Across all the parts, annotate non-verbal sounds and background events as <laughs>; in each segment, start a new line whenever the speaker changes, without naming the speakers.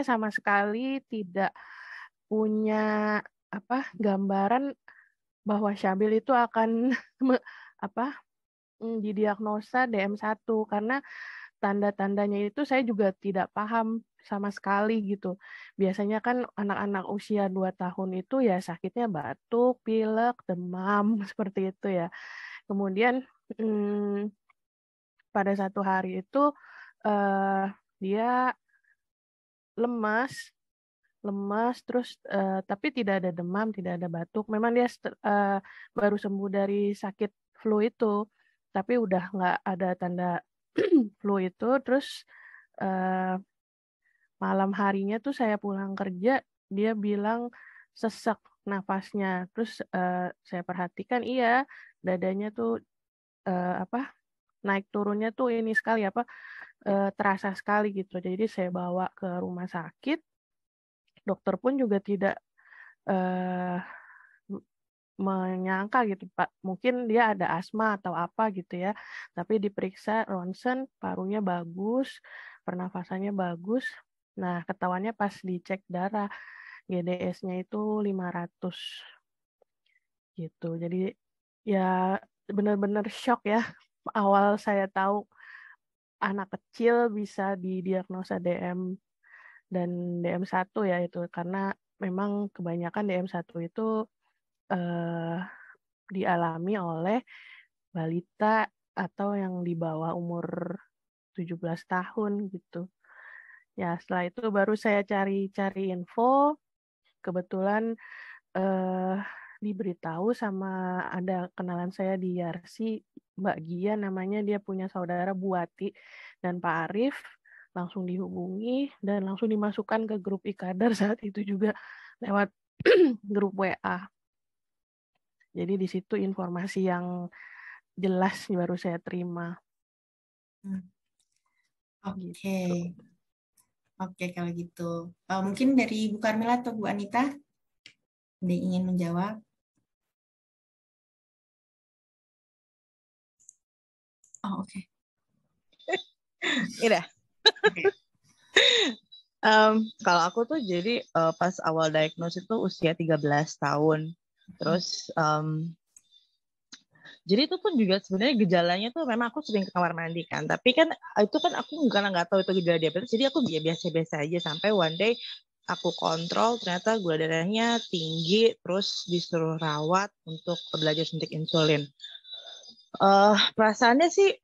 saya sama sekali tidak punya apa gambaran bahwa Syabil itu akan <laughs> apa mm, didiagnosa DM1 karena tanda-tandanya itu saya juga tidak paham sama sekali gitu. Biasanya kan anak-anak usia 2 tahun itu ya sakitnya batuk, pilek, demam <laughs> seperti itu ya. Kemudian hmm, pada satu hari itu eh, dia lemas lemas terus uh, tapi tidak ada demam tidak ada batuk memang dia uh, baru sembuh dari sakit flu itu tapi udah nggak ada tanda <clears throat> flu itu terus uh, malam harinya tuh saya pulang kerja dia bilang sesek nafasnya terus uh, saya perhatikan iya dadanya tuh uh, apa naik turunnya tuh ini sekali apa eh, terasa sekali gitu. Jadi saya bawa ke rumah sakit. Dokter pun juga tidak e, menyangka gitu Pak. Mungkin dia ada asma atau apa gitu ya. Tapi diperiksa ronsen parunya bagus, pernafasannya bagus. Nah, ketahuannya pas dicek darah GDS-nya itu 500 gitu. Jadi ya benar-benar shock ya awal saya tahu anak kecil bisa didiagnosa DM dan DM1 ya itu karena memang kebanyakan DM1 itu eh, dialami oleh balita atau yang di bawah umur 17 tahun gitu. Ya, setelah itu baru saya cari-cari info. Kebetulan eh diberitahu sama ada kenalan saya di Yarsi, Mbak Gia namanya, dia punya saudara Buati dan Pak Arif, langsung dihubungi dan langsung dimasukkan ke grup ikadar saat itu juga lewat <clears throat> grup WA. Jadi di situ informasi yang jelas baru saya terima. Hmm. Oke. Okay. Gitu. Oke okay, kalau gitu.
Eh, mungkin dari Bu Carmela atau Bu Anita
ada ingin menjawab?
Oh, oke. Okay. Udah. okay. um,
kalau aku tuh jadi uh, pas awal diagnosis itu usia 13 tahun. Terus um, jadi itu pun juga sebenarnya gejalanya tuh memang aku sering ke kamar mandi kan. Tapi kan eh, itu kan aku karena nggak tahu itu gejala diabetes. Jadi aku ya biasa-biasa aja sampai one day aku kontrol ternyata gula darahnya tinggi terus disuruh rawat untuk belajar suntik insulin uh, perasaannya sih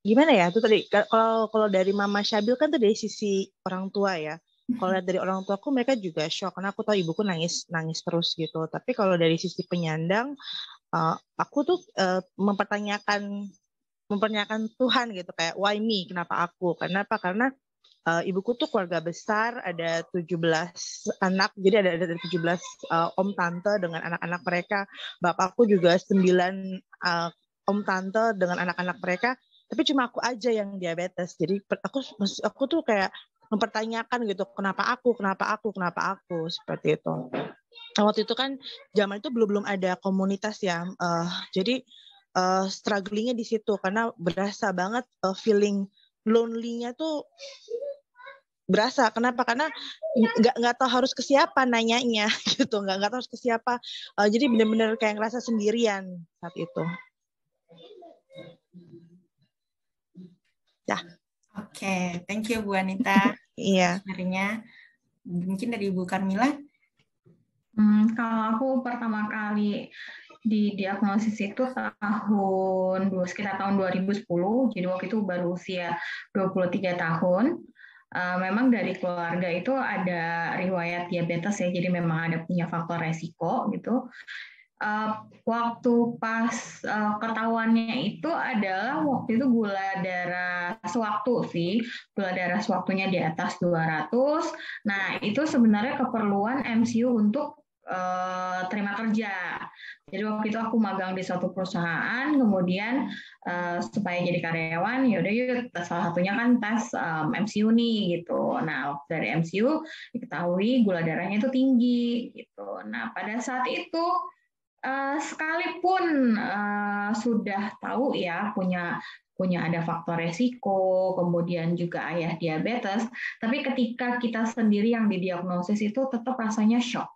gimana ya tuh tadi kalau kalau dari Mama Syabil kan tuh dari sisi orang tua ya kalau dari orang tuaku mereka juga shock karena aku tahu ibuku nangis nangis terus gitu tapi kalau dari sisi penyandang uh, aku tuh uh, mempertanyakan mempertanyakan Tuhan gitu kayak why me kenapa aku kenapa karena uh, ibuku tuh keluarga besar ada 17 anak jadi ada ada 17 uh, om tante dengan anak-anak mereka bapakku juga sembilan uh, om tante dengan anak-anak mereka tapi cuma aku aja yang diabetes jadi aku aku tuh kayak mempertanyakan gitu kenapa aku kenapa aku kenapa aku seperti itu nah, waktu itu kan zaman itu belum belum ada komunitas ya uh, jadi uh, strugglingnya di situ karena berasa banget uh, feeling lonely-nya tuh berasa kenapa karena nggak nggak tahu harus ke siapa nanyanya <laughs> gitu nggak nggak tahu harus ke siapa uh, jadi benar-benar kayak ngerasa sendirian saat itu Dah.
Oke, okay. thank you Bu Anita. <laughs> iya. Sebenarnya mungkin dari Bu Carmila. Hmm, kalau aku pertama
kali di diagnosis itu tahun sekitar tahun 2010, jadi waktu itu baru usia 23 tahun. Eh, memang dari keluarga itu ada riwayat diabetes ya, jadi memang ada punya faktor resiko gitu uh, waktu pas uh, ketahuannya itu adalah waktu itu gula darah sewaktu sih, gula darah sewaktunya di atas 200. Nah, itu sebenarnya keperluan MCU untuk eh, terima kerja. Jadi waktu itu aku magang di suatu perusahaan, kemudian supaya jadi karyawan, yaudah yuk salah satunya kan tes MCU nih gitu. Nah dari MCU diketahui gula darahnya itu tinggi gitu. Nah pada saat itu Eh, sekalipun uh, sudah tahu ya punya punya ada faktor resiko, kemudian juga ayah diabetes, tapi ketika kita sendiri yang didiagnosis itu tetap rasanya shock,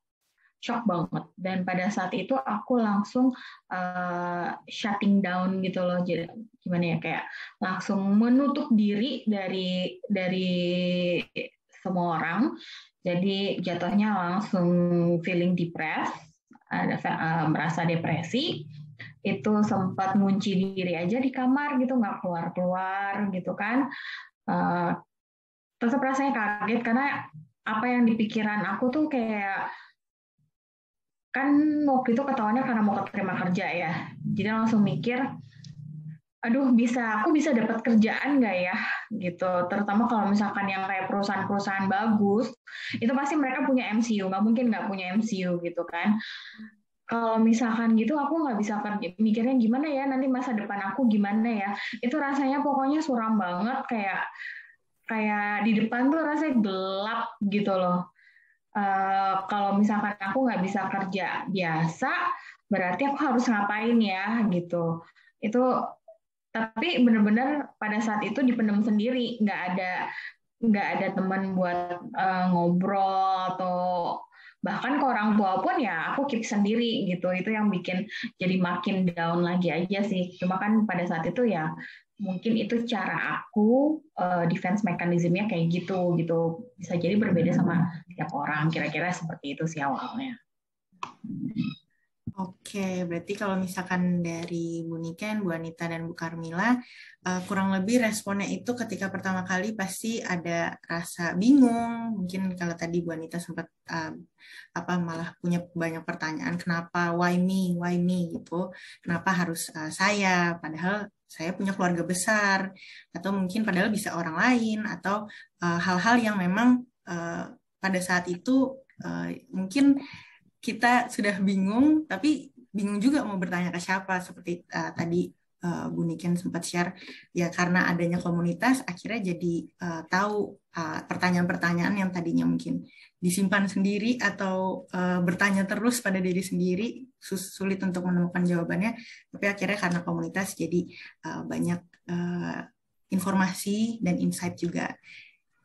shock banget. Dan pada saat itu aku langsung uh, shutting down gitu loh, Jadi, gimana ya kayak langsung menutup diri dari dari semua orang. Jadi jatuhnya langsung feeling depressed uh, merasa depresi itu sempat ngunci diri aja di kamar gitu nggak keluar keluar gitu kan uh, eh, tetap rasanya kaget karena apa yang dipikiran aku tuh kayak kan waktu itu ketahuannya karena mau keterima kerja ya jadi langsung mikir aduh bisa aku bisa dapat kerjaan nggak ya gitu terutama kalau misalkan yang kayak perusahaan-perusahaan bagus itu pasti mereka punya MCU nggak mungkin nggak punya MCU gitu kan kalau misalkan gitu aku nggak bisa kerja mikirnya gimana ya nanti masa depan aku gimana ya itu rasanya pokoknya suram banget kayak kayak di depan tuh rasanya gelap gitu loh Uh, kalau misalkan aku nggak bisa kerja biasa, berarti aku harus ngapain ya gitu. Itu tapi benar-benar pada saat itu dipendam sendiri nggak ada nggak ada teman buat uh, ngobrol atau bahkan ke orang tua pun ya aku keep sendiri gitu itu yang bikin jadi makin down lagi aja sih cuma kan pada saat itu ya mungkin itu cara aku uh, defense mekanismenya kayak gitu gitu bisa jadi berbeda sama hmm. tiap orang kira-kira seperti itu sih awalnya
Oke, berarti kalau misalkan dari Bu Niken, Bu Anita, dan Bu Carmila, uh, kurang lebih responnya itu ketika pertama kali pasti ada rasa bingung. Mungkin kalau tadi Bu Anita sempat uh, apa malah punya banyak pertanyaan, kenapa why me, why me gitu, kenapa harus uh, saya, padahal saya punya keluarga besar, atau mungkin padahal bisa orang lain, atau hal-hal uh, yang memang uh, pada saat itu uh, mungkin kita sudah bingung tapi bingung juga mau bertanya ke siapa seperti uh, tadi uh, Bu Niken sempat share ya karena adanya komunitas akhirnya jadi uh, tahu pertanyaan-pertanyaan uh, yang tadinya mungkin disimpan sendiri atau uh, bertanya terus pada diri sendiri sulit untuk menemukan jawabannya tapi akhirnya karena komunitas jadi uh, banyak uh, informasi dan insight juga.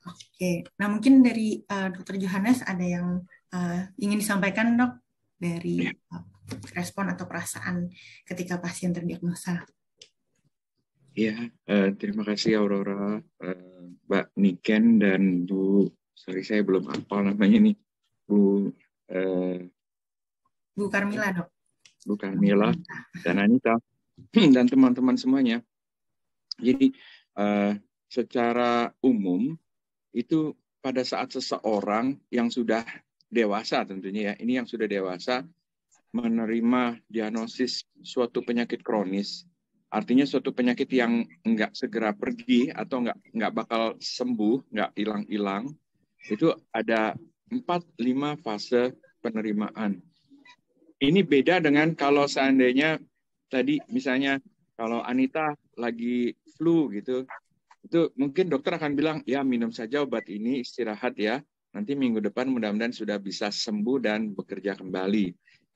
Oke, okay. nah mungkin dari uh, Dokter Johannes ada yang uh, ingin disampaikan dok dari uh, respon atau perasaan ketika pasien terdiagnosa?
Iya, uh, terima kasih Aurora, uh, Mbak Niken dan Bu, sorry saya belum apa namanya nih, Bu. Uh,
Bu Carmila dok.
Bu Carmila dan Anita <clears throat> dan teman-teman semuanya. Jadi uh, secara umum itu pada saat seseorang yang sudah dewasa tentunya ya, ini yang sudah dewasa menerima diagnosis suatu penyakit kronis, artinya suatu penyakit yang nggak segera pergi atau nggak nggak bakal sembuh, nggak hilang-hilang, itu ada empat lima fase penerimaan. Ini beda dengan kalau seandainya tadi misalnya kalau Anita lagi flu gitu, itu mungkin dokter akan bilang ya minum saja obat ini istirahat ya nanti minggu depan mudah-mudahan sudah bisa sembuh dan bekerja kembali.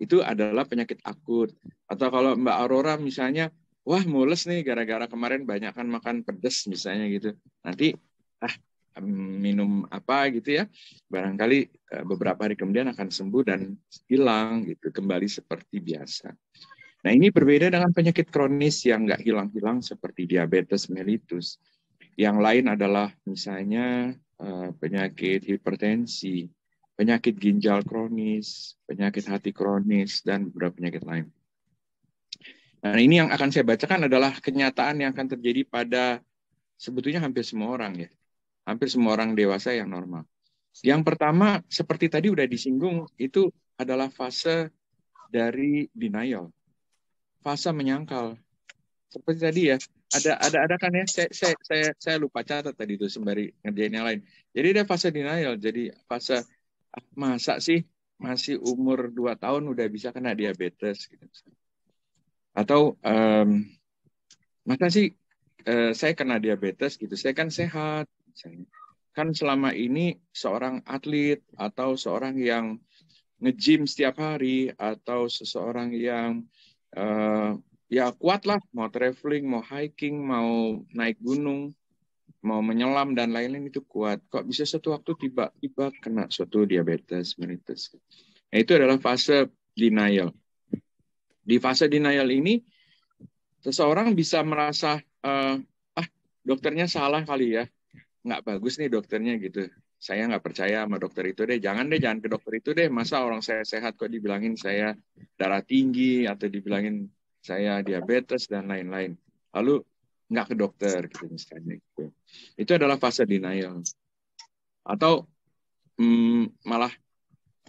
Itu adalah penyakit akut. Atau kalau Mbak Aurora misalnya, wah mules nih gara-gara kemarin banyak kan makan pedas misalnya gitu. Nanti ah minum apa gitu ya, barangkali eh, beberapa hari kemudian akan sembuh dan hilang gitu, kembali seperti biasa. Nah ini berbeda dengan penyakit kronis yang nggak hilang-hilang seperti diabetes mellitus. Yang lain adalah misalnya Eh, penyakit hipertensi, penyakit ginjal kronis, penyakit hati kronis, dan beberapa penyakit lain. Nah, ini yang akan saya bacakan adalah kenyataan yang akan terjadi pada sebetulnya hampir semua orang ya. Hampir semua orang dewasa yang normal. Yang pertama, seperti tadi udah disinggung, itu adalah fase dari denial. Fase menyangkal seperti tadi ya ada ada ada kan ya saya saya saya, saya lupa catat tadi itu sembari ngerjain yang lain jadi ada fase denial jadi fase ah, masa sih masih umur 2 tahun udah bisa kena diabetes gitu atau um, masa sih uh, saya kena diabetes gitu saya kan sehat kan selama ini seorang atlet atau seorang yang nge-gym setiap hari atau seseorang yang uh, ya kuat lah mau traveling mau hiking mau naik gunung mau menyelam dan lain-lain itu kuat kok bisa satu waktu tiba-tiba kena suatu diabetes mellitus nah, itu adalah fase denial di fase denial ini seseorang bisa merasa uh, ah dokternya salah kali ya nggak bagus nih dokternya gitu saya nggak percaya sama dokter itu deh jangan deh jangan ke dokter itu deh masa orang saya sehat kok dibilangin saya darah tinggi atau dibilangin saya diabetes dan lain-lain. Lalu nggak ke dokter gitu misalnya gitu. Itu adalah fase denial. Atau hmm, malah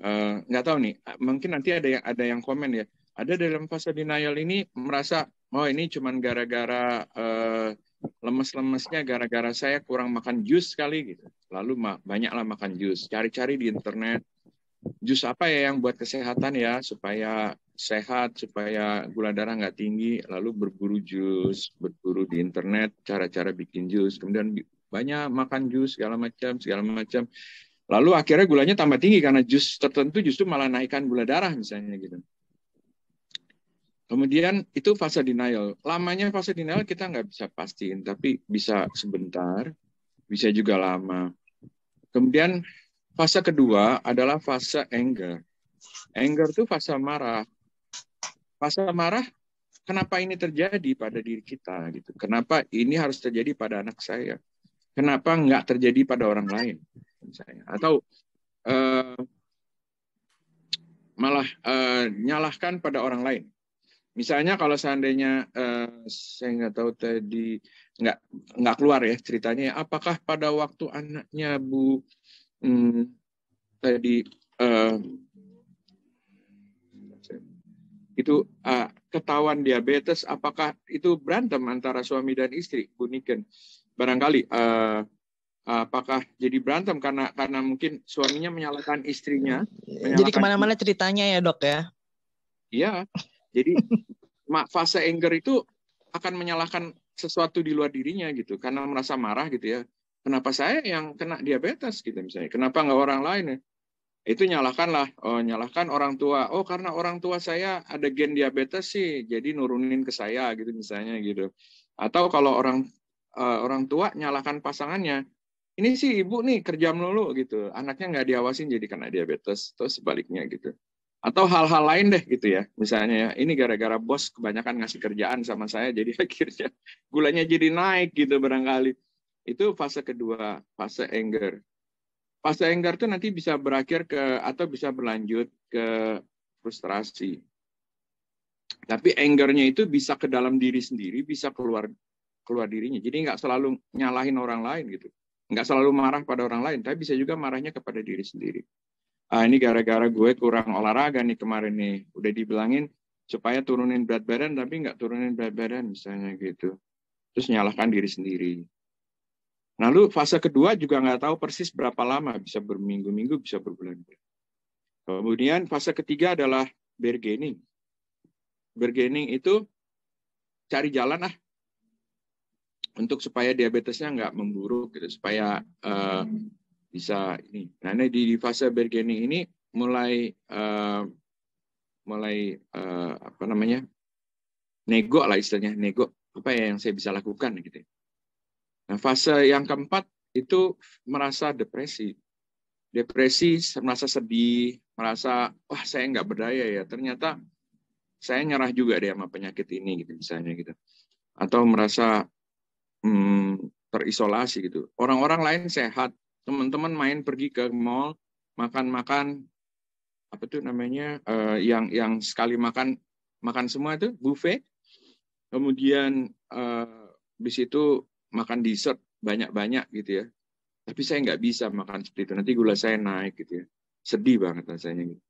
uh, nggak tahu nih, mungkin nanti ada yang ada yang komen ya. Ada dalam fase denial ini merasa oh ini cuma gara-gara uh, lemes-lemesnya gara-gara saya kurang makan jus sekali gitu. Lalu ma banyaklah makan jus, cari-cari di internet jus apa ya yang buat kesehatan ya supaya sehat supaya gula darah nggak tinggi lalu berburu jus berburu di internet cara-cara bikin jus kemudian banyak makan jus segala macam segala macam lalu akhirnya gulanya tambah tinggi karena jus tertentu justru malah naikkan gula darah misalnya gitu kemudian itu fase denial lamanya fase denial kita nggak bisa pastiin tapi bisa sebentar bisa juga lama kemudian fase kedua adalah fase anger anger itu fase marah Pasal marah, kenapa ini terjadi pada diri kita? Gitu. Kenapa ini harus terjadi pada anak saya? Kenapa nggak terjadi pada orang lain? Misalnya. Atau eh, malah eh, nyalahkan pada orang lain. Misalnya kalau seandainya eh, saya nggak tahu tadi nggak nggak keluar ya ceritanya, apakah pada waktu anaknya Bu hmm, tadi eh, itu uh, ketahuan diabetes apakah itu berantem antara suami dan istri Bu Niken barangkali uh, apakah jadi berantem karena karena mungkin suaminya menyalahkan istrinya menyalakan jadi kemana-mana
ceritanya ya dok ya iya jadi
fase anger itu akan menyalahkan sesuatu di luar dirinya gitu karena merasa marah gitu ya kenapa saya yang kena diabetes gitu misalnya kenapa nggak orang lain ya itu nyalahkanlah oh, nyalahkan orang tua oh karena orang tua saya ada gen diabetes sih jadi nurunin ke saya gitu misalnya gitu atau kalau orang uh, orang tua nyalahkan pasangannya ini sih ibu nih kerja melulu gitu anaknya nggak diawasin jadi kena diabetes terus sebaliknya gitu atau hal-hal lain deh gitu ya misalnya ya ini gara-gara bos kebanyakan ngasih kerjaan sama saya jadi <laughs> akhirnya gulanya jadi naik gitu barangkali itu fase kedua fase anger fase enggar itu nanti bisa berakhir ke atau bisa berlanjut ke frustrasi. Tapi angernya itu bisa ke dalam diri sendiri, bisa keluar keluar dirinya. Jadi nggak selalu nyalahin orang lain gitu. Nggak selalu marah pada orang lain, tapi bisa juga marahnya kepada diri sendiri. Ah, ini gara-gara gue kurang olahraga nih kemarin nih. Udah dibilangin supaya turunin berat badan, tapi nggak turunin berat badan misalnya gitu. Terus nyalahkan diri sendiri. Lalu fase kedua juga nggak tahu persis berapa lama, bisa berminggu-minggu, bisa berbulan-bulan. Kemudian fase ketiga adalah bargaining. Bargaining itu cari jalan lah untuk supaya diabetesnya nggak memburuk, gitu, supaya uh, bisa ini. Nah ini di, fase bargaining ini mulai uh, mulai uh, apa namanya nego lah istilahnya nego apa ya yang saya bisa lakukan gitu. Nah, fase yang keempat itu merasa depresi. Depresi, merasa sedih, merasa, wah saya nggak berdaya ya, ternyata saya nyerah juga deh sama penyakit ini, gitu misalnya gitu. Atau merasa hmm, terisolasi gitu. Orang-orang lain sehat, teman-teman main pergi ke mall, makan-makan, apa tuh namanya, uh, yang yang sekali makan, makan semua itu, buffet. Kemudian, uh, eh, di situ makan dessert banyak-banyak gitu ya. Tapi saya nggak bisa makan seperti itu. Nanti gula saya naik gitu ya. Sedih banget rasanya. Gitu.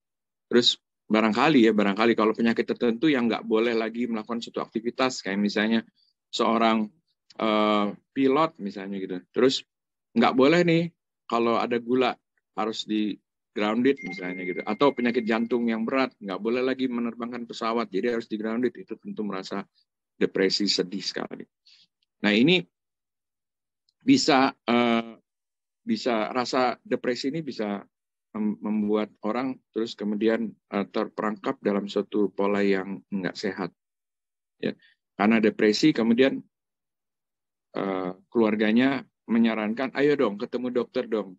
Terus barangkali ya, barangkali kalau penyakit tertentu yang nggak boleh lagi melakukan suatu aktivitas. Kayak misalnya seorang uh, pilot misalnya gitu. Terus nggak boleh nih kalau ada gula harus di grounded misalnya gitu. Atau penyakit jantung yang berat. Nggak boleh lagi menerbangkan pesawat. Jadi harus di grounded. Itu tentu merasa depresi sedih sekali. Nah ini bisa uh, bisa rasa depresi ini bisa membuat orang terus kemudian uh, terperangkap dalam suatu pola yang nggak sehat. Ya. Karena depresi kemudian uh, keluarganya menyarankan, ayo dong ketemu dokter dong,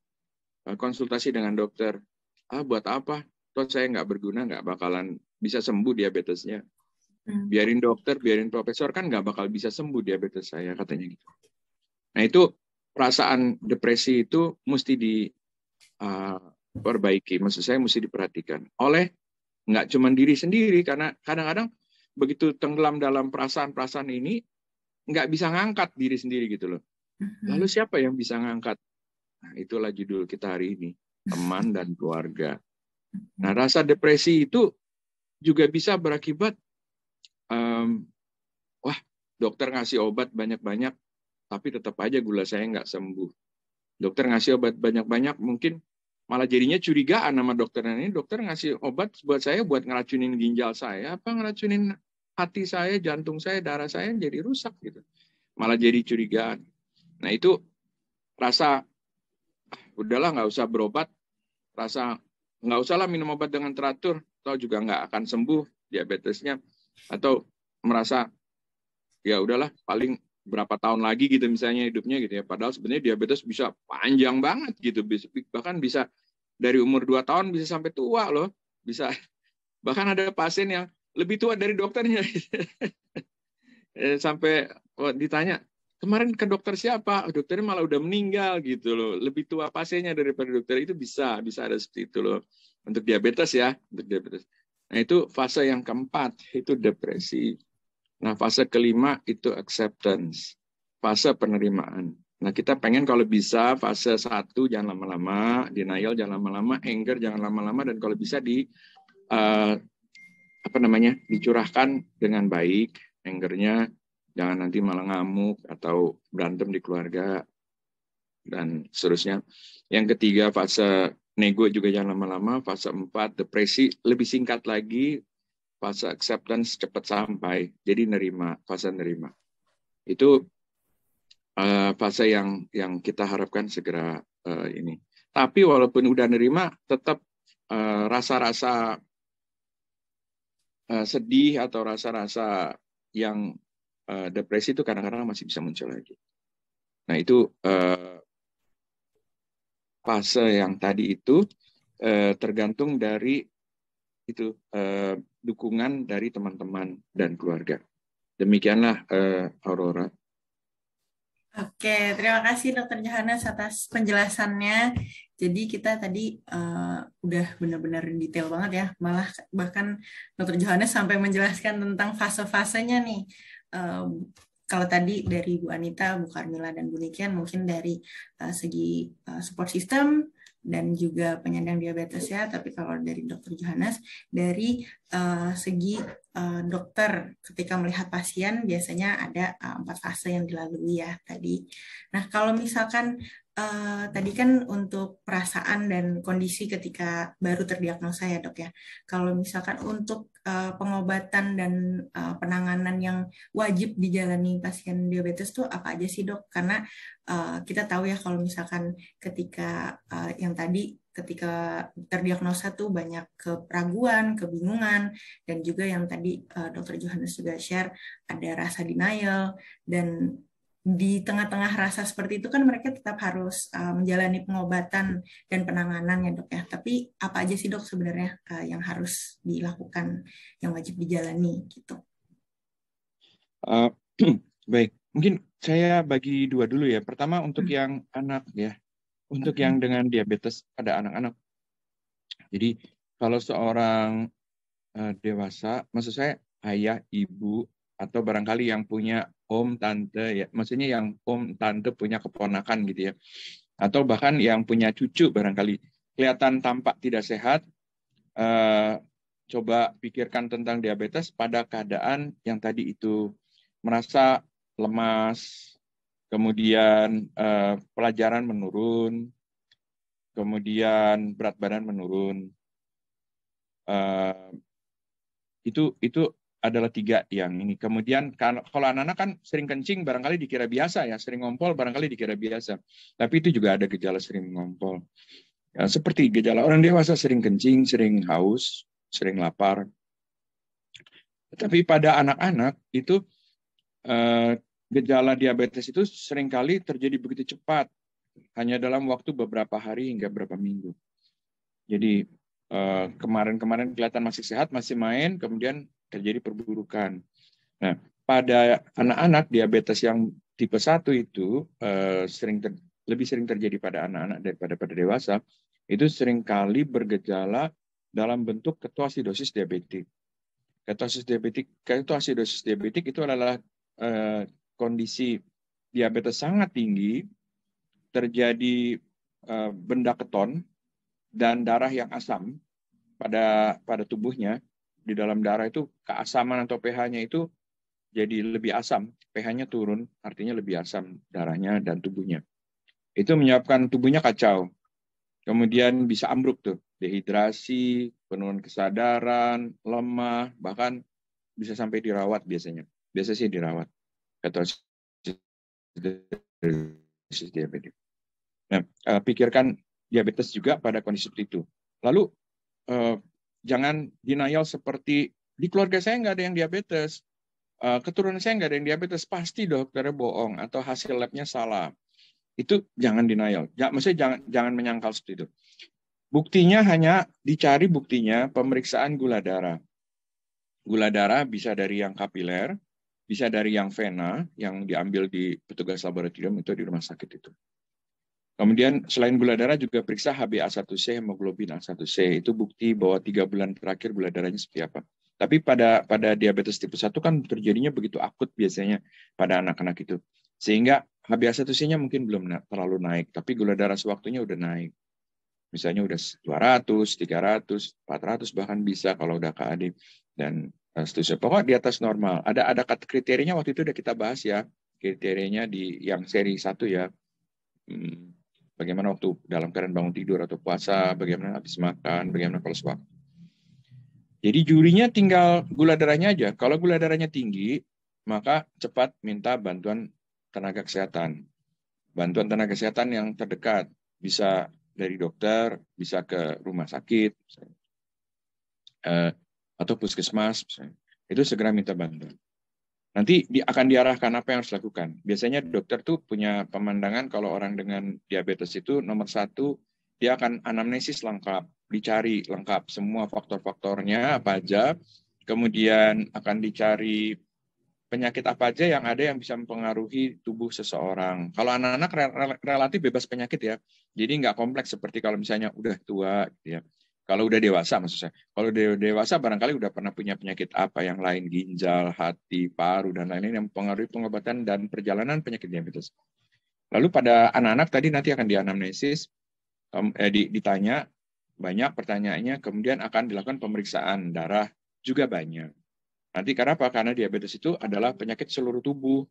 uh, konsultasi dengan dokter. Ah buat apa? Toh saya nggak berguna, nggak bakalan bisa sembuh diabetesnya. Hmm. Biarin dokter, biarin profesor kan nggak bakal bisa sembuh diabetes saya katanya gitu. Nah itu perasaan depresi itu mesti diperbaiki, uh, maksud saya mesti diperhatikan oleh nggak cuma diri sendiri karena kadang-kadang begitu tenggelam dalam perasaan-perasaan ini nggak bisa ngangkat diri sendiri gitu loh. Mm-hmm. Lalu siapa yang bisa ngangkat? Nah, itulah judul kita hari ini, teman dan keluarga. Nah, mm-hmm. rasa depresi itu juga bisa berakibat um, wah, dokter ngasih obat banyak-banyak tapi tetap aja gula saya nggak sembuh. Dokter ngasih obat banyak-banyak, mungkin malah jadinya curigaan sama dokternya ini. Dokter ngasih obat buat saya buat ngeracunin ginjal saya, apa ngeracunin hati saya, jantung saya, darah saya jadi rusak gitu. Malah jadi curigaan. Nah itu rasa ah, udahlah nggak usah berobat, rasa nggak usahlah minum obat dengan teratur, atau juga nggak akan sembuh diabetesnya, atau merasa ya udahlah paling berapa tahun lagi gitu misalnya hidupnya gitu ya. Padahal sebenarnya diabetes bisa panjang banget gitu. Bahkan bisa dari umur 2 tahun bisa sampai tua loh. Bisa <laughs> bahkan ada pasien yang lebih tua dari dokternya. <laughs> Eh, sampai oh, ditanya, "Kemarin ke dokter siapa?" dokternya malah udah meninggal gitu loh. Lebih tua pasiennya daripada dokter itu bisa, bisa ada seperti itu loh. Untuk diabetes ya, untuk diabetes. Nah, itu fase yang keempat, itu depresi. Nah, fase kelima itu acceptance, fase penerimaan. Nah, kita pengen kalau bisa fase satu jangan lama-lama, denial jangan lama-lama, anger jangan lama-lama, dan kalau bisa di uh, apa namanya dicurahkan dengan baik, angernya jangan nanti malah ngamuk atau berantem di keluarga dan seterusnya. Yang ketiga fase nego juga jangan lama-lama, fase empat depresi lebih singkat lagi fase acceptance cepat sampai, jadi nerima, fase nerima. Itu uh, fase yang yang kita harapkan segera uh, ini. Tapi walaupun udah nerima, tetap uh, rasa-rasa uh, sedih atau rasa-rasa yang uh, depresi itu kadang-kadang masih bisa muncul lagi. Nah itu uh, fase yang tadi itu uh, tergantung dari itu uh, dukungan dari teman-teman dan keluarga. Demikianlah uh, Aurora.
Oke, terima kasih Dokter Johannes atas penjelasannya. Jadi kita tadi uh, udah benar-benar detail banget ya, malah bahkan Dokter Johannes sampai menjelaskan tentang fase-fasenya nih. Uh, kalau tadi dari Bu Anita, Bu Carmila, dan Bu Nikian mungkin dari uh, segi uh, support system, dan juga penyandang diabetes ya, tapi kalau dari dokter Johannes dari uh, segi uh, dokter ketika melihat pasien biasanya ada uh, empat fase yang dilalui ya tadi. Nah kalau misalkan uh, tadi kan untuk perasaan dan kondisi ketika baru terdiagnosa ya dok ya. Kalau misalkan untuk uh, pengobatan dan uh, penanganan yang wajib dijalani pasien diabetes tuh apa aja sih dok? Karena uh, kita tahu ya kalau misalkan ketika uh, yang tadi ketika terdiagnosa tuh banyak keraguan, kebingungan, dan juga yang tadi uh, dokter Johannes juga share ada rasa denial dan di tengah-tengah rasa seperti itu kan mereka tetap harus eh, menjalani pengobatan dan penanganan ya dok ya. Tapi apa aja sih dok sebenarnya eh, yang harus dilakukan, yang wajib dijalani gitu?
Uh, <clears throat> baik, mungkin saya bagi dua dulu ya. Pertama untuk hmm. yang anak ya, untuk hmm. yang dengan diabetes pada anak-anak. Jadi kalau seorang dewasa, maksud saya ayah, ibu, atau barangkali yang punya om tante ya maksudnya yang om tante punya keponakan gitu ya atau bahkan yang punya cucu barangkali kelihatan tampak tidak sehat eh, coba pikirkan tentang diabetes pada keadaan yang tadi itu merasa lemas kemudian eh, pelajaran menurun kemudian berat badan menurun eh, itu itu adalah tiga yang ini. Kemudian kan, kalau anak-anak kan sering kencing barangkali dikira biasa ya, sering ngompol barangkali dikira biasa. Tapi itu juga ada gejala sering ngompol. Ya, seperti gejala orang dewasa sering kencing, sering haus, sering lapar. Tapi pada anak-anak itu eh, gejala diabetes itu seringkali terjadi begitu cepat, hanya dalam waktu beberapa hari hingga beberapa minggu. Jadi eh, kemarin-kemarin kelihatan masih sehat, masih main, kemudian terjadi perburukan. Nah, pada anak-anak diabetes yang tipe 1 itu eh, sering ter, lebih sering terjadi pada anak-anak daripada pada dewasa, itu seringkali bergejala dalam bentuk ketoasidosis diabetik. Ketoasidosis diabetik, ketoasidosis diabetik itu adalah eh, kondisi diabetes sangat tinggi, terjadi eh, benda keton dan darah yang asam pada pada tubuhnya di dalam darah itu keasaman atau pH-nya itu jadi lebih asam, pH-nya turun, artinya lebih asam darahnya dan tubuhnya. Itu menyebabkan tubuhnya kacau. Kemudian bisa ambruk tuh, dehidrasi, penurunan kesadaran, lemah, bahkan bisa sampai dirawat biasanya. Biasa sih dirawat. Ketosis diabetes. Nah, eh, pikirkan diabetes juga pada kondisi itu. Lalu eh, Jangan denial seperti di keluarga saya nggak ada yang diabetes, eh, keturunan saya nggak ada yang diabetes, pasti dokternya bohong atau hasil labnya salah. Itu jangan denial. Ya, maksudnya jangan jangan menyangkal seperti itu. Buktinya hanya dicari buktinya pemeriksaan gula darah. Gula darah bisa dari yang kapiler, bisa dari yang vena yang diambil di petugas laboratorium itu di rumah sakit itu. Kemudian selain gula darah juga periksa HbA1c, hemoglobin A1c. Itu bukti bahwa tiga bulan terakhir gula darahnya seperti apa. Tapi pada pada diabetes tipe 1 kan terjadinya begitu akut biasanya pada anak-anak itu. Sehingga HbA1c-nya mungkin belum na terlalu naik, tapi gula darah sewaktunya udah naik. Misalnya udah 200, 300, 400 bahkan bisa kalau udah KAD dan eh, seterusnya. Pokoknya di atas normal. Ada ada kriterianya waktu itu udah kita bahas ya. Kriterianya di yang seri 1 ya. Hmm Bagaimana waktu dalam keadaan bangun tidur atau puasa, bagaimana habis makan, bagaimana kalau sewaktu. Jadi jurinya tinggal gula darahnya aja. Kalau gula darahnya tinggi, maka cepat minta bantuan tenaga kesehatan. Bantuan tenaga kesehatan yang terdekat bisa dari dokter, bisa ke rumah sakit, eh, atau puskesmas, itu segera minta bantuan. Nanti di, akan diarahkan apa yang harus dilakukan. Biasanya dokter tuh punya pemandangan kalau orang dengan diabetes itu nomor satu dia akan anamnesis lengkap, dicari lengkap semua faktor-faktornya apa aja, kemudian akan dicari penyakit apa aja yang ada yang bisa mempengaruhi tubuh seseorang. Kalau anak-anak relatif bebas penyakit ya, jadi nggak kompleks seperti kalau misalnya udah tua, gitu ya. Kalau udah dewasa maksud saya. Kalau dewasa barangkali udah pernah punya penyakit apa yang lain, ginjal, hati, paru, dan lain-lain yang mempengaruhi pengobatan dan perjalanan penyakit diabetes. Lalu pada anak-anak tadi nanti akan dianamnesis, eh, ditanya banyak pertanyaannya, kemudian akan dilakukan pemeriksaan darah juga banyak. Nanti karena apa? Karena diabetes itu adalah penyakit seluruh tubuh.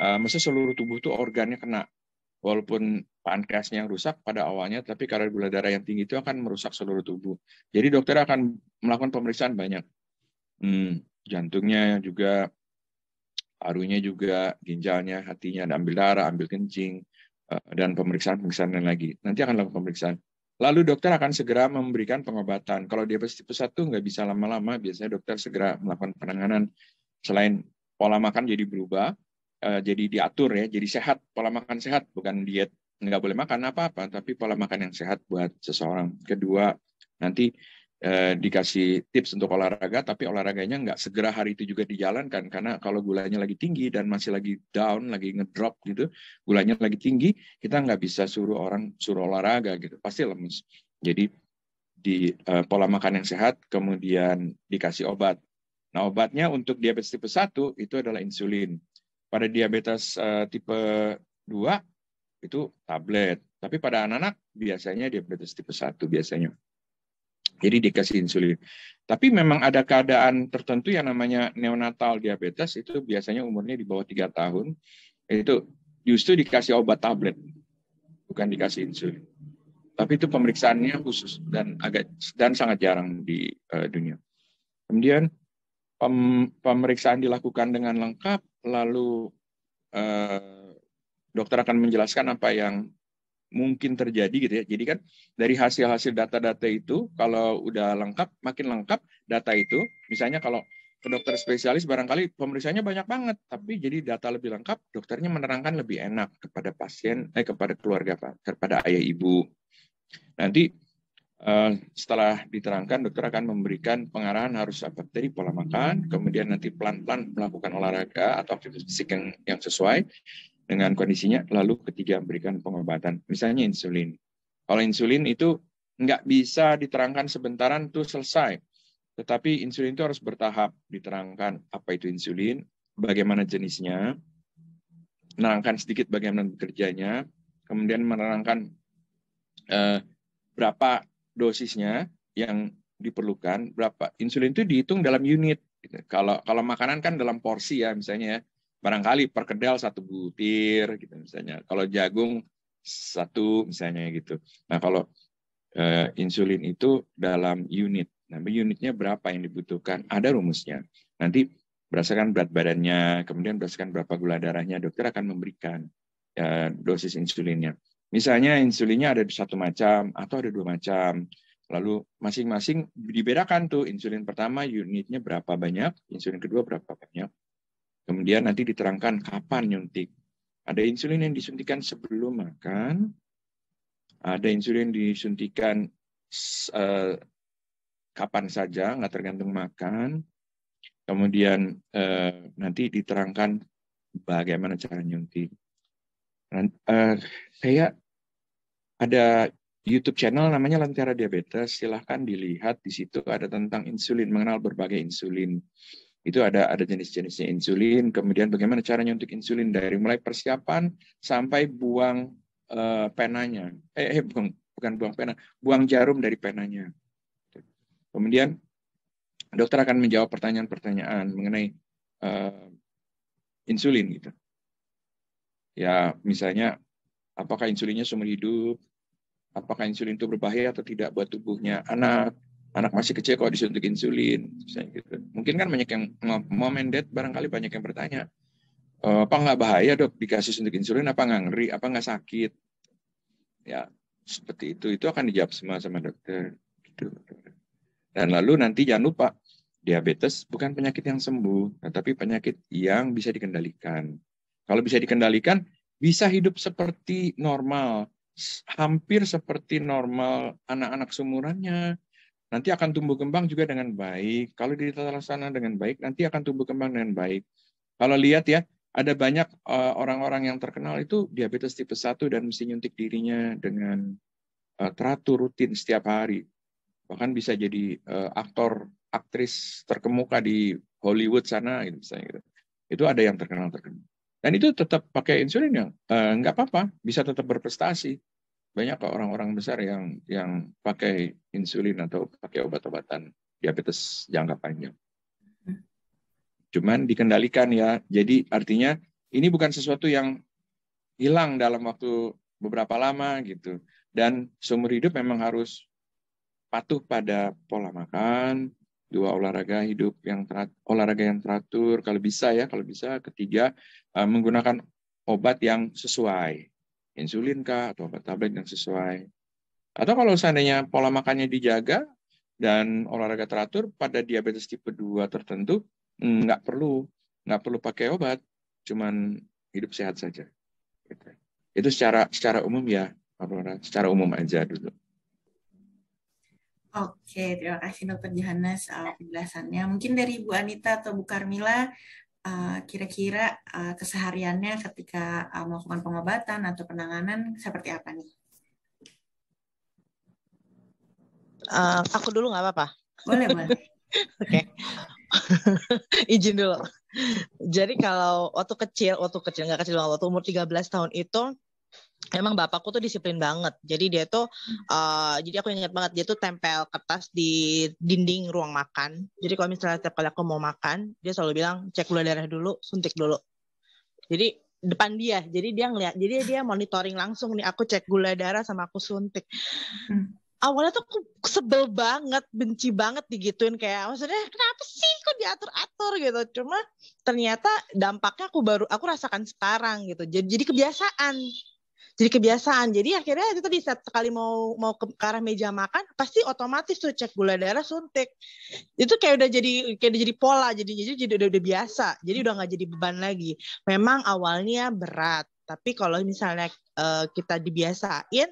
Uh, masa seluruh tubuh itu organnya kena walaupun pankreasnya yang rusak pada awalnya, tapi kadar gula darah yang tinggi itu akan merusak seluruh tubuh. Jadi dokter akan melakukan pemeriksaan banyak. Hmm, jantungnya juga, arunya juga, ginjalnya, hatinya, ada ambil darah, ambil kencing, eh, dan pemeriksaan-pemeriksaan lain lagi. Nanti akan lakukan pemeriksaan. Lalu dokter akan segera memberikan pengobatan. Kalau diabetes tipe 1 nggak bisa lama-lama, biasanya dokter segera melakukan penanganan. Selain pola makan jadi berubah, Eh, jadi diatur ya, jadi sehat, pola makan sehat, bukan diet nggak boleh makan apa-apa, tapi pola makan yang sehat buat seseorang. Kedua, nanti eh, dikasih tips untuk olahraga, tapi olahraganya nggak segera hari itu juga dijalankan, karena kalau gulanya lagi tinggi dan masih lagi down, lagi ngedrop gitu, gulanya lagi tinggi, kita nggak bisa suruh orang suruh olahraga gitu, pasti lemes. Jadi di eh, pola makan yang sehat, kemudian dikasih obat. Nah obatnya untuk diabetes tipe 1 itu adalah insulin pada diabetes uh, tipe 2 itu tablet. Tapi pada anak-anak biasanya diabetes tipe 1 biasanya. Jadi dikasih insulin. Tapi memang ada keadaan tertentu yang namanya neonatal diabetes itu biasanya umurnya di bawah 3 tahun. Itu justru dikasih obat tablet, bukan dikasih insulin. Tapi itu pemeriksaannya khusus dan agak dan sangat jarang di uh, dunia. Kemudian pem, pemeriksaan dilakukan dengan lengkap, lalu eh, dokter akan menjelaskan apa yang mungkin terjadi gitu ya. Jadi kan dari hasil-hasil data-data itu kalau udah lengkap, makin lengkap data itu, misalnya kalau ke dokter spesialis barangkali pemeriksaannya banyak banget, tapi jadi data lebih lengkap, dokternya menerangkan lebih enak kepada pasien, eh kepada keluarga, kepada ayah ibu. Nanti Eh, setelah diterangkan dokter akan memberikan pengarahan harus apa tadi pola makan, kemudian nanti pelan-pelan melakukan olahraga atau aktivitas fisik yang, yang sesuai dengan kondisinya, lalu ketiga memberikan pengobatan, misalnya insulin. Kalau insulin itu nggak bisa diterangkan sebentaran itu selesai, tetapi insulin itu harus bertahap diterangkan apa itu insulin, bagaimana jenisnya, menerangkan sedikit bagaimana bekerjanya, kemudian menerangkan eh, berapa dosisnya yang diperlukan berapa. Insulin itu dihitung dalam unit. Kalau kalau makanan kan dalam porsi ya misalnya ya. Barangkali perkedel satu butir gitu misalnya. Kalau jagung satu misalnya gitu. Nah, kalau eh, insulin itu dalam unit. Nah, unitnya berapa yang dibutuhkan? Ada rumusnya. Nanti berdasarkan berat badannya, kemudian berdasarkan berapa gula darahnya, dokter akan memberikan eh, dosis insulinnya. Misalnya insulinnya ada satu macam atau ada dua macam. Lalu masing-masing dibedakan tuh insulin pertama unitnya berapa banyak, insulin kedua berapa banyak. Kemudian nanti diterangkan kapan nyuntik. Ada insulin yang disuntikan sebelum makan, ada insulin disuntikan eh, kapan saja, nggak tergantung makan. Kemudian eh, nanti diterangkan bagaimana cara nyuntik. Uh, eh, saya ada YouTube channel namanya Lentera Diabetes. Silahkan dilihat di situ ada tentang insulin, mengenal berbagai insulin. Itu ada ada jenis-jenisnya insulin, kemudian bagaimana caranya untuk insulin dari mulai persiapan sampai buang uh, penanya. Eh, eh bukan, bukan buang pena, buang jarum dari penanya. Kemudian dokter akan menjawab pertanyaan-pertanyaan mengenai uh, insulin gitu. Ya, misalnya apakah insulinnya seumur hidup, apakah insulin itu berbahaya atau tidak buat tubuhnya anak anak masih kecil kalau disuntik insulin misalnya gitu mungkin kan banyak yang mau mendet barangkali banyak yang bertanya e, apa nggak bahaya dok dikasih suntik insulin apa nggak ngeri apa nggak sakit ya seperti itu itu akan dijawab semua sama dokter gitu dan lalu nanti jangan lupa diabetes bukan penyakit yang sembuh tetapi penyakit yang bisa dikendalikan kalau bisa dikendalikan bisa hidup seperti normal hampir seperti normal anak-anak sumurannya. Nanti akan tumbuh kembang juga dengan baik. Kalau tata laksana dengan baik, nanti akan tumbuh kembang dengan baik. Kalau lihat ya, ada banyak eh, orang-orang yang terkenal itu diabetes tipe 1 dan mesti nyuntik dirinya dengan eh, teratur rutin setiap hari. Bahkan bisa jadi eh, aktor, aktris terkemuka di Hollywood sana gitu misalnya gitu. Itu ada yang terkenal terkenal. Dan itu tetap pakai insulin ya, eh, nggak apa-apa, bisa tetap berprestasi. Banyak orang-orang besar yang yang pakai insulin atau pakai obat-obatan diabetes jangka panjang. Cuman dikendalikan ya. Jadi artinya ini bukan sesuatu yang hilang dalam waktu beberapa lama gitu. Dan seumur hidup memang harus patuh pada pola makan, dua olahraga hidup yang terat, olahraga yang teratur kalau bisa ya kalau bisa ketiga Eh, menggunakan obat yang sesuai, insulin kah atau obat tablet yang sesuai. Atau kalau seandainya pola makannya dijaga dan olahraga teratur pada diabetes tipe 2 tertentu nggak perlu nggak perlu pakai obat, cuman hidup sehat saja. Gitu. Itu secara secara umum ya, secara umum aja dulu.
Oke, terima kasih Dokter Johannes uh, penjelasannya. Mungkin dari Bu Anita atau Bu Karmila Eh, kira-kira uh, kesehariannya ketika uh, melakukan pengobatan atau penanganan seperti apa nih?
Uh, aku dulu nggak apa-apa. Boleh boleh. <laughs> Oke. <laughs> Izin dulu. Jadi kalau waktu kecil, waktu kecil nggak kecil waktu umur 13 tahun itu Emang bapakku tuh disiplin banget. Jadi dia tuh uh, jadi aku ingat banget dia tuh tempel kertas di dinding ruang makan. Jadi kalau misalnya setiap kali aku mau makan, dia selalu bilang cek gula darah dulu, suntik dulu. Jadi depan dia. Jadi dia ngeliat, jadi dia monitoring langsung nih aku cek gula darah sama aku suntik. Hmm awalnya tuh aku sebel banget, benci banget digituin kayak maksudnya kenapa sih kok diatur-atur gitu. Cuma ternyata dampaknya aku baru aku rasakan sekarang gitu. Jadi, jadi kebiasaan jadi kebiasaan jadi akhirnya itu tadi saat sekali mau mau ke, ke arah meja makan pasti otomatis tuh cek gula darah suntik itu kayak udah jadi kayak udah jadi pola jadi jadi, jadi udah, udah biasa jadi udah nggak jadi beban lagi memang awalnya berat tapi kalau misalnya uh, kita dibiasain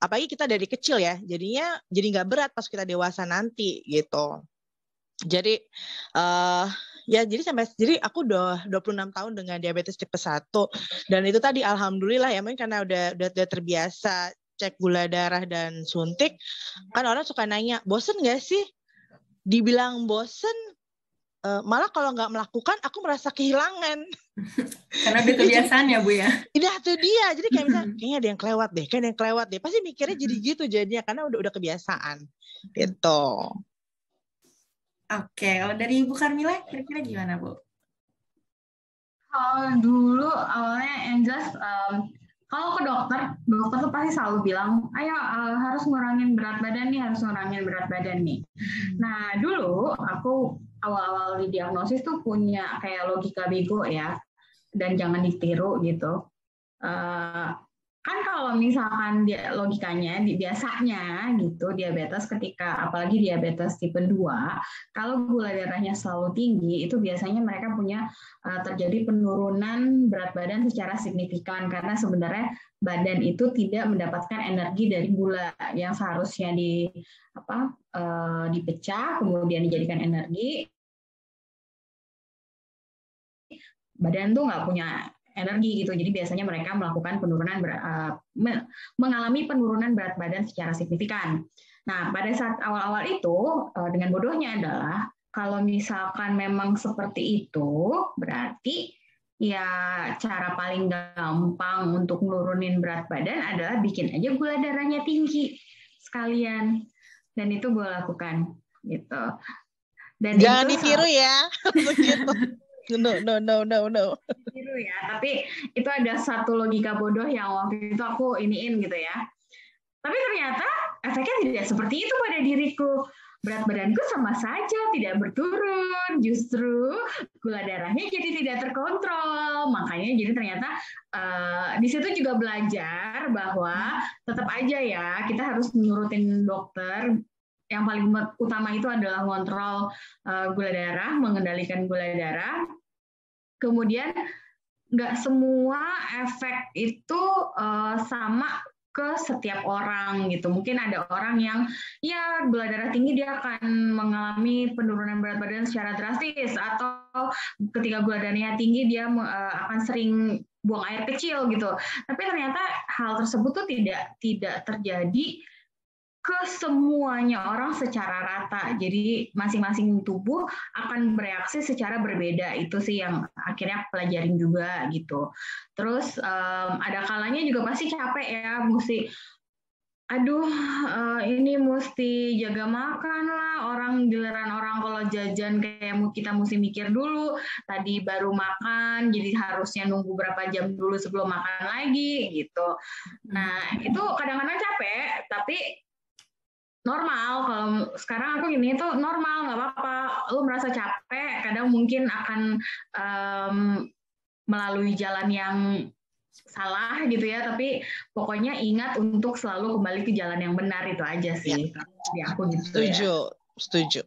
apalagi kita dari kecil ya jadinya jadi nggak berat pas kita dewasa nanti gitu jadi uh, ya jadi sampai jadi aku udah 26 tahun dengan diabetes tipe 1 dan itu tadi alhamdulillah ya mungkin karena udah udah, udah terbiasa cek gula darah dan suntik kan orang suka nanya bosen gak sih dibilang bosen eh, malah kalau nggak melakukan aku merasa kehilangan
<laughs> karena udah <laughs> kebiasaan ya bu ya
iya itu dia jadi kayak misalnya <laughs> kayaknya ada yang kelewat deh kayaknya ada yang kelewat deh pasti mikirnya jadi gitu jadinya karena udah udah kebiasaan gitu Oke, kalau dari Ibu Carmila kira-kira gimana, Bu?
Kalau dulu awalnya yang jelas um,
kalau ke dokter, dokter tuh pasti selalu bilang, ayo uh, harus ngurangin berat badan nih, harus ngurangin berat badan nih. Hmm. Nah dulu aku awal-awal di diagnosis tuh punya kayak logika bego ya, dan jangan ditiru gitu. Uh, kan kalau misalkan dia logikanya di, biasanya gitu diabetes ketika apalagi diabetes tipe 2 kalau gula darahnya selalu tinggi itu biasanya mereka punya eh, terjadi penurunan berat badan secara signifikan karena sebenarnya badan itu tidak mendapatkan energi dari gula yang seharusnya di apa eh, dipecah kemudian dijadikan energi badan tuh nggak punya energi gitu. Jadi biasanya mereka melakukan penurunan berat, eh, mengalami penurunan berat badan secara signifikan. Nah, pada saat awal-awal itu eh, dengan bodohnya adalah kalau misalkan memang seperti itu, berarti ya cara paling gampang untuk nurunin berat badan adalah bikin aja gula darahnya tinggi sekalian. Dan itu gue lakukan gitu. Dan Jangan ditiru ya. <laughs> Begitu. <laughs> no no no no no biru ya tapi itu ada satu logika bodoh yang waktu itu aku iniin gitu ya tapi ternyata efeknya tidak seperti itu pada diriku berat badanku sama saja tidak berturun justru gula darahnya jadi tidak terkontrol makanya jadi ternyata uh, di situ juga belajar bahwa tetap aja ya kita harus menurutin dokter yang paling utama itu adalah ngontrol eh, gula darah, mengendalikan gula darah. Kemudian nggak semua efek itu eh, sama ke setiap orang gitu. Mungkin ada orang yang ya gula darah tinggi dia akan mengalami penurunan berat badan secara drastis atau ketika gula darahnya tinggi dia eh, akan sering buang air kecil gitu. Tapi ternyata hal tersebut tuh tidak tidak terjadi ke semuanya orang secara rata. Jadi masing-masing tubuh akan bereaksi secara berbeda. Itu sih yang akhirnya pelajarin juga gitu. Terus um, ada kalanya juga pasti capek ya, mesti aduh eh, ini mesti jaga makan lah orang giliran orang kalau jajan kayak kita mesti mikir dulu tadi baru makan jadi harusnya nunggu berapa jam dulu sebelum makan lagi gitu nah itu kadang-kadang capek tapi normal kalau sekarang aku gini itu normal nggak apa-apa lu merasa capek kadang mungkin akan um, melalui jalan yang salah gitu ya tapi pokoknya ingat untuk selalu kembali ke jalan yang benar itu aja sih ya. di aku
gitu ya. setuju ya. setuju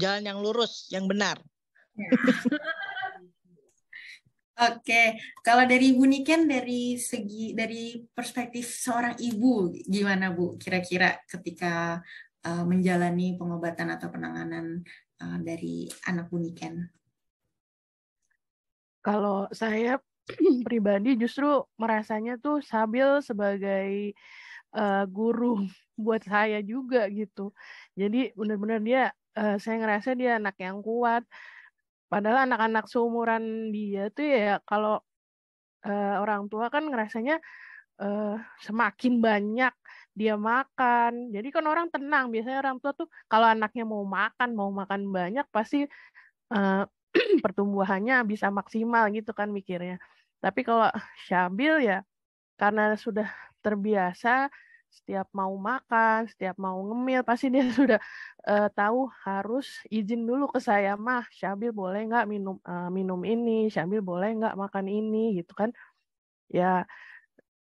jalan yang lurus yang benar ya. <laughs> Oke, kalau dari Bu Niken dari segi dari perspektif seorang ibu gimana Bu? Kira-kira ketika Eh, menjalani pengobatan atau penanganan eh, dari anak uniken?
Kalau saya <clears throat> pribadi justru merasanya tuh sambil sebagai eh, guru <laughs> buat saya juga gitu. Jadi benar-benar dia saya ngerasa dia anak yang kuat. Padahal anak-anak seumuran dia tuh ya kalau orang tua kan ngerasanya semakin banyak dia makan. Jadi kan orang tenang. Biasanya orang tua tuh kalau anaknya mau makan, mau makan banyak, pasti uh, <clears throat> pertumbuhannya bisa maksimal gitu kan mikirnya. Tapi kalau Syabil ya karena sudah terbiasa setiap mau makan, setiap mau ngemil, pasti dia <laughs> sudah uh, tahu harus izin dulu ke saya mah, Syabil boleh nggak minum uh, minum ini, Syabil boleh nggak makan ini, gitu kan? Ya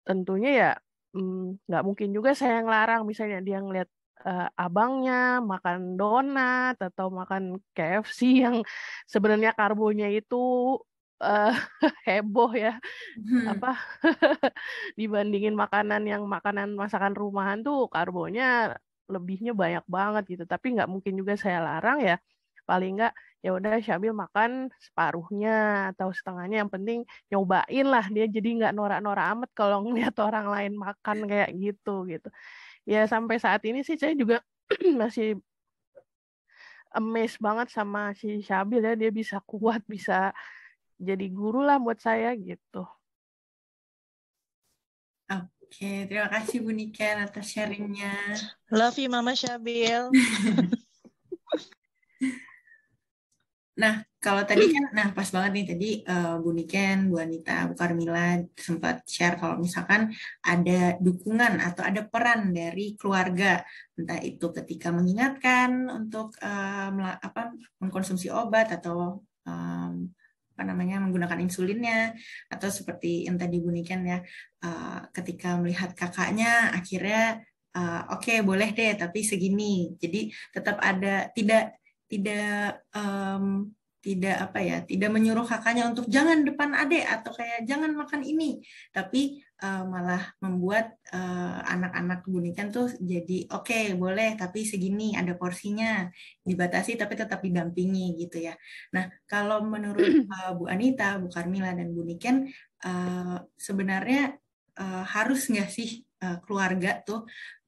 tentunya ya Mm, nggak mm, mungkin juga saya ngelarang misalnya dia ngeliat uh, abangnya makan donat atau makan KFC <laughs> yang sebenarnya karbonya itu uh, <laughs> heboh ya hmm. apa <laughs> dibandingin makanan yang makanan masakan rumahan tuh karbonya lebihnya banyak banget gitu tapi nggak mungkin juga saya larang ya paling nggak ya udah Syabil makan separuhnya atau setengahnya yang penting nyobain lah dia jadi nggak norak-norak amat kalau ngeliat orang lain makan kayak gitu gitu ya sampai saat ini sih saya juga <clears throat> masih amazed banget sama si Syabil ya dia bisa kuat bisa jadi guru lah buat saya gitu
Oke, terima kasih Bu Niken atas sharingnya.
Love you Mama Syabil.
<laughs> Nah, kalau tadi kan, nah pas
banget nih tadi uh, Bu Niken, Bu Anita, Bu Carmila sempat share kalau misalkan ada dukungan atau ada peran dari keluarga, entah itu ketika mengingatkan untuk uh, apa mengkonsumsi obat atau um, apa namanya menggunakan insulinnya atau seperti yang tadi Bu Niken ya, uh, ketika melihat kakaknya akhirnya uh, oke okay, boleh deh tapi segini. Jadi tetap ada tidak tidak um, tidak apa ya tidak menyuruh kakaknya untuk jangan depan adik atau kayak jangan makan ini tapi uh, malah membuat anak eh, anak-anak bunikan tuh jadi oke okay, boleh tapi segini ada porsinya dibatasi tapi tetap didampingi gitu ya nah kalau menurut uh, <clears throat> Bu Anita Bu Karmila dan Bu Niken uh, sebenarnya uh, harus nggak sih uh, keluarga tuh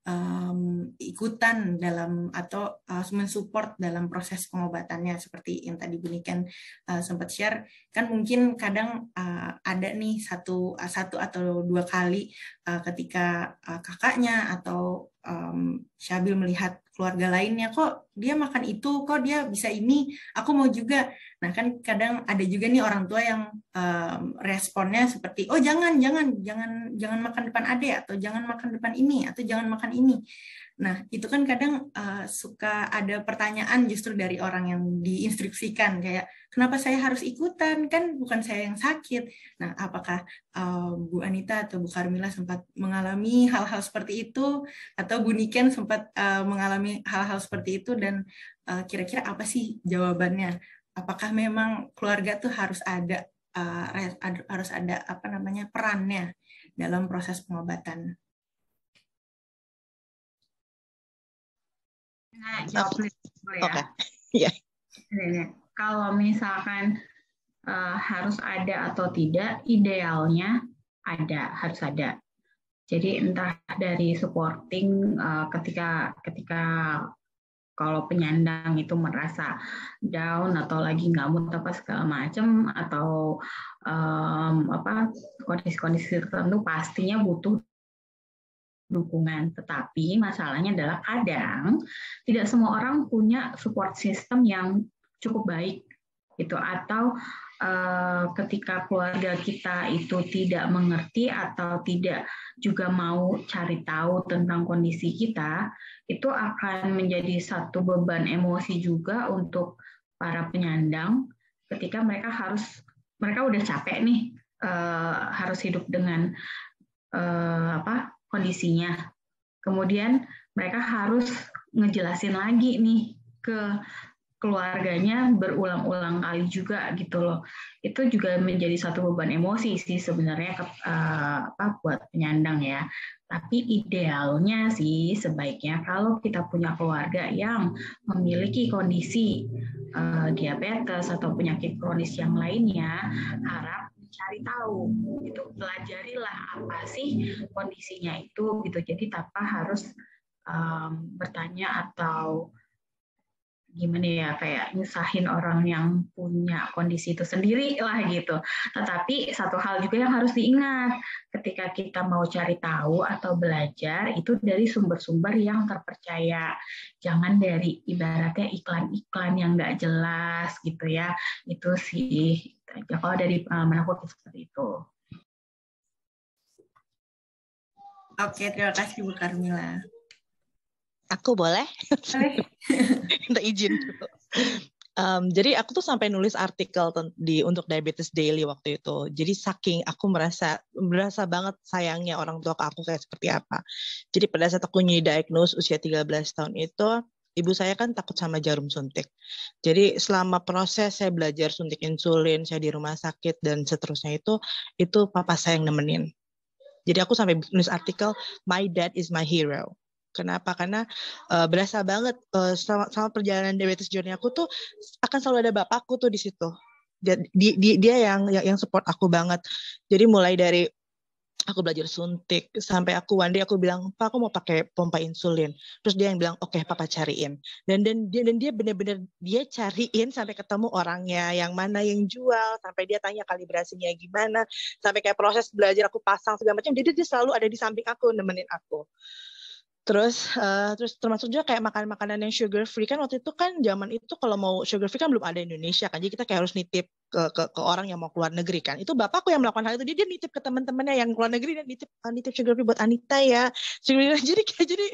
um, ikutan dalam atau uh, mensupport dalam proses pengobatannya seperti yang tadi Bu Niken uh, eh, sempat share kan mungkin kadang uh, ada nih satu uh, satu atau dua kali uh, ketika uh, kakaknya atau um, Syabil melihat keluarga lainnya kok dia makan itu kok dia bisa ini aku mau juga nah kan kadang ada juga nih orang tua yang um, responnya seperti oh jangan jangan jangan jangan makan depan ade atau jangan makan depan ini atau jangan makan ini Nah, itu kan kadang uh, suka ada pertanyaan justru dari orang yang diinstruksikan kayak kenapa saya harus ikutan? Kan bukan saya yang sakit. Nah, apakah uh, Bu Anita atau Bu Carmila sempat mengalami hal-hal seperti itu atau Bu Niken sempat uh, mengalami hal-hal seperti itu dan uh, kira-kira apa sih jawabannya? Apakah memang keluarga tuh harus ada uh, harus ada apa namanya perannya dalam proses pengobatan?
Nah, jawab ya. okay. <laughs> Iya. Iya. kalau misalkan uh, harus ada atau tidak, idealnya ada, harus ada. Jadi entah dari supporting uh, ketika ketika kalau penyandang itu merasa down atau lagi nggak mood apa segala macam atau um, apa kondisi-kondisi tertentu pastinya butuh dukungan. Tetapi masalahnya adalah kadang tidak semua orang punya support system yang cukup baik gitu atau eh, ketika keluarga kita itu tidak mengerti atau tidak juga mau cari tahu tentang kondisi kita itu akan menjadi satu beban emosi juga untuk para penyandang ketika mereka harus mereka udah capek nih uh, harus hidup dengan uh, apa kondisinya. Kemudian mereka harus ngejelasin lagi nih ke keluarganya berulang-ulang kali juga gitu loh. Itu juga menjadi satu beban emosi sih sebenarnya ke, uh, apa buat penyandang ya. Tapi idealnya sih sebaiknya kalau kita punya keluarga yang memiliki kondisi uh, diabetes atau penyakit kronis yang lainnya, harap cari tahu itu pelajarilah apa sih kondisinya itu gitu jadi tanpa harus um, bertanya atau gimana ya kayak nyusahin orang yang punya kondisi itu sendiri lah gitu. Tetapi satu hal juga yang harus diingat ketika kita mau cari tahu atau belajar itu dari sumber-sumber yang terpercaya. Jangan dari ibaratnya iklan-iklan yang nggak jelas gitu ya. Itu sih aja kalau dari pengalaman eh, aku seperti
itu. Oke, terima kasih Bu Carmila. Aku boleh? Boleh. <laughs> izin Um, jadi aku tuh sampai nulis artikel di untuk diabetes daily waktu itu. Jadi saking aku merasa merasa banget sayangnya orang tua aku kayak seperti apa. Jadi pada saat aku diagnose usia 13 tahun itu ibu saya kan takut sama jarum suntik. Jadi selama proses saya belajar suntik insulin, saya di rumah sakit dan seterusnya itu, itu papa saya yang nemenin. Jadi aku sampai nulis artikel My Dad is My Hero. Kenapa? Karena uh, berasa banget uh, selama, selama perjalanan diabetes journey aku tuh akan selalu ada bapakku tuh di situ. Dia, dia, dia yang, yang yang support aku banget. Jadi mulai dari aku belajar suntik sampai aku one day aku bilang pak aku mau pakai pompa insulin terus dia yang bilang oke okay, papa cariin dan dan dia dan dia benar-benar dia cariin sampai ketemu orangnya yang mana yang jual sampai dia tanya kalibrasinya gimana sampai kayak proses belajar aku pasang segala macam jadi dia selalu ada di samping aku nemenin aku Terus uh, terus termasuk juga kayak makan-makanan yang sugar free kan waktu itu kan zaman itu kalau mau sugar free kan belum ada Indonesia kan. Jadi kita kayak harus nitip ke, ke, ke orang yang mau keluar negeri kan. Itu bapakku yang melakukan hal itu. Dia nitip ke teman-temannya yang keluar negeri dan nitip eh, nitip sugar free buat Anita ya. Sugar free. <laughs> Jadi kayak jadi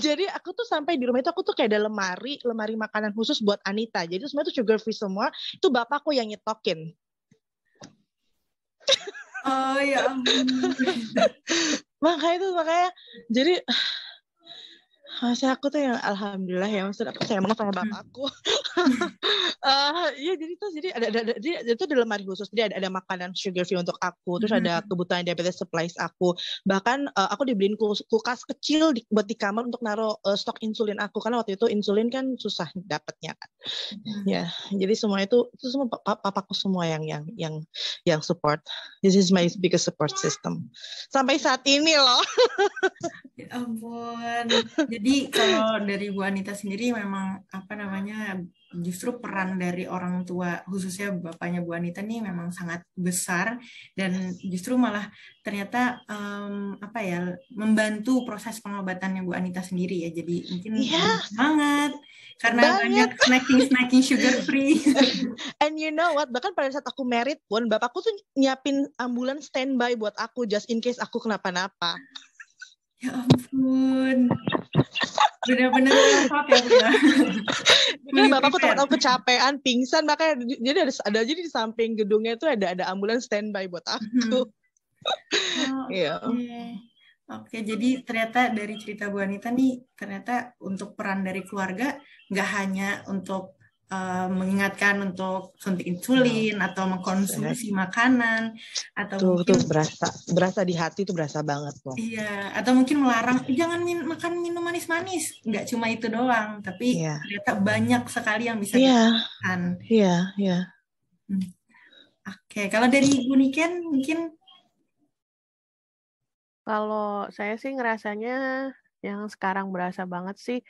jadi aku tuh sampai di rumah itu aku tuh kayak ada lemari, lemari makanan khusus buat Anita. Jadi semua itu sugar free semua. Itu bapakku yang nyetokin. Oh ya <laughs> makanya itu makanya jadi saya aku tuh yang alhamdulillah ya maksud aku saya sama hmm. bapak aku. uh, <laughs> eh, ya jadi tuh jadi ada, ada, ada jadi itu ada lemari khusus. dia ada, ada makanan sugar free untuk aku, terus mm -hmm. ada kebutuhan diabetes supplies aku. Bahkan uh, aku dibeliin kulkas kecil di, buat di kamar untuk naruh uh, stok insulin aku karena waktu itu insulin kan susah dapatnya kan. Mm -hmm. Ya, yeah. jadi semua itu itu semua pap papaku semua yang yang yang yang support. This is my biggest support system. Sampai saat ini loh.
ya ampun. Jadi <laughs> Jadi kalau dari Bu Anita sendiri memang apa namanya justru peran dari orang tua khususnya bapaknya Bu Anita nih memang sangat besar dan justru malah ternyata um, apa ya membantu proses pengobatannya Bu Anita sendiri ya jadi mungkin yeah. semangat karena banyak, banyak snacking snacking sugar free
<laughs> and you know what bahkan pada saat aku merit pun bapakku tuh nyiapin ambulans standby buat aku just in case aku kenapa-napa ya ampun
Bener-bener lengkap ya Bunda. Jadi bapakku teman
tahu kecapean, pingsan, makanya jadi ada, ada jadi di samping gedungnya itu ada ada ambulans standby buat aku. Mm-hmm. <laughs>
Iya. Hmm. Oh, okay. Oke, jadi ternyata dari cerita Bu Anita nih, ternyata untuk peran dari keluarga nggak hanya untuk Eh, mengingatkan untuk suntik insulin iya. atau mengkonsumsi iya. makanan atau tuh, mungkin tuh
berasa berasa di hati itu berasa banget kok
Iya, atau mungkin melarang eh, jangan min makan minum manis-manis. nggak cuma itu doang, tapi yeah. ternyata banyak sekali yang bisa iya. dilakukan.
Iya, iya. Hmm. Oke, kalau dari ibu
Niken mungkin
kalau saya sih ngerasanya yang sekarang berasa banget sih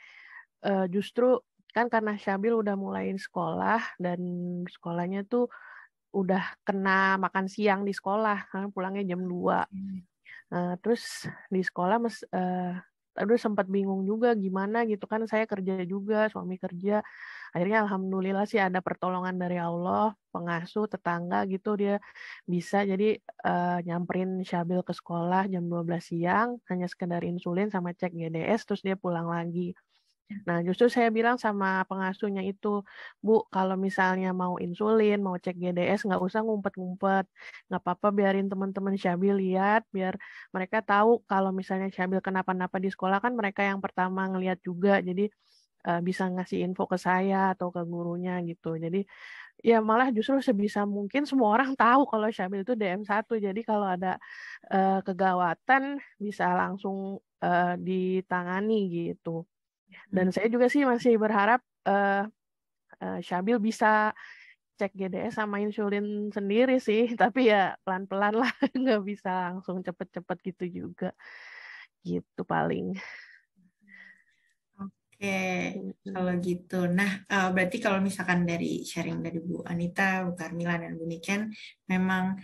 eh, justru kan karena Syabil udah mulain sekolah dan sekolahnya tuh udah kena makan siang di sekolah kan pulangnya jam 2. Hmm. Nah, terus di sekolah mes, uh, aduh sempat bingung juga gimana gitu kan saya kerja juga suami kerja akhirnya alhamdulillah sih ada pertolongan dari Allah pengasuh tetangga gitu dia bisa jadi uh, nyamperin Syabil ke sekolah jam 12 siang hanya sekedar insulin sama cek GDS terus dia pulang lagi Nah, justru saya bilang sama pengasuhnya itu, Bu, kalau misalnya mau insulin, mau cek GDS, nggak usah ngumpet-ngumpet. Nggak apa-apa, biarin teman-teman Syabil lihat, biar mereka tahu kalau misalnya Syabil kenapa-napa di sekolah, kan mereka yang pertama ngelihat juga. Jadi, eh, bisa ngasih info ke saya atau ke gurunya gitu. Jadi ya malah justru sebisa mungkin semua orang <laughs> tahu kalau Syabil itu DM1. Jadi kalau ada eh, kegawatan bisa langsung eh, ditangani gitu. Dan hmm. saya juga sih masih berharap uh, uh, Syabil bisa cek GDS sama insulin sendiri sih, <laughs> tapi ya pelan-pelan lah, <laughs> nggak bisa langsung cepet-cepet gitu juga. Gitu paling. Oke, kalau
gitu. Nah, eh, berarti kalau misalkan dari sharing dari Bu Anita, Bu Carmila, dan Bu Niken, memang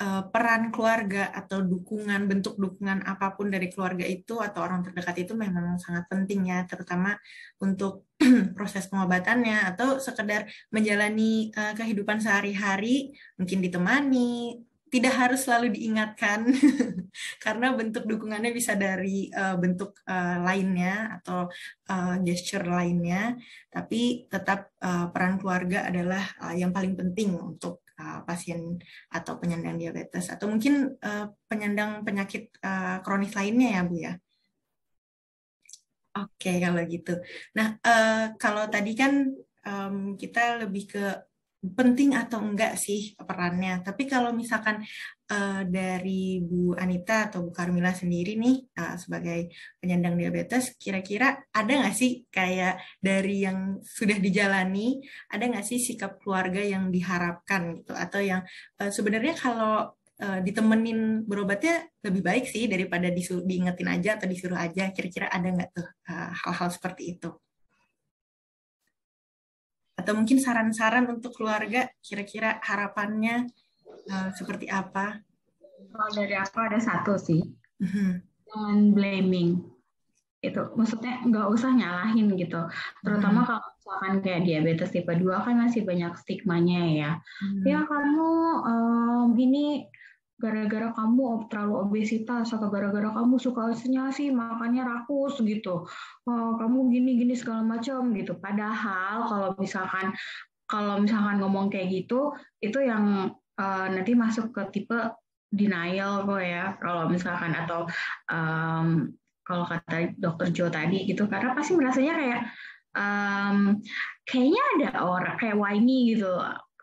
Eh, peran keluarga atau dukungan bentuk dukungan apapun dari keluarga itu atau orang terdekat itu memang sangat penting ya terutama untuk <clears throat> proses pengobatannya atau sekedar menjalani eh, kehidupan sehari-hari mungkin ditemani tidak harus selalu diingatkan <laughs> karena bentuk dukungannya bisa dari eh, bentuk lainnya atau uh, gesture lainnya tapi tetap peran keluarga adalah yang paling penting untuk Eh, pasien atau penyandang diabetes atau mungkin uh, penyandang penyakit uh, kronis lainnya ya Bu ya. Oke okay, kalau gitu. Nah uh, kalau tadi kan um, kita lebih ke penting atau enggak sih perannya. Tapi kalau misalkan uh, dari Bu Anita atau Bu Carmila sendiri nih uh, sebagai penyandang diabetes, kira-kira ada nggak sih kayak dari yang sudah dijalani, ada nggak sih sikap keluarga yang diharapkan gitu atau yang uh, sebenarnya kalau ditemenin berobatnya lebih baik sih daripada disuruh diingetin aja atau disuruh aja. Kira-kira ada nggak tuh hal-hal uh, hal -hal seperti itu? atau mungkin saran-saran untuk keluarga kira-kira harapannya uh, seperti apa? Kalau dari aku ada satu
sih, mm-hmm. jangan blaming itu maksudnya nggak usah nyalahin gitu terutama mm-hmm. kalau misalkan kayak diabetes tipe 2 kan masih banyak stigmanya ya mm-hmm. ya kamu um, ini gara-gara kamu terlalu obesitas atau gara-gara kamu suka sih makannya rakus gitu oh, kamu gini-gini segala macam gitu padahal kalau misalkan kalau misalkan ngomong kayak gitu itu yang uh, nanti masuk ke tipe denial kok ya kalau misalkan atau um, kalau kata dokter Jo tadi gitu karena pasti merasanya kayak um, kayaknya ada orang kayak whiny gitu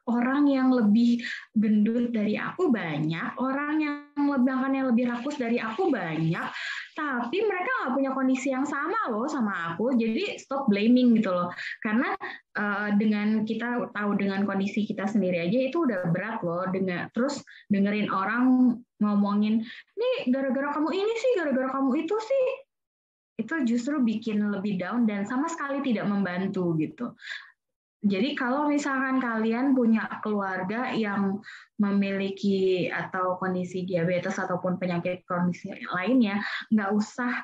orang yang lebih gendut dari aku banyak, orang yang lebih yang lebih rakus dari aku banyak, tapi mereka nggak punya kondisi yang sama loh sama aku. Jadi stop blaming gitu loh, karena uh, dengan kita tahu dengan kondisi kita sendiri aja itu udah berat loh. dengan terus dengerin orang ngomongin, nih gara-gara kamu ini sih, gara-gara kamu itu sih, itu justru bikin lebih down dan sama sekali tidak membantu gitu. Jadi kalau misalkan kalian punya keluarga yang memiliki atau kondisi diabetes ataupun penyakit kronis lainnya, nggak usah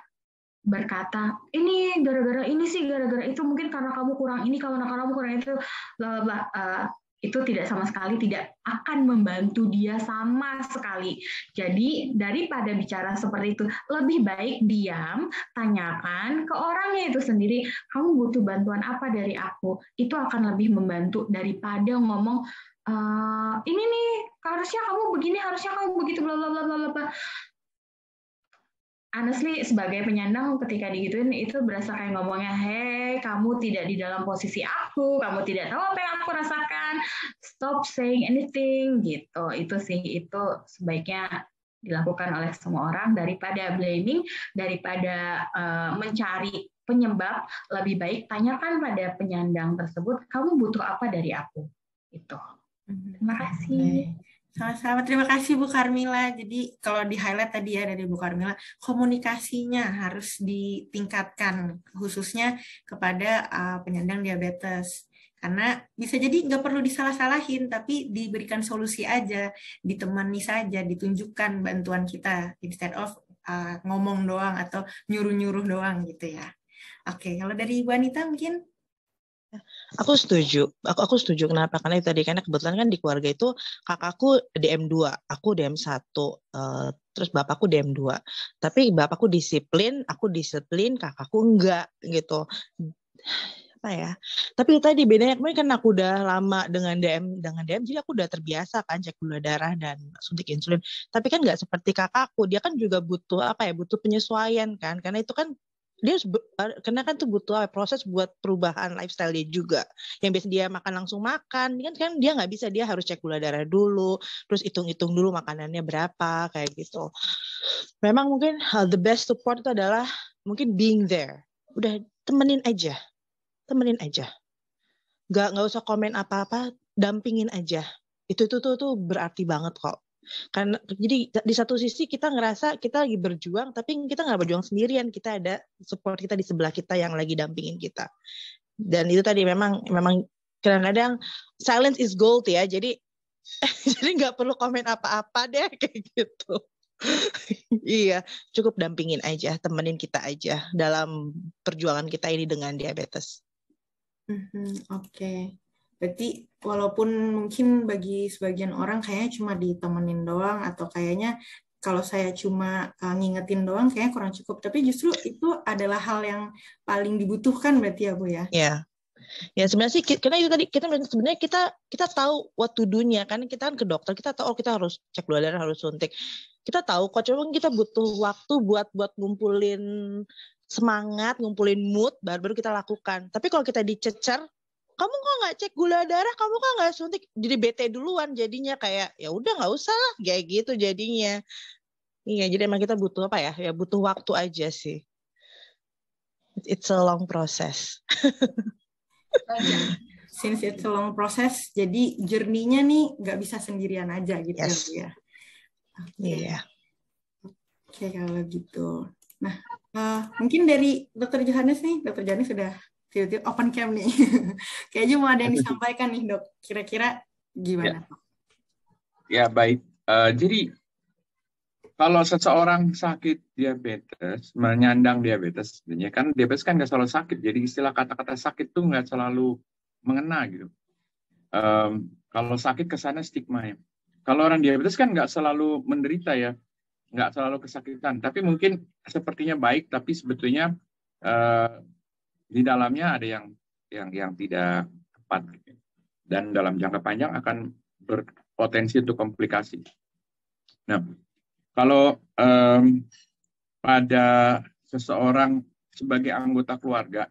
berkata ini gara-gara ini sih gara-gara itu mungkin karena kamu kurang ini karena kamu kurang itu bla bla eh, itu tidak sama sekali tidak akan membantu dia sama sekali. Jadi daripada bicara seperti itu, lebih baik diam, tanyakan ke orangnya itu sendiri, kamu butuh bantuan apa dari aku? Itu akan lebih membantu daripada ngomong e, ini nih harusnya kamu begini, harusnya kamu begitu bla bla bla bla bla honestly sebagai penyandang ketika digituin itu berasa kayak ngomongnya hei kamu tidak di dalam posisi aku kamu tidak tahu apa yang aku rasakan stop saying anything gitu itu sih itu sebaiknya dilakukan oleh semua orang daripada blaming daripada uh, mencari penyebab lebih baik tanyakan pada
penyandang
tersebut kamu butuh apa dari aku itu
mhm. terima kasih okay. Sama-sama, terima kasih Bu Karmila. Jadi kalau di highlight tadi ya dari Bu Karmila, komunikasinya harus ditingkatkan khususnya kepada uh, penyandang diabetes. Karena bisa jadi nggak perlu disalah-salahin, tapi diberikan solusi aja, ditemani saja, ditunjukkan bantuan kita instead of uh, ngomong doang atau nyuruh-nyuruh doang gitu ya. Oke, kalau dari wanita Anita mungkin
Aku setuju. Aku aku setuju kenapa? Karena tadi karena kebetulan kan di keluarga itu kakakku DM2, aku DM1, uh, eh, terus bapakku DM2. Tapi bapakku disiplin, aku disiplin, kakakku enggak gitu. Apa ya? Tapi tadi bedanya kemarin kan aku udah lama dengan DM dengan DM jadi aku udah terbiasa kan cek gula darah dan suntik insulin. Tapi kan enggak seperti kakakku, dia kan juga butuh apa ya? Butuh penyesuaian kan. Karena itu kan dia harus er, karena kan tuh butuh proses buat perubahan lifestyle dia juga yang biasa dia makan langsung makan kan kan dia nggak bisa dia harus cek gula darah dulu terus hitung-hitung dulu makanannya berapa kayak gitu memang mungkin uh, the best support itu adalah mungkin being there udah temenin aja temenin aja nggak nggak usah komen apa-apa dampingin aja itu itu tuh tuh berarti banget kok karena jadi di satu sisi kita ngerasa kita lagi berjuang, tapi kita nggak berjuang sendirian. Kita ada support kita di sebelah kita yang lagi dampingin kita. Dan itu tadi memang memang kadang-kadang silence is gold ya. Jadi <laughs> jadi nggak perlu komen apa-apa deh <laughs> kayak gitu. iya, cukup dampingin aja, temenin kita aja dalam perjuangan kita ini dengan diabetes.
Mm -hmm, Oke. Okay. Berarti walaupun mungkin bagi sebagian orang kayaknya cuma ditemenin doang atau kayaknya kalau saya cuma eh, ngingetin doang kayaknya kurang
cukup. Tapi justru itu adalah hal yang paling dibutuhkan berarti ya Bu ya. Iya. Yeah. Ya sebenarnya sih karena itu tadi kita sebenarnya kita kita tahu what to do-nya kan kita kan ke dokter kita tahu oh kita harus cek dua darah harus suntik. Kita tahu kok cuma kita butuh waktu buat buat ngumpulin semangat, ngumpulin mood baru baru kita lakukan. Tapi kalau kita dicecer kamu kok nggak cek gula darah kamu kok nggak suntik jadi bete duluan jadinya kayak ya udah nggak usah lah kayak gitu jadinya iya jadi emang kita butuh apa ya ya butuh waktu aja sih it's a long process
oh, iya. since it's a long process jadi jerninya nih nggak bisa sendirian aja gitu ya, yes. ya iya oke kalau gitu nah uh, mungkin dari dokter Johannes nih dokter Johannes sudah tiba-tiba open camp nih. <laughs> Kayaknya mau ada yang disampaikan nih dok. Kira-kira gimana?
Ya, ya baik. Uh, jadi kalau seseorang sakit diabetes, menyandang diabetes, sebenarnya kan diabetes kan nggak selalu sakit. Jadi istilah kata-kata sakit tuh nggak selalu mengena gitu. Um, kalau sakit kesannya stigma ya. Kalau orang diabetes kan nggak selalu menderita ya, nggak selalu kesakitan. Tapi mungkin sepertinya baik, tapi sebetulnya eh, di dalamnya ada yang yang yang tidak tepat dan dalam jangka panjang akan berpotensi untuk komplikasi. Nah, kalau um, pada seseorang sebagai anggota keluarga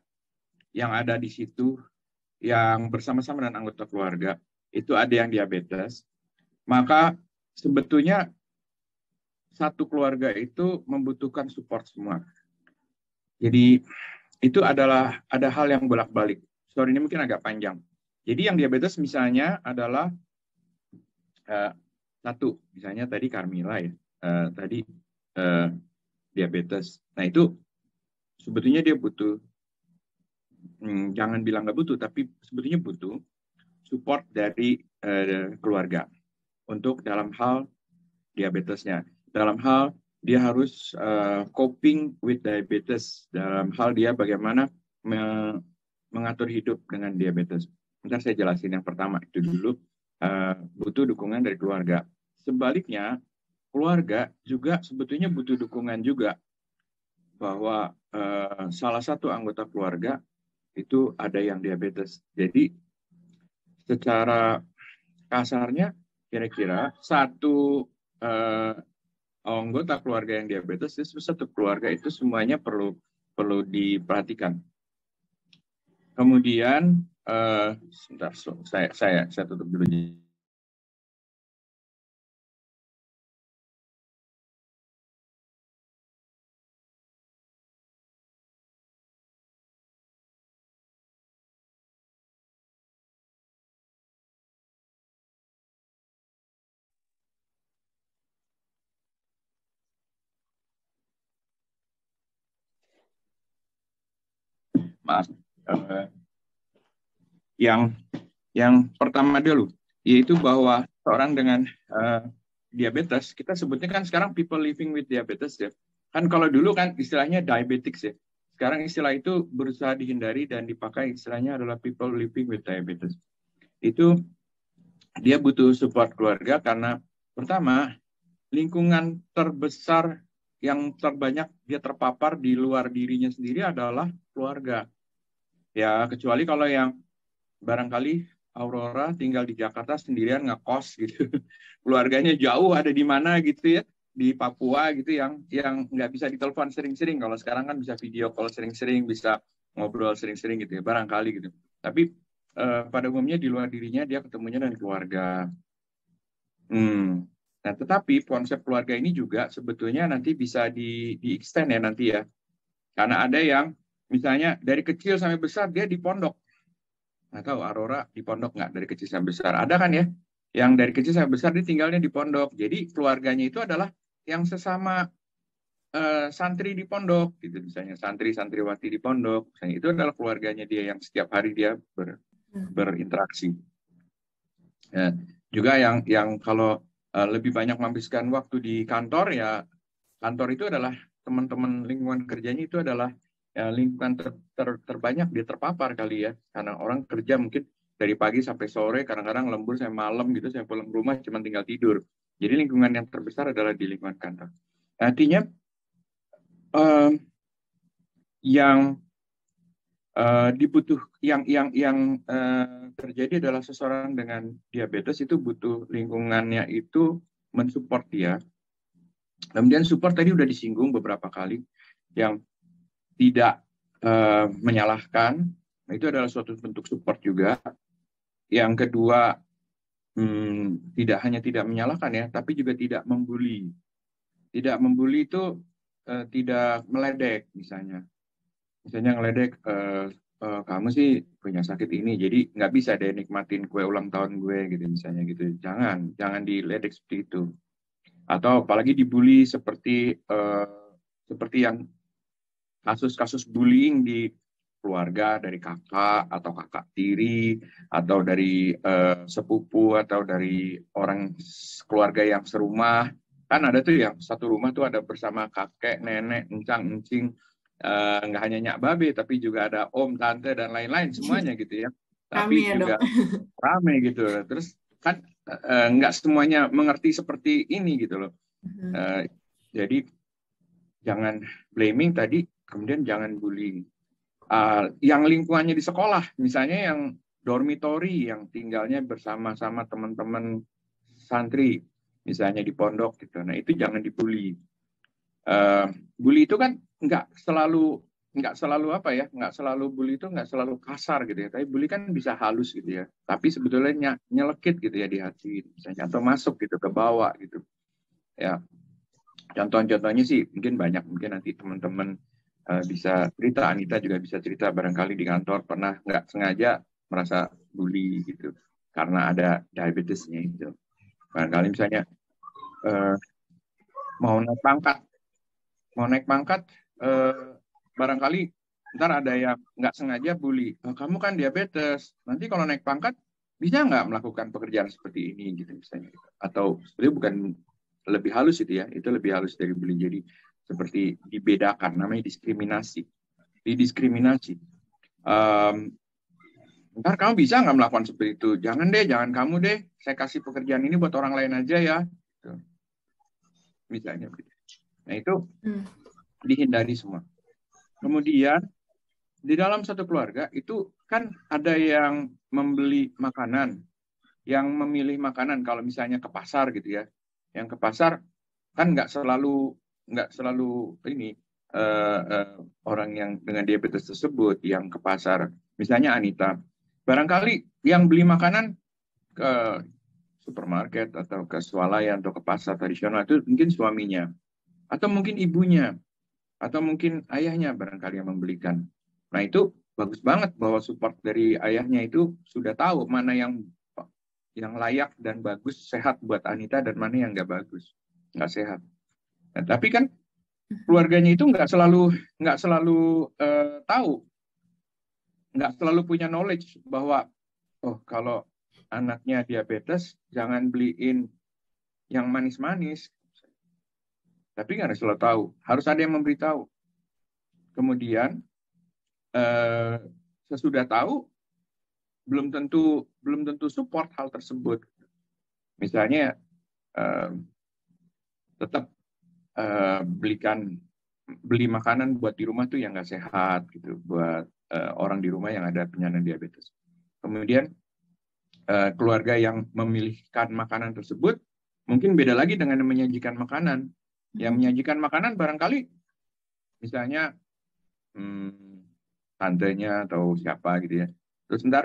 yang ada di situ yang bersama-sama dengan anggota keluarga itu ada yang diabetes, maka sebetulnya satu keluarga itu membutuhkan support semua. Jadi itu adalah ada hal yang bolak-balik. Story ini mungkin agak panjang. Jadi yang diabetes misalnya adalah uh, satu, misalnya tadi Carmila ya, uh, tadi uh, diabetes. Nah itu sebetulnya dia butuh, hmm, jangan bilang nggak butuh, tapi sebetulnya butuh support dari uh, keluarga untuk dalam hal diabetesnya, dalam hal dia harus uh, coping with diabetes dalam hal dia bagaimana me mengatur hidup dengan diabetes. Nanti saya jelasin yang pertama itu hmm. dulu uh, butuh dukungan dari keluarga. Sebaliknya keluarga juga sebetulnya butuh dukungan juga bahwa uh, salah satu anggota keluarga itu ada yang diabetes. Jadi secara kasarnya kira-kira satu uh, Oh, anggota keluarga yang diabetes itu satu keluarga itu semuanya perlu perlu diperhatikan. Kemudian, uh, sebentar, so, saya saya saya tutup dulu. uh, yang yang pertama dulu yaitu bahwa orang dengan uh, diabetes kita sebutnya kan sekarang people living with diabetes ya kan kalau dulu kan istilahnya diabetics ya sekarang istilah itu berusaha dihindari dan dipakai istilahnya adalah people living with diabetes itu dia butuh support keluarga karena pertama lingkungan terbesar yang terbanyak dia terpapar di luar dirinya sendiri adalah keluarga Ya, kecuali kalau yang barangkali Aurora tinggal di Jakarta sendirian ngekos gitu. <laughs> Keluarganya jauh ada di mana gitu ya di Papua gitu yang yang nggak bisa ditelepon sering-sering kalau sekarang kan bisa video call sering-sering bisa ngobrol sering-sering gitu ya barangkali gitu tapi eh, pada umumnya di luar dirinya dia ketemunya dengan keluarga hmm. nah tetapi konsep keluarga ini juga sebetulnya nanti bisa di di extend ya nanti ya karena ada yang Misalnya dari kecil sampai besar dia di pondok. Nggak tahu Aurora di pondok nggak dari kecil sampai besar. Ada kan ya? Yang dari kecil sampai besar dia tinggalnya di pondok. Jadi keluarganya itu adalah yang sesama uh, santri di pondok gitu misalnya santri santriwati di pondok misalnya itu adalah keluarganya dia yang setiap hari dia ber, hmm. berinteraksi. Ya, juga yang yang kalau uh, lebih banyak menghabiskan waktu di kantor ya kantor itu adalah teman-teman lingkungan kerjanya itu adalah ya, lingkungan ter, ter, terbanyak dia terpapar kali ya karena orang kerja mungkin dari pagi sampai sore kadang-kadang lembur saya malam gitu saya pulang ke rumah cuma tinggal tidur jadi lingkungan yang terbesar adalah di lingkungan kantor artinya eh, yang uh, dibutuh yang yang yang uh, terjadi adalah seseorang dengan diabetes itu butuh lingkungannya itu mensupport dia kemudian support tadi udah disinggung beberapa kali yang tidak uh, menyalahkan nah itu adalah suatu bentuk support juga yang kedua hmm, tidak hanya tidak menyalahkan ya tapi juga tidak membuli tidak membuli itu uh, tidak meledek misalnya misalnya ngeledek uh, uh, kamu sih punya sakit ini jadi nggak bisa deh nikmatin kue ulang tahun gue gitu misalnya gitu jangan jangan diledek seperti itu atau apalagi dibully seperti uh, seperti yang kasus-kasus bullying di keluarga dari kakak atau kakak tiri atau dari uh, sepupu atau dari orang keluarga yang serumah kan ada tuh ya satu rumah tuh ada bersama kakek nenek encang encing uh, hanya nyak babe tapi juga ada om tante dan lain-lain semuanya <laughs> gitu ya tapi rame ya, juga <laughs> rame gitu terus kan uh, semuanya mengerti seperti ini gitu loh uh, jadi jangan blaming tadi kemudian jangan bullying. Uh, yang lingkungannya di sekolah, misalnya yang dormitori yang tinggalnya bersama-sama teman-teman santri, misalnya di pondok gitu. Nah itu jangan dibully. Uh, bully itu kan nggak selalu nggak selalu apa ya nggak selalu bully itu nggak selalu kasar gitu ya tapi bully kan bisa halus gitu ya tapi sebetulnya ny nyelekit gitu ya di hati misalnya atau masuk gitu ke bawah gitu ya contoh-contohnya sih mungkin banyak mungkin nanti teman-teman Eh, bisa cerita. Anita juga bisa cerita barangkali di kantor pernah nggak sengaja merasa bully gitu karena ada diabetesnya itu. Barangkali misalnya uh, mau naik pangkat, mau naik pangkat, uh, barangkali ntar ada yang nggak sengaja bully. Oh, kamu kan diabetes, nanti kalau naik pangkat bisa nggak melakukan pekerjaan seperti ini gitu misalnya gitu? atau sebenarnya bukan lebih halus itu ya itu lebih halus dari bully jadi seperti dibedakan namanya diskriminasi didiskriminasi um, ntar kamu bisa nggak melakukan seperti itu jangan deh jangan kamu deh saya kasih pekerjaan ini buat orang lain aja ya misalnya gitu. nah itu hmm. dihindari semua kemudian di dalam satu keluarga itu kan ada yang membeli makanan yang memilih makanan kalau misalnya ke pasar gitu ya yang ke pasar kan nggak selalu nggak selalu ini uh, uh, orang yang dengan diabetes tersebut yang ke pasar. Misalnya Anita, barangkali yang beli makanan ke supermarket atau ke swalayan atau ke pasar tradisional itu mungkin suaminya atau mungkin ibunya atau mungkin ayahnya barangkali yang membelikan. Nah itu bagus banget bahwa support dari ayahnya itu sudah tahu mana yang yang layak dan bagus sehat buat Anita dan mana yang nggak bagus nggak sehat. Nah, tapi kan mm-hmm. keluarganya itu nggak selalu nggak selalu uh, tahu, nggak selalu punya knowledge bahwa oh kalau anaknya diabetes jangan beliin yang manis-manis. Tapi nggak selalu tahu, harus ada yang memberitahu. Kemudian uh, sesudah tahu belum tentu belum tentu support hal tersebut. Misalnya uh, tetap Eh, belikan beli makanan buat di rumah tuh yang nggak sehat gitu buat uh, orang di rumah yang ada penyandang diabetes. Kemudian uh, keluarga yang memilihkan makanan tersebut mungkin beda lagi dengan menyajikan makanan. Yang hmm. menyajikan makanan barangkali misalnya hmm, tantenya atau siapa gitu ya. Terus ntar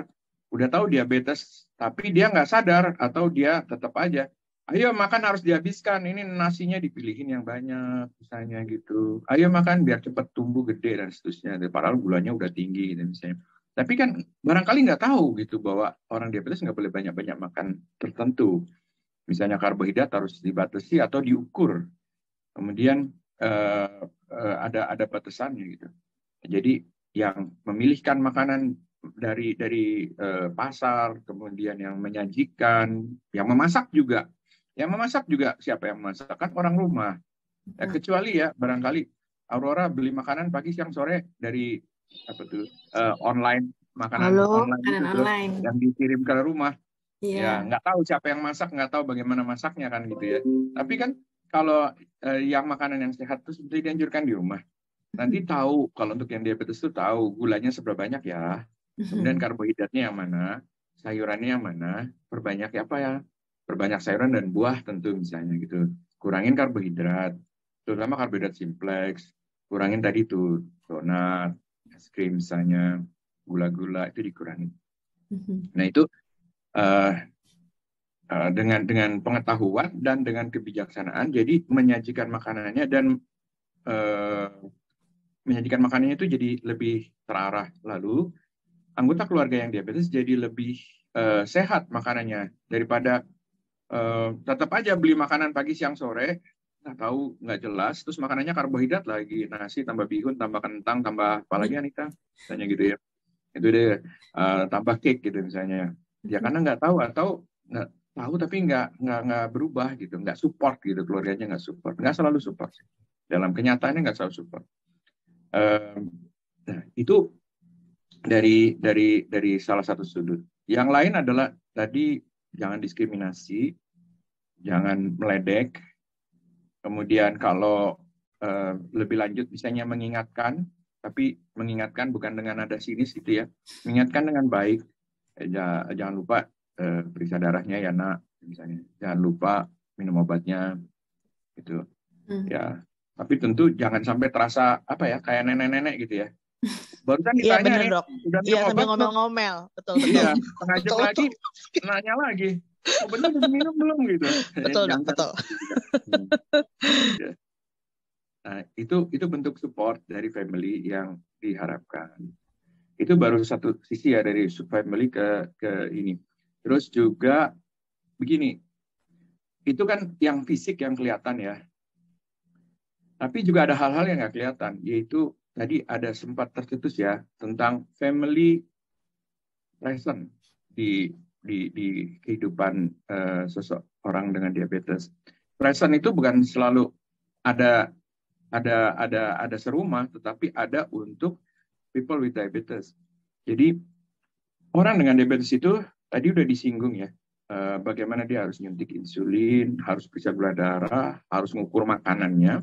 udah tahu diabetes tapi dia nggak sadar atau dia tetap aja ayo makan harus dihabiskan ini nasinya dipilihin yang banyak misalnya gitu ayo makan biar cepat tumbuh gede dan seterusnya padahal gulanya udah tinggi gitu misalnya tapi kan barangkali nggak tahu gitu bahwa orang diabetes nggak boleh banyak-banyak makan tertentu misalnya karbohidrat harus dibatasi atau diukur kemudian eh, eh ada ada batasannya gitu jadi yang memilihkan makanan dari dari eh, pasar kemudian yang menyajikan yang memasak juga yang memasak juga siapa yang memasak? Kan orang rumah. Ya, hmm. kecuali ya barangkali Aurora beli makanan pagi siang sore dari apa tuh uh, online makanan Halo, online, gitu makanan online. Terus, yang dikirim ke rumah. Yeah. Ya nggak tahu siapa yang masak, nggak tahu bagaimana masaknya kan gitu ya. Tapi kan kalau uh, yang makanan yang sehat itu sebenarnya dianjurkan di rumah. Nanti hmm. tahu kalau untuk yang diabetes itu tahu gulanya seberapa banyak ya, kemudian hmm. karbohidratnya yang mana, sayurannya yang mana, perbanyak ya apa ya perbanyak sayuran dan buah tentu misalnya gitu kurangin karbohidrat terutama karbohidrat simplex kurangin tadi tuh donat es krim misalnya gula-gula itu dikurangin mm-hmm. nah itu uh, dengan dengan pengetahuan dan dengan kebijaksanaan jadi menyajikan makanannya dan uh, menyajikan makanannya itu jadi lebih terarah lalu anggota keluarga yang diabetes jadi lebih uh, sehat makanannya daripada Eh, hmm. tetap aja beli makanan pagi siang sore nggak tahu nggak jelas terus makanannya karbohidrat lagi nasi tambah bihun tambah kentang tambah apa lagi hmm. Anita misalnya gitu ya itu deh uh, tambah cake gitu misalnya ya hmm. karena nggak tahu atau nggak tahu tapi nggak nggak nggak berubah gitu nggak support gitu keluarganya nggak support nggak selalu support sih. dalam kenyataannya nggak selalu support uh, nah, itu dari dari dari salah satu sudut yang lain adalah tadi jangan diskriminasi, jangan meledek. Kemudian kalau eh, lebih lanjut misalnya mengingatkan, tapi mengingatkan bukan dengan ada sinis gitu ya, mengingatkan dengan baik. Eh, jangan lupa eh, periksa darahnya ya nak, misalnya. Jangan lupa minum obatnya, gitu. Hmm. Ya, tapi tentu jangan sampai terasa apa ya kayak nenek-nenek gitu ya. Barusan iya, ditanya Iya bener, nih, dok.
udah iya, sambil ngomel-ngomel, betul, iya, betul. Iya, setengah jam lagi betul. nanya lagi. Oh bener udah minum belum gitu. <laughs> Betul, dok,
betul. <laughs> Iya. Nah, itu itu bentuk support dari family yang diharapkan. Itu baru satu sisi ya dari family ke ke ini. Terus juga begini, itu kan yang fisik yang kelihatan ya. Tapi juga ada hal-hal yang nggak kelihatan, yaitu tadi ada sempat tercetus ya tentang family present di di, di kehidupan uh, seseorang dengan diabetes. Present itu bukan selalu ada ada ada ada serumah, tetapi ada untuk people with diabetes. Jadi orang dengan diabetes itu tadi udah disinggung ya, eh, bagaimana dia harus nyuntik insulin, harus bisa gula darah, harus mengukur makanannya,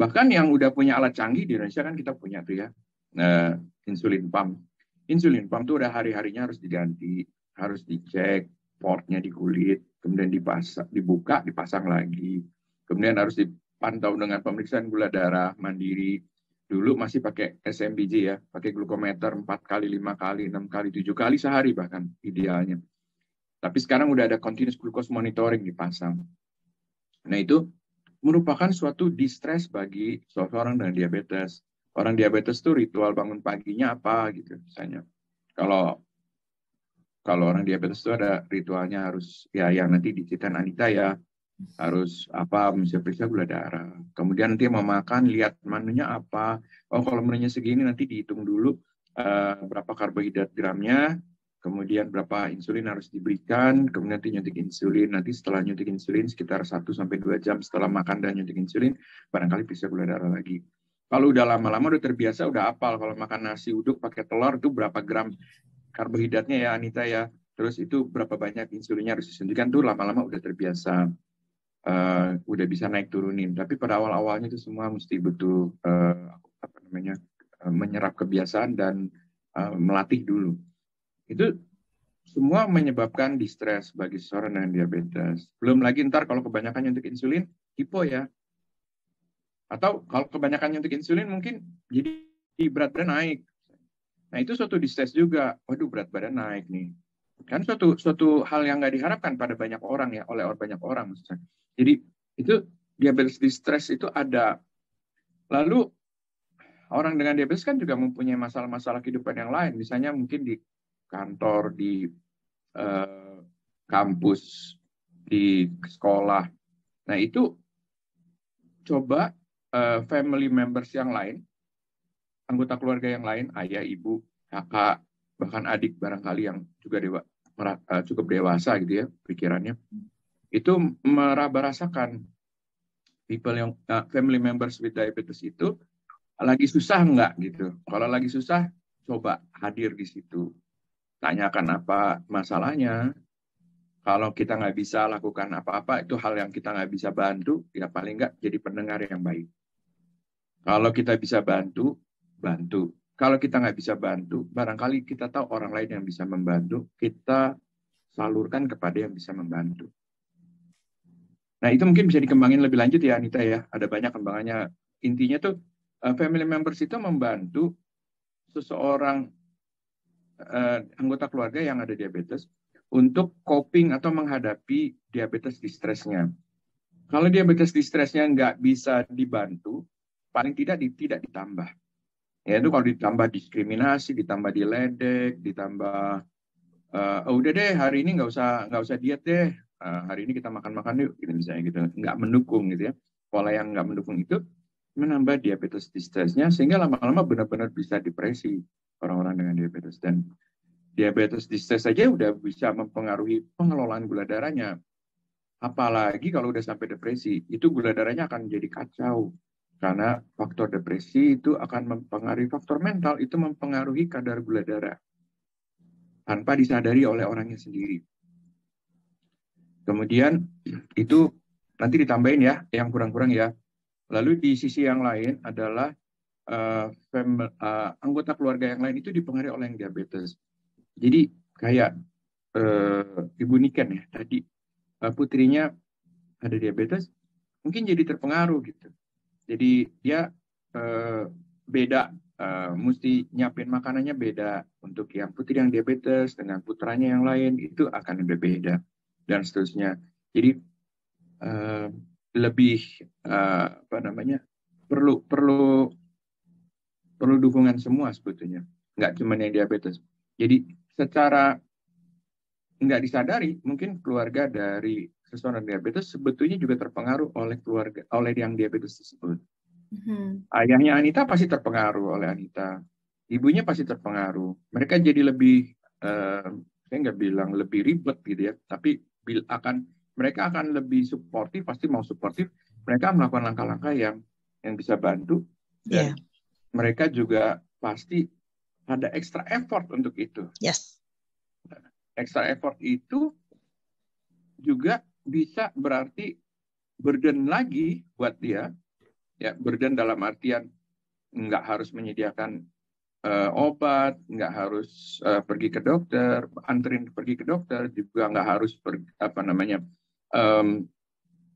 Bahkan yang udah punya alat canggih di Indonesia kan kita punya tuh ya, nah, insulin pump. Insulin pump tuh udah hari-harinya harus diganti, harus dicek, portnya di kulit, kemudian dipasang, dibuka, dipasang lagi. Kemudian harus dipantau dengan pemeriksaan gula darah mandiri. Dulu masih pakai SMBG ya, pakai glukometer 4 kali, 5 kali, 6 kali, 7 kali sehari bahkan idealnya. Tapi sekarang udah ada continuous glucose monitoring dipasang. Nah itu merupakan suatu distress bagi seseorang dengan diabetes. Orang diabetes itu ritual bangun paginya apa gitu misalnya. Kalau kalau orang diabetes itu ada ritualnya harus ya yang nanti diceritain Anita ya harus apa periksa gula darah kemudian nanti mau makan lihat menunya apa oh kalau menunya segini nanti dihitung dulu uh, berapa karbohidrat gramnya kemudian berapa insulin harus diberikan, kemudian nanti nyuntik insulin, nanti setelah nyuntik insulin sekitar 1 sampai 2 jam setelah makan dan nyuntik insulin, barangkali bisa gula darah lagi. Kalau udah lama-lama udah terbiasa, udah apal kalau makan nasi uduk pakai telur itu berapa gram karbohidratnya ya Anita ya. Terus itu berapa banyak insulinnya harus disuntikan tuh lama-lama udah terbiasa. Uh, udah bisa naik turunin. Tapi pada awal-awalnya itu semua mesti betul uh, apa namanya uh, menyerap kebiasaan dan uh, melatih dulu. Itu semua menyebabkan distress bagi seseorang dengan diabetes. Belum lagi ntar kalau kebanyakan untuk insulin, hipo ya. Atau kalau kebanyakan untuk insulin mungkin jadi berat badan naik. Nah itu suatu distress juga. Waduh berat badan naik nih. Kan suatu suatu hal yang nggak diharapkan pada banyak orang ya, oleh orang banyak orang Jadi itu diabetes distress itu ada. Lalu orang dengan diabetes kan juga mempunyai masalah-masalah kehidupan yang lain. Misalnya mungkin di kantor, di eh, kampus, di sekolah. Nah itu coba eh, family members yang lain, anggota keluarga yang lain, ayah, ibu, kakak, bahkan adik barangkali yang juga dewa, eh, cukup dewasa gitu ya pikirannya, itu meraba rasakan people yang uh, family members with diabetes itu lagi susah nggak gitu. Kalau lagi susah, coba hadir di situ. Tanyakan apa masalahnya. Kalau kita nggak bisa lakukan apa-apa, itu hal yang kita nggak bisa bantu, ya paling nggak jadi pendengar yang baik. Kalau kita bisa bantu, bantu. Kalau kita nggak bisa bantu, barangkali kita tahu orang lain yang bisa membantu, kita salurkan kepada yang bisa membantu. Nah, itu mungkin bisa dikembangin lebih lanjut ya, Anita ya. Ada banyak kembangannya. Intinya tuh, eh, family members itu membantu seseorang uh, anggota keluarga yang ada diabetes untuk coping atau menghadapi diabetes distresnya. Kalau diabetes distresnya nggak bisa dibantu, paling tidak di, tidak ditambah. Ya itu kalau ditambah diskriminasi, ditambah diledek, ditambah uh, oh udah deh hari ini nggak usah nggak usah diet deh, uh, hari ini kita makan-makan yuk, gitu misalnya gitu, nggak mendukung gitu ya. Pola yang nggak mendukung itu menambah diabetes distresnya sehingga lama-lama benar-benar bisa depresi orang-orang dengan diabetes dan diabetes distress saja udah bisa mempengaruhi pengelolaan gula darahnya. Apalagi kalau udah sampai depresi, itu gula darahnya akan jadi kacau. Karena faktor depresi itu akan mempengaruhi faktor mental, itu mempengaruhi kadar gula darah. Tanpa disadari oleh orangnya sendiri. Kemudian itu nanti ditambahin ya, yang kurang-kurang ya. Lalu di sisi yang lain adalah uh, eh, fam, uh, eh, anggota keluarga yang lain itu dipengaruhi oleh yang diabetes. Jadi kayak uh, Ibu Niken ya tadi uh, putrinya ada diabetes, mungkin jadi terpengaruh gitu. Jadi dia uh, beda uh, mesti nyiapin makanannya beda untuk yang putri yang diabetes dengan putranya yang lain itu akan ada beda dan seterusnya. Jadi uh, lebih uh, apa namanya perlu perlu perlu dukungan semua sebetulnya, nggak cuma yang diabetes. Jadi secara nggak disadari, mungkin keluarga dari seseorang diabetes sebetulnya juga terpengaruh oleh keluarga oleh yang diabetes tersebut. Hmm. Ayahnya Anita pasti terpengaruh oleh Anita, ibunya pasti terpengaruh. Mereka jadi lebih, eh, saya nggak bilang lebih ribet gitu ya, tapi akan mereka akan lebih suportif, pasti mau suportif. Mereka melakukan langkah-langkah yang yang bisa bantu dan yeah mereka juga pasti ada extra effort untuk itu. Yes. Extra effort itu juga bisa berarti burden lagi buat dia. Ya, burden dalam artian nggak harus menyediakan uh, obat, nggak harus uh, pergi ke dokter, anterin pergi ke dokter, juga nggak harus per, apa namanya um,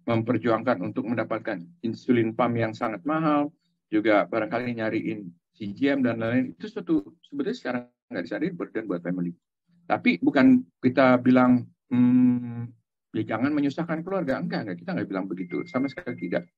memperjuangkan untuk mendapatkan insulin pump yang sangat mahal, juga barangkali nyariin CGM dan lain-lain itu suatu sebenarnya sekarang nggak disadari burden buat family. Tapi bukan kita bilang hmm, ya jangan menyusahkan keluarga enggak enggak kita nggak bilang begitu sama sekali tidak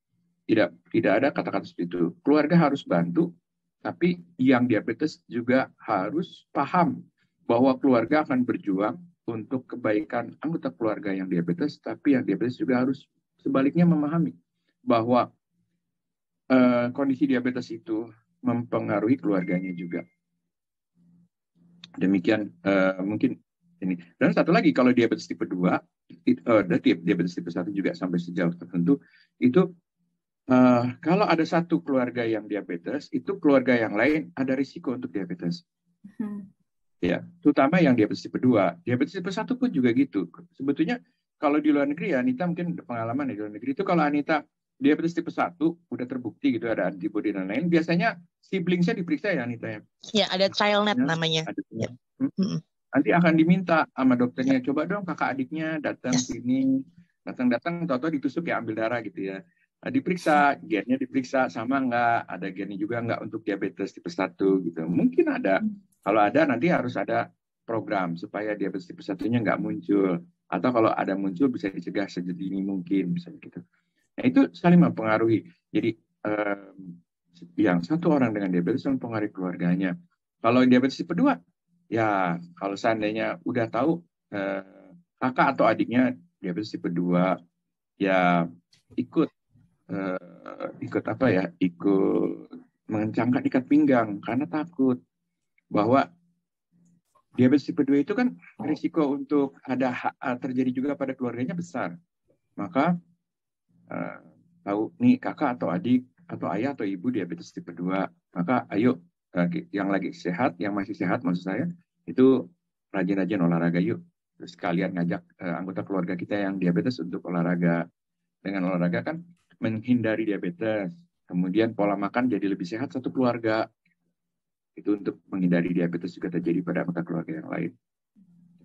tidak tidak ada kata-kata seperti itu. Keluarga harus bantu, tapi yang diabetes juga harus paham bahwa keluarga akan berjuang untuk kebaikan anggota keluarga yang diabetes, tapi yang diabetes juga harus sebaliknya memahami bahwa Eh, kondisi diabetes itu mempengaruhi keluarganya juga. Demikian uh, mungkin ini. Dan satu lagi kalau diabetes tipe 2 it, uh, diabetes tipe 1 juga sampai sejauh tertentu itu uh, kalau ada satu keluarga yang diabetes, itu keluarga yang lain ada risiko untuk diabetes. Hmm. Ya, terutama yang diabetes tipe 2. Diabetes tipe 1 pun juga gitu. Sebetulnya kalau di luar negeri ya, Anita mungkin pengalaman ya, di luar negeri itu kalau Anita diabetes tipe 1 udah terbukti gitu ada antibody dan lain biasanya siblingsnya diperiksa ya Anita ya
ya ada trial net ya,
namanya ada, ya. hmm. nanti akan diminta sama dokternya ya. coba dong kakak adiknya datang ya. sini datang-datang toto ditusuk ya ambil darah gitu ya nah, diperiksa gennya diperiksa sama nggak ada gennya juga nggak untuk diabetes tipe 1 gitu mungkin ada hmm. kalau ada nanti harus ada program supaya diabetes tipe satunya nggak muncul atau kalau ada muncul bisa dicegah ini mungkin misalnya gitu. Nah, itu saling mempengaruhi. Jadi eh, yang satu orang dengan diabetes mempengaruhi keluarganya. Kalau diabetes tipe 2, ya kalau seandainya udah tahu eh, kakak atau adiknya diabetes tipe 2, ya ikut eh, ikut apa ya? Ikut mengencangkan ikat pinggang karena takut bahwa diabetes tipe 2 itu kan risiko untuk ada terjadi juga pada keluarganya besar. Maka Eh, tahu nih kakak atau adik atau ayah atau ibu diabetes tipe 2, maka ayo eh, yang lagi sehat, yang masih sehat maksud saya, itu rajin-rajin olahraga yuk. Terus kalian ngajak eh, anggota keluarga kita yang diabetes untuk olahraga. Dengan olahraga kan menghindari diabetes. Kemudian pola makan jadi lebih sehat satu keluarga. Itu untuk menghindari diabetes juga terjadi pada anggota keluarga yang lain.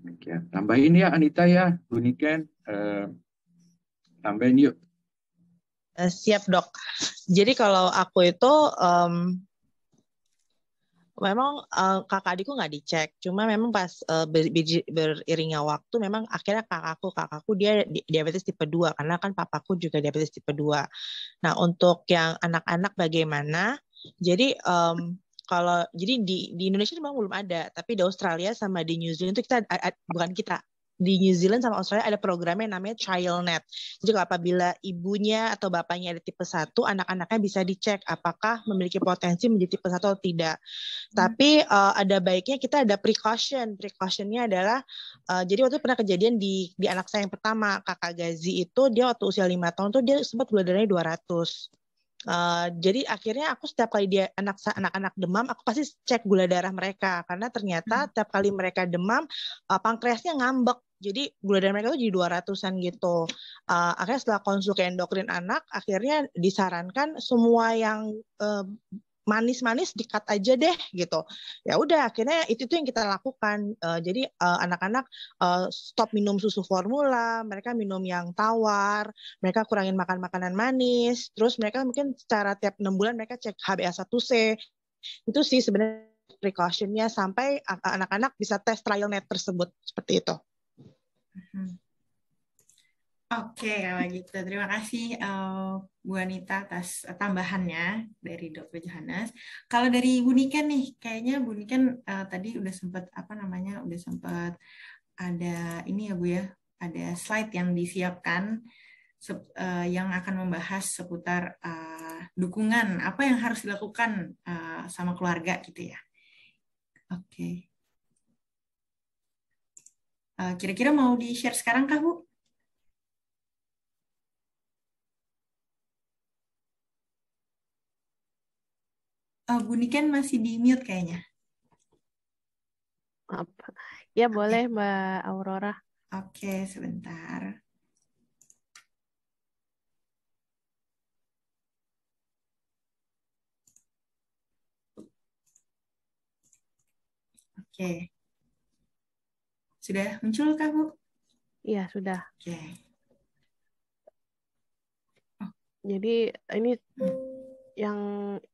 Demikian. Tambahin ya Anita ya, Buniken. tambahin yuk
Eh, siap dok. Jadi kalau aku itu um, memang uh, kakak adikku nggak dicek, cuma memang pas uh, ber, ber, beriringnya waktu memang akhirnya kakakku kakakku dia diabetes tipe 2 karena kan papaku juga diabetes tipe 2. Nah, untuk yang anak-anak bagaimana? Jadi um, kalau jadi di di Indonesia memang belum ada, tapi di Australia sama di New Zealand itu kita bukan kita di New Zealand sama Australia ada programnya yang namanya ChildNet. Jadi kalau apabila ibunya atau bapaknya ada tipe 1, anak-anaknya bisa dicek apakah memiliki potensi menjadi tipe 1 atau tidak. Hmm. Tapi uh, ada baiknya kita ada precaution. Precautionnya adalah uh, jadi waktu pernah kejadian di di anak saya yang pertama, Kakak Gazi itu dia waktu usia 5 tahun tuh dia sempat gula darahnya 200. Uh, eh, jadi akhirnya aku setiap kali dia anak anak-anak demam, aku pasti cek gula darah mereka karena ternyata hmm. setiap kali mereka demam, uh, pankreasnya ngambek jadi gula darah mereka tuh jadi 200-an gitu. Uh, akhirnya setelah konsul ke endokrin anak, akhirnya disarankan semua yang manis eh, manis-manis dikat aja deh gitu. Ya udah akhirnya itu tuh yang kita lakukan. Uh, jadi eh, anak-anak uh, stop minum susu formula, mereka minum yang tawar, mereka kurangin makan makanan manis, terus mereka mungkin secara tiap enam bulan mereka cek HbA1c. Itu sih sebenarnya precautionnya sampai anak-anak bisa tes trial net tersebut seperti
itu. Mm-hmm.
Oke, okay, kalau gitu. Terima kasih uh, Bu Anita atas eh, tambahannya dari Dr. Johannes. Kalau dari Bu Niken nih, kayaknya Bu Niken uh, tadi udah sempat apa namanya? Udah sempat ada ini ya Bu ya, ada slide yang disiapkan sep, uh, yang akan membahas seputar uh, dukungan apa yang harus dilakukan uh, sama keluarga gitu ya. Oke. Okay. Eh, kira-kira mau di-share sekarang kah, Bu?
Uh, Bu Niken masih di mute kayaknya. Ya boleh okay. Mbak Aurora. Oke, okay, sebentar. Oke. Okay. Sudah muncul kah, Bu? Iya, sudah. Oke. Okay. Jadi ini hmm. yang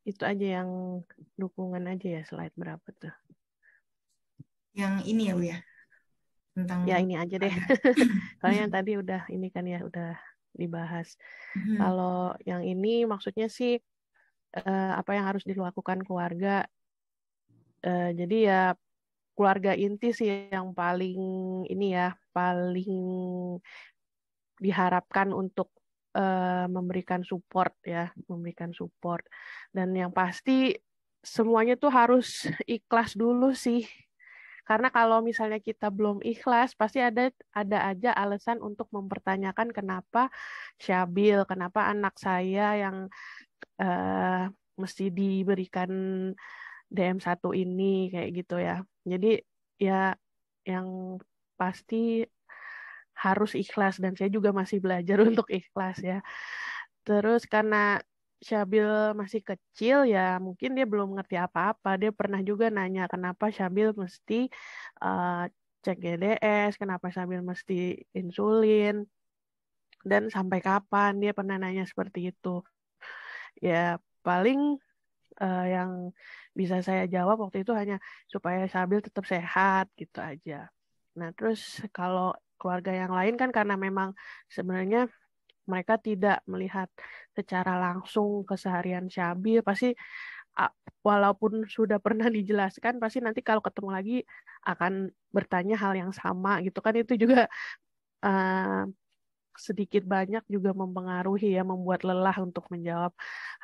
itu aja yang dukungan aja ya slide berapa tuh?
Yang ini ya, Bu ya.
Tentang Ya, ini aja deh. <laughs> Soalnya <laughs> yang tadi udah ini kan ya udah dibahas. Hmm. Kalau yang ini maksudnya sih eh, apa yang harus dilakukan keluarga. Eh, jadi ya keluarga inti sih yang paling ini ya paling diharapkan untuk uh, memberikan support ya memberikan support dan yang pasti semuanya tuh harus ikhlas dulu sih karena kalau misalnya kita belum ikhlas pasti ada ada aja alasan untuk mempertanyakan kenapa Syabil kenapa anak saya yang uh, mesti diberikan DM1 ini kayak gitu ya. Jadi ya yang pasti harus ikhlas dan saya juga masih belajar <laughs> untuk ikhlas ya. Terus karena Syabil masih kecil ya mungkin dia belum ngerti apa-apa. Dia pernah juga nanya kenapa Syabil mesti uh, cek GDS, kenapa Syabil mesti insulin dan sampai kapan dia pernah nanya seperti itu. Ya paling uh, yang bisa saya jawab waktu itu hanya supaya Sabil tetap sehat gitu aja. Nah, terus kalau keluarga yang lain kan karena memang sebenarnya mereka tidak melihat secara langsung keseharian Syabil pasti walaupun sudah pernah <laughs> dijelaskan pasti nanti kalau ketemu lagi akan bertanya hal yang sama gitu kan itu juga uh, sedikit banyak juga mempengaruhi ya membuat lelah untuk menjawab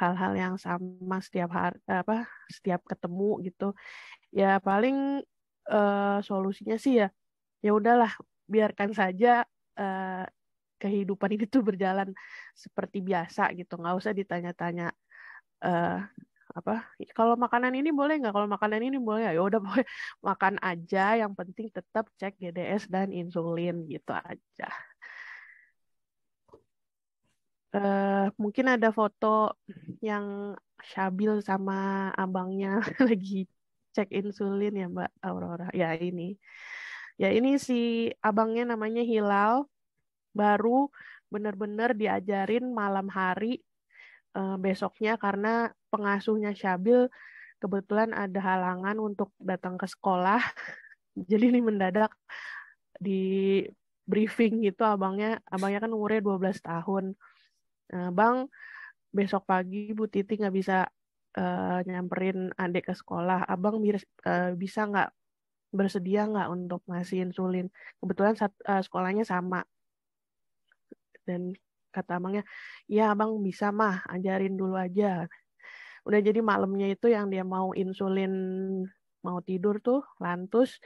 hal-hal yang sama setiap hari apa setiap ketemu gitu ya paling uh, solusinya sih ya ya udahlah biarkan saja uh, kehidupan <laughs> ini tuh berjalan seperti biasa gitu nggak usah ditanya-tanya uh, apa kalau makanan ini boleh nggak kalau makanan ini boleh ya udah boleh <laughs> makan aja yang penting tetap cek GDS dan insulin gitu aja uh, mungkin ada foto yang Syabil sama abangnya <laughs> lagi cek insulin ya Mbak Aurora. Ya ini. Ya ini si abangnya namanya Hilal baru benar-benar diajarin malam hari uh, besoknya karena pengasuhnya Syabil kebetulan ada halangan untuk datang ke sekolah. <laughs> Jadi ini mendadak di briefing gitu abangnya abangnya kan umurnya 12 tahun Abang eh, bang besok pagi Bu Titi nggak bisa uh, nyamperin adik ke sekolah. Abang uh, bisa nggak bersedia nggak untuk ngasih insulin? Kebetulan saat uh, sekolahnya sama. Dan kata abangnya, ya abang bisa mah, ajarin dulu aja. Udah jadi malamnya itu yang dia mau insulin, mau tidur tuh, lantus,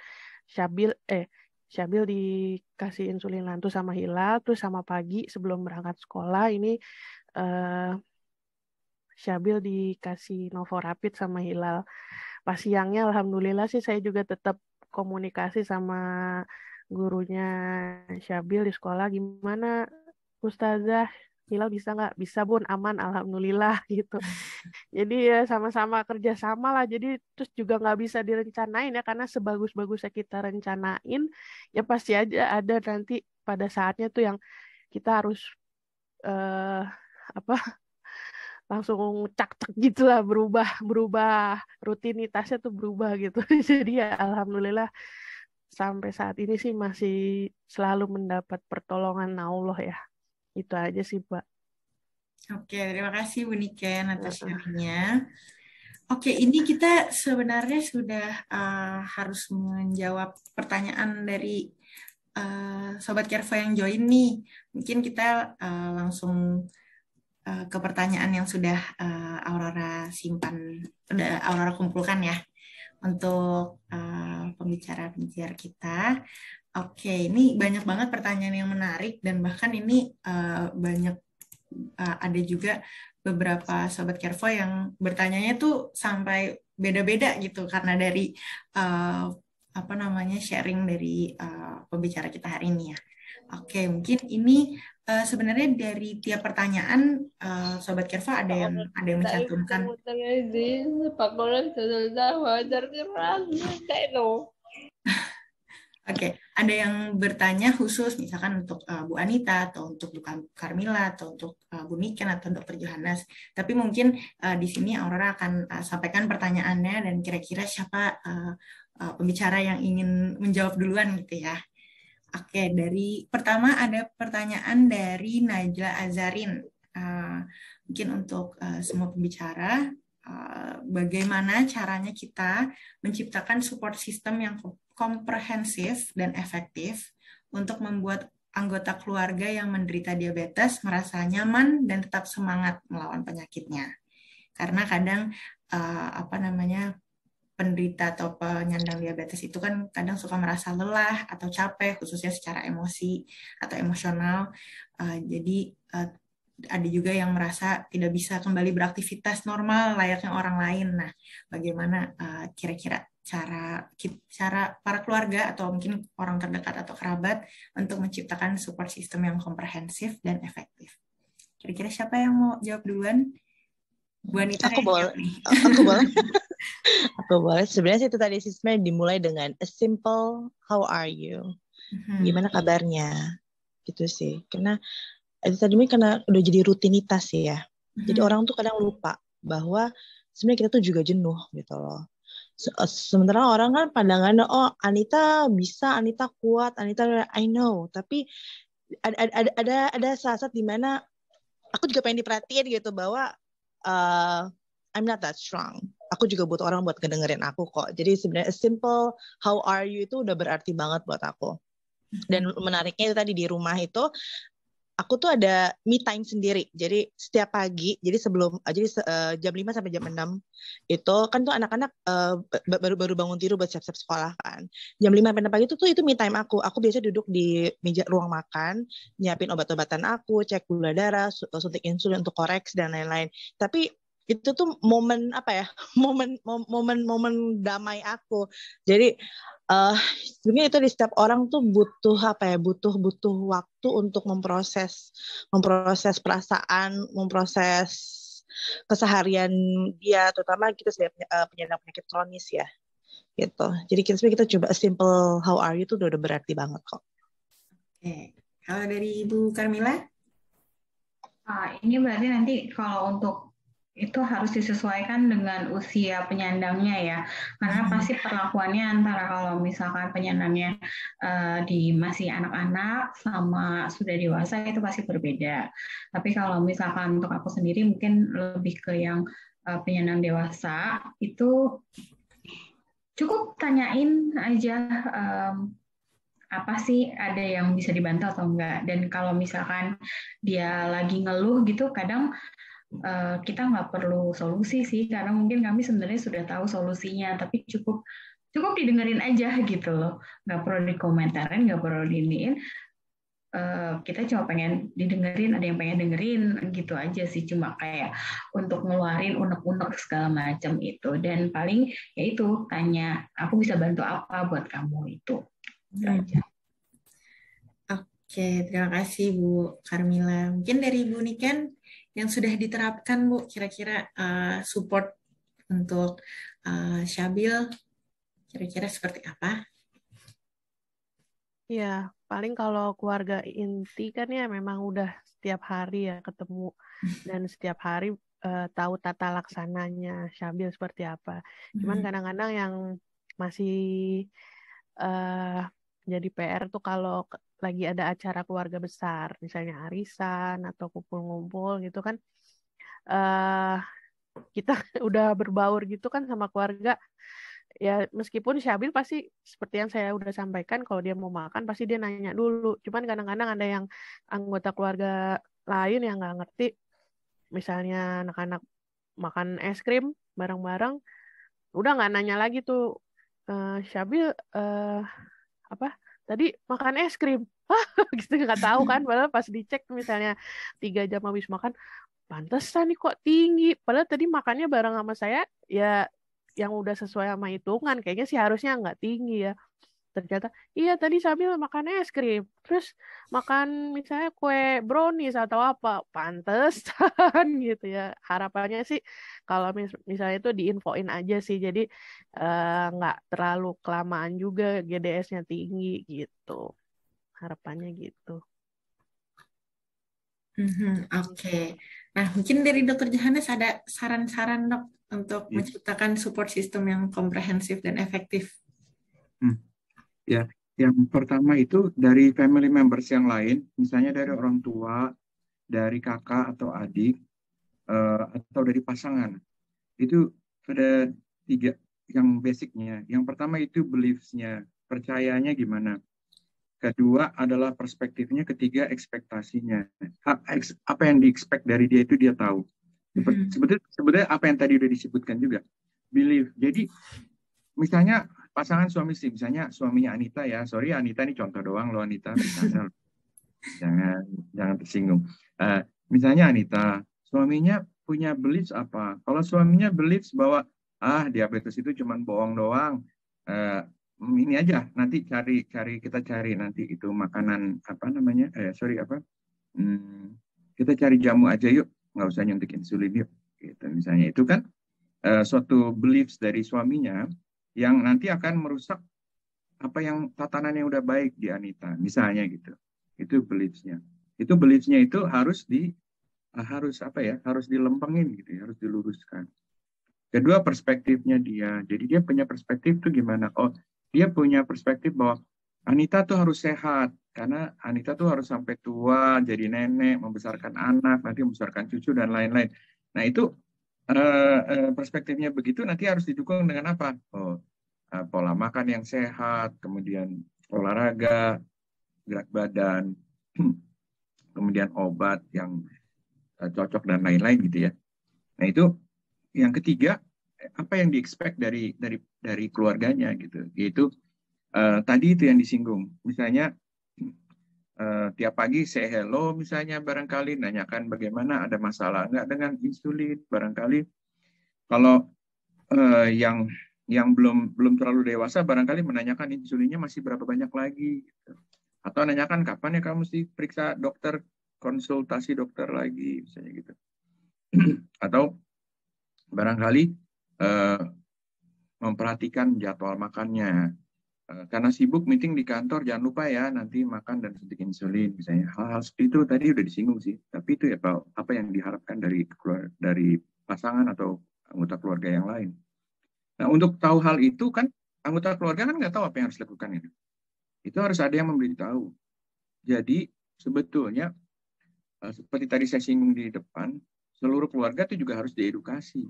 Syabil, eh, Syabil dikasih insulin lantus sama Hilal, terus sama pagi sebelum berangkat sekolah ini eh, Syabil dikasih Novorapid sama Hilal. Pas siangnya alhamdulillah sih saya juga tetap komunikasi sama gurunya Syabil di sekolah gimana Ustazah Nila bisa nggak? Bisa bun, aman, alhamdulillah <laughs> gitu. Jadi ya sama-sama kerjasama lah. Jadi terus juga nggak bisa direncanain ya karena sebagus-bagusnya kita rencanain, ya pasti aja ada nanti pada saatnya tuh yang kita harus eh, apa <laughs> langsung cak-cak gitulah berubah berubah rutinitasnya tuh berubah gitu. <laughs> Jadi ya alhamdulillah sampai saat ini sih masih selalu mendapat pertolongan Allah ya itu aja sih, pak.
Oke, terima kasih Bu Niken atas sharingnya.
Oke, ini kita
sebenarnya sudah uh, harus menjawab pertanyaan dari uh, Sobat Kerva yang join nih. Mungkin kita uh, langsung uh, ke pertanyaan yang sudah uh, Aurora simpan, sudah Aurora kumpulkan ya untuk eh, pembicara-pembicara kita. Oke, ini banyak banget pertanyaan yang menarik dan bahkan ini uh, banyak uh, ada juga beberapa sobat Kervo yang bertanyanya tuh sampai beda-beda gitu karena dari uh, apa namanya sharing dari uh, pembicara kita hari ini ya. Oke, mungkin ini Eh, sebenarnya dari tiap pertanyaan uh, sobat Kerva ada yang ada yang mencantumkan. <laughs> Oke, okay. ada yang bertanya khusus misalkan untuk uh, Bu Anita atau untuk Bu Carmila atau untuk uh, Bu Niken atau untuk Johannes. Tapi mungkin uh, di sini Aurora akan uh, sampaikan pertanyaannya dan kira-kira siapa uh, uh, pembicara yang ingin menjawab duluan gitu ya. Oke, dari pertama ada pertanyaan dari Najla Azarin. Uh, mungkin untuk uh, semua pembicara, uh, bagaimana caranya kita menciptakan support system yang komprehensif dan efektif untuk membuat anggota keluarga yang menderita diabetes merasa nyaman dan tetap semangat melawan penyakitnya. Karena kadang uh, apa namanya penderita atau penyandang diabetes itu kan kadang suka merasa lelah atau capek khususnya secara emosi atau emosional uh, jadi uh, ada juga yang merasa tidak bisa kembali beraktivitas normal layaknya orang lain nah bagaimana eh, kira-kira uh, cara cara para keluarga atau mungkin orang terdekat atau kerabat untuk menciptakan support system yang komprehensif dan efektif kira-kira siapa yang mau jawab duluan Bu Anita aku boleh aku <laughs> boleh
Aku boleh. Sebenarnya itu tadi sih dimulai dengan a simple how are you? Hmm. Gimana kabarnya? Gitu sih. Karena itu eh, tadi karena udah jadi rutinitas ya. Hmm. Jadi orang tuh kadang lupa bahwa sebenarnya kita tuh juga jenuh gitu loh. Eh, sementara orang kan pandangannya oh Anita bisa, Anita kuat, Anita I know, tapi ada ada ada, ada saat-saat dimana aku juga pengen diperhatiin gitu bahwa uh, I'm not that strong aku juga butuh orang buat kedengerin aku kok. Jadi sebenarnya simple how are you itu udah berarti banget buat aku. Hmm. Dan menariknya itu tadi di rumah itu aku tuh ada me time sendiri. Jadi setiap pagi, jadi sebelum eh, jadi uh, jam 5 sampai jam 6 itu kan tuh anak-anak uh, baru baru bangun tidur buat siap-siap sekolah kan. Jam 5 sampai 6 pagi itu tuh itu me time aku. Aku biasa duduk di meja ruang makan, nyiapin obat-obatan aku, cek gula darah, suntik insulin untuk koreks dan lain-lain. Tapi itu tuh momen apa ya <laughs> momen momen momen damai aku jadi uh, sebenarnya itu di setiap orang tuh butuh apa ya butuh butuh waktu untuk memproses memproses perasaan memproses keseharian dia terutama kita sebagai penyandang eh, penyakit kronis ya gitu jadi kita sebenarnya kita coba simple how are you tuh udah, udah berarti banget kok
oke kalau dari ibu Carmila ah, ini
berarti nanti kalau untuk itu harus disesuaikan dengan usia penyandangnya ya karena hmm. pasti perlakuannya antara kalau misalkan penyandangnya uh, di masih anak-anak sama sudah dewasa itu pasti berbeda tapi kalau misalkan untuk aku sendiri mungkin lebih ke yang uh, penyandang dewasa itu cukup tanyain aja um, apa sih ada yang bisa dibantu atau enggak dan kalau misalkan dia lagi ngeluh gitu kadang Eh, kita nggak perlu solusi sih karena mungkin kami sebenarnya sudah tahu solusinya tapi cukup cukup didengerin aja <laughs> gitu loh nggak perlu dikomentarin nggak perlu diniin eh, kita cuma pengen didengerin ada yang pengen dengerin gitu aja sih cuma kayak untuk ngeluarin unek-unek segala macam itu dan paling yaitu tanya aku bisa bantu apa buat kamu itu
saja hmm.
Oke, terima kasih Bu Carmila. Mungkin dari Bu Niken yang sudah diterapkan Bu kira-kira uh, support untuk uh, Syabil kira-kira seperti apa?
Ya, paling kalau keluarga inti kan ya memang udah setiap hari ya ketemu hmm. dan setiap hari uh, tahu tata laksananya Syabil seperti apa. Cuman hmm. kadang-kadang yang masih uh, jadi PR tuh kalau lagi ada acara keluarga besar, misalnya arisan atau kumpul kumpul gitu kan, uh, kita <laughs> udah berbaur gitu kan sama keluarga. Ya meskipun Syabil pasti seperti yang saya udah sampaikan, kalau dia mau makan pasti dia nanya dulu. Cuman kadang-kadang ada yang anggota keluarga lain yang nggak ngerti, misalnya anak-anak makan es krim bareng-bareng, udah nggak nanya lagi tuh, uh, eh, Syabil uh, eh, apa? tadi makan es krim <laughs> gitu nggak tahu kan padahal pas dicek misalnya tiga jam habis makan pantesan nih kok tinggi padahal tadi makannya bareng sama saya ya yang udah sesuai sama hitungan kayaknya sih harusnya nggak tinggi ya ternyata iya tadi sambil makan es krim terus makan misalnya kue brownies atau apa pantes <laughs> gitu ya harapannya sih kalau mis misalnya itu diinfoin aja sih jadi eh, nggak uh, terlalu kelamaan juga GDS-nya tinggi gitu harapannya gitu
mm-hmm, oke okay. nah mungkin dari dokter Johannes ada saran-saran dok untuk iya. menciptakan support system yang komprehensif dan efektif
hmm. Ya, yang pertama itu dari family members yang lain, misalnya dari orang tua, dari kakak atau adik, eh, atau dari pasangan. Itu ada tiga yang basicnya. Yang pertama itu beliefsnya, percayanya gimana. Kedua adalah perspektifnya, ketiga ekspektasinya. Apa yang expect dari dia itu dia tahu. Hmm. Sebetulnya, sebetulnya apa yang tadi udah disebutkan juga, belief. Jadi misalnya pasangan suami istri misalnya suaminya Anita ya sorry Anita ini contoh doang loh Anita misalnya jangan jangan tersinggung uh, misalnya Anita suaminya punya beliefs apa kalau suaminya beliefs bahwa ah diabetes itu cuma bohong doang uh, ini aja nanti cari cari kita cari nanti itu makanan apa namanya eh sorry apa hmm, kita cari jamu aja yuk nggak usah nyuntik insulin yuk gitu misalnya itu kan uh, suatu beliefs dari suaminya yang nanti akan merusak apa yang tatanan yang udah baik di Anita misalnya gitu itu beliefsnya itu beliefsnya itu harus di harus apa ya harus dilempengin gitu ya, harus diluruskan kedua perspektifnya dia jadi dia punya perspektif tuh gimana oh dia punya perspektif bahwa Anita tuh harus sehat karena Anita tuh harus sampai tua jadi nenek membesarkan anak nanti membesarkan cucu dan lain-lain nah itu Eh, eh, perspektifnya begitu nanti harus didukung dengan apa? Oh, eh, pola makan yang sehat, kemudian olahraga, gerak badan, <clears throat> kemudian obat yang cocok dan lain-lain gitu ya. Nah itu yang ketiga apa yang diexpect dari dari dari keluarganya gitu, yaitu uh, tadi itu yang disinggung, misalnya eh, tiap pagi say hello misalnya barangkali nanyakan bagaimana ada masalah nggak dengan insulin barangkali kalau eh, yang yang belum belum terlalu dewasa barangkali menanyakan insulinnya masih berapa banyak lagi gitu. atau nanyakan kapan ya kamu sih periksa dokter konsultasi dokter lagi misalnya gitu <clears throat> atau barangkali eh, memperhatikan jadwal makannya Eh, karena sibuk meeting di kantor jangan lupa ya nanti makan dan suntik insulin misalnya hal-hal seperti itu tadi udah disinggung sih tapi itu ya Pak, apa yang diharapkan dari dari pasangan atau anggota keluarga yang lain nah untuk tahu hal itu kan anggota keluarga kan nggak tahu apa yang harus dilakukan itu itu harus ada yang memberitahu jadi sebetulnya eh, seperti tadi saya singgung di depan seluruh keluarga itu juga harus diedukasi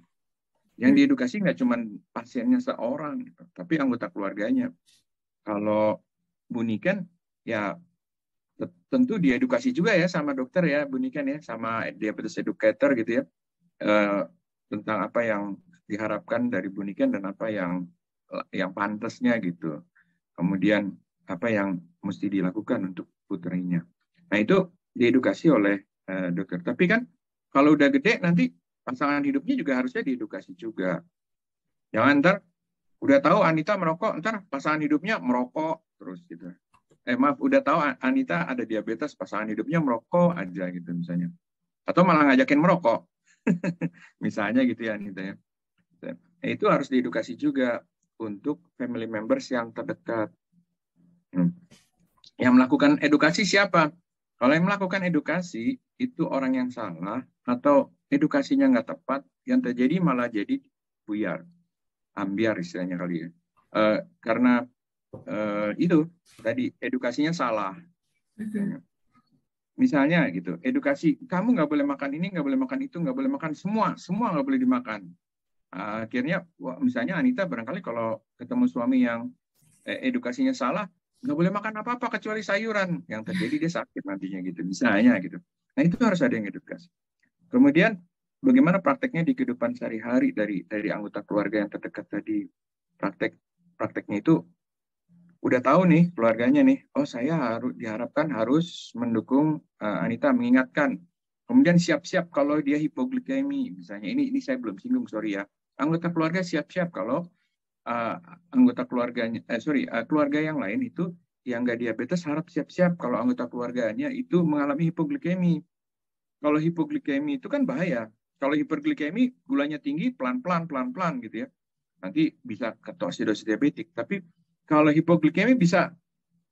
yang hmm. diedukasi nggak cuma pasiennya seorang, tapi anggota keluarganya. Kalau Buniken ya tentu diedukasi juga ya sama dokter ya Buniken ya sama diabetes educator gitu ya eh, tentang apa yang diharapkan dari Buniken dan apa yang yang pantasnya gitu. Kemudian apa yang mesti dilakukan untuk putrinya. Nah itu diedukasi oleh eh, dokter. Tapi kan kalau udah gede nanti pasangan hidupnya juga harusnya diedukasi juga. Jangan ntar udah tahu Anita merokok, ntar pasangan hidupnya merokok terus gitu. Eh maaf, udah tahu Anita ada diabetes, pasangan hidupnya merokok aja gitu misalnya. Atau malah ngajakin merokok. <laughs> misalnya gitu ya Anita ya. Nah, itu harus diedukasi juga untuk family members yang terdekat. Hmm. Yang melakukan edukasi siapa? Kalau yang melakukan edukasi itu orang yang salah atau edukasinya nggak tepat, yang terjadi malah jadi buyar ambiar istilahnya kali ya. Uh, karena uh, itu tadi edukasinya salah. Mm-hmm. Misalnya. gitu, edukasi kamu nggak boleh makan ini, nggak boleh makan itu, nggak boleh makan semua, semua nggak boleh dimakan. Ah, akhirnya, wah, misalnya Anita barangkali kalau ketemu suami yang eh, edukasinya salah, nggak boleh makan apa-apa kecuali sayuran. Yang terjadi dia sakit nantinya gitu, misalnya gitu. Nah itu harus ada yang edukasi. Kemudian bagaimana prakteknya di kehidupan sehari-hari dari dari anggota keluarga yang terdekat tadi praktek prakteknya itu udah tahu nih keluarganya nih oh saya harus diharapkan harus mendukung uh, Anita mengingatkan kemudian siap-siap kalau dia hipoglikemi misalnya ini ini saya belum singgung sorry ya anggota keluarga siap-siap kalau uh, anggota keluarganya eh, sorry uh, keluarga yang lain itu yang nggak diabetes harap siap-siap kalau anggota keluarganya itu mengalami hipoglikemi kalau hipoglikemi itu kan bahaya kalau hiperglikemi, gulanya tinggi, pelan-pelan, pelan-pelan gitu ya. Nanti bisa ketosis diabetik. Tapi kalau hipoglikemi bisa,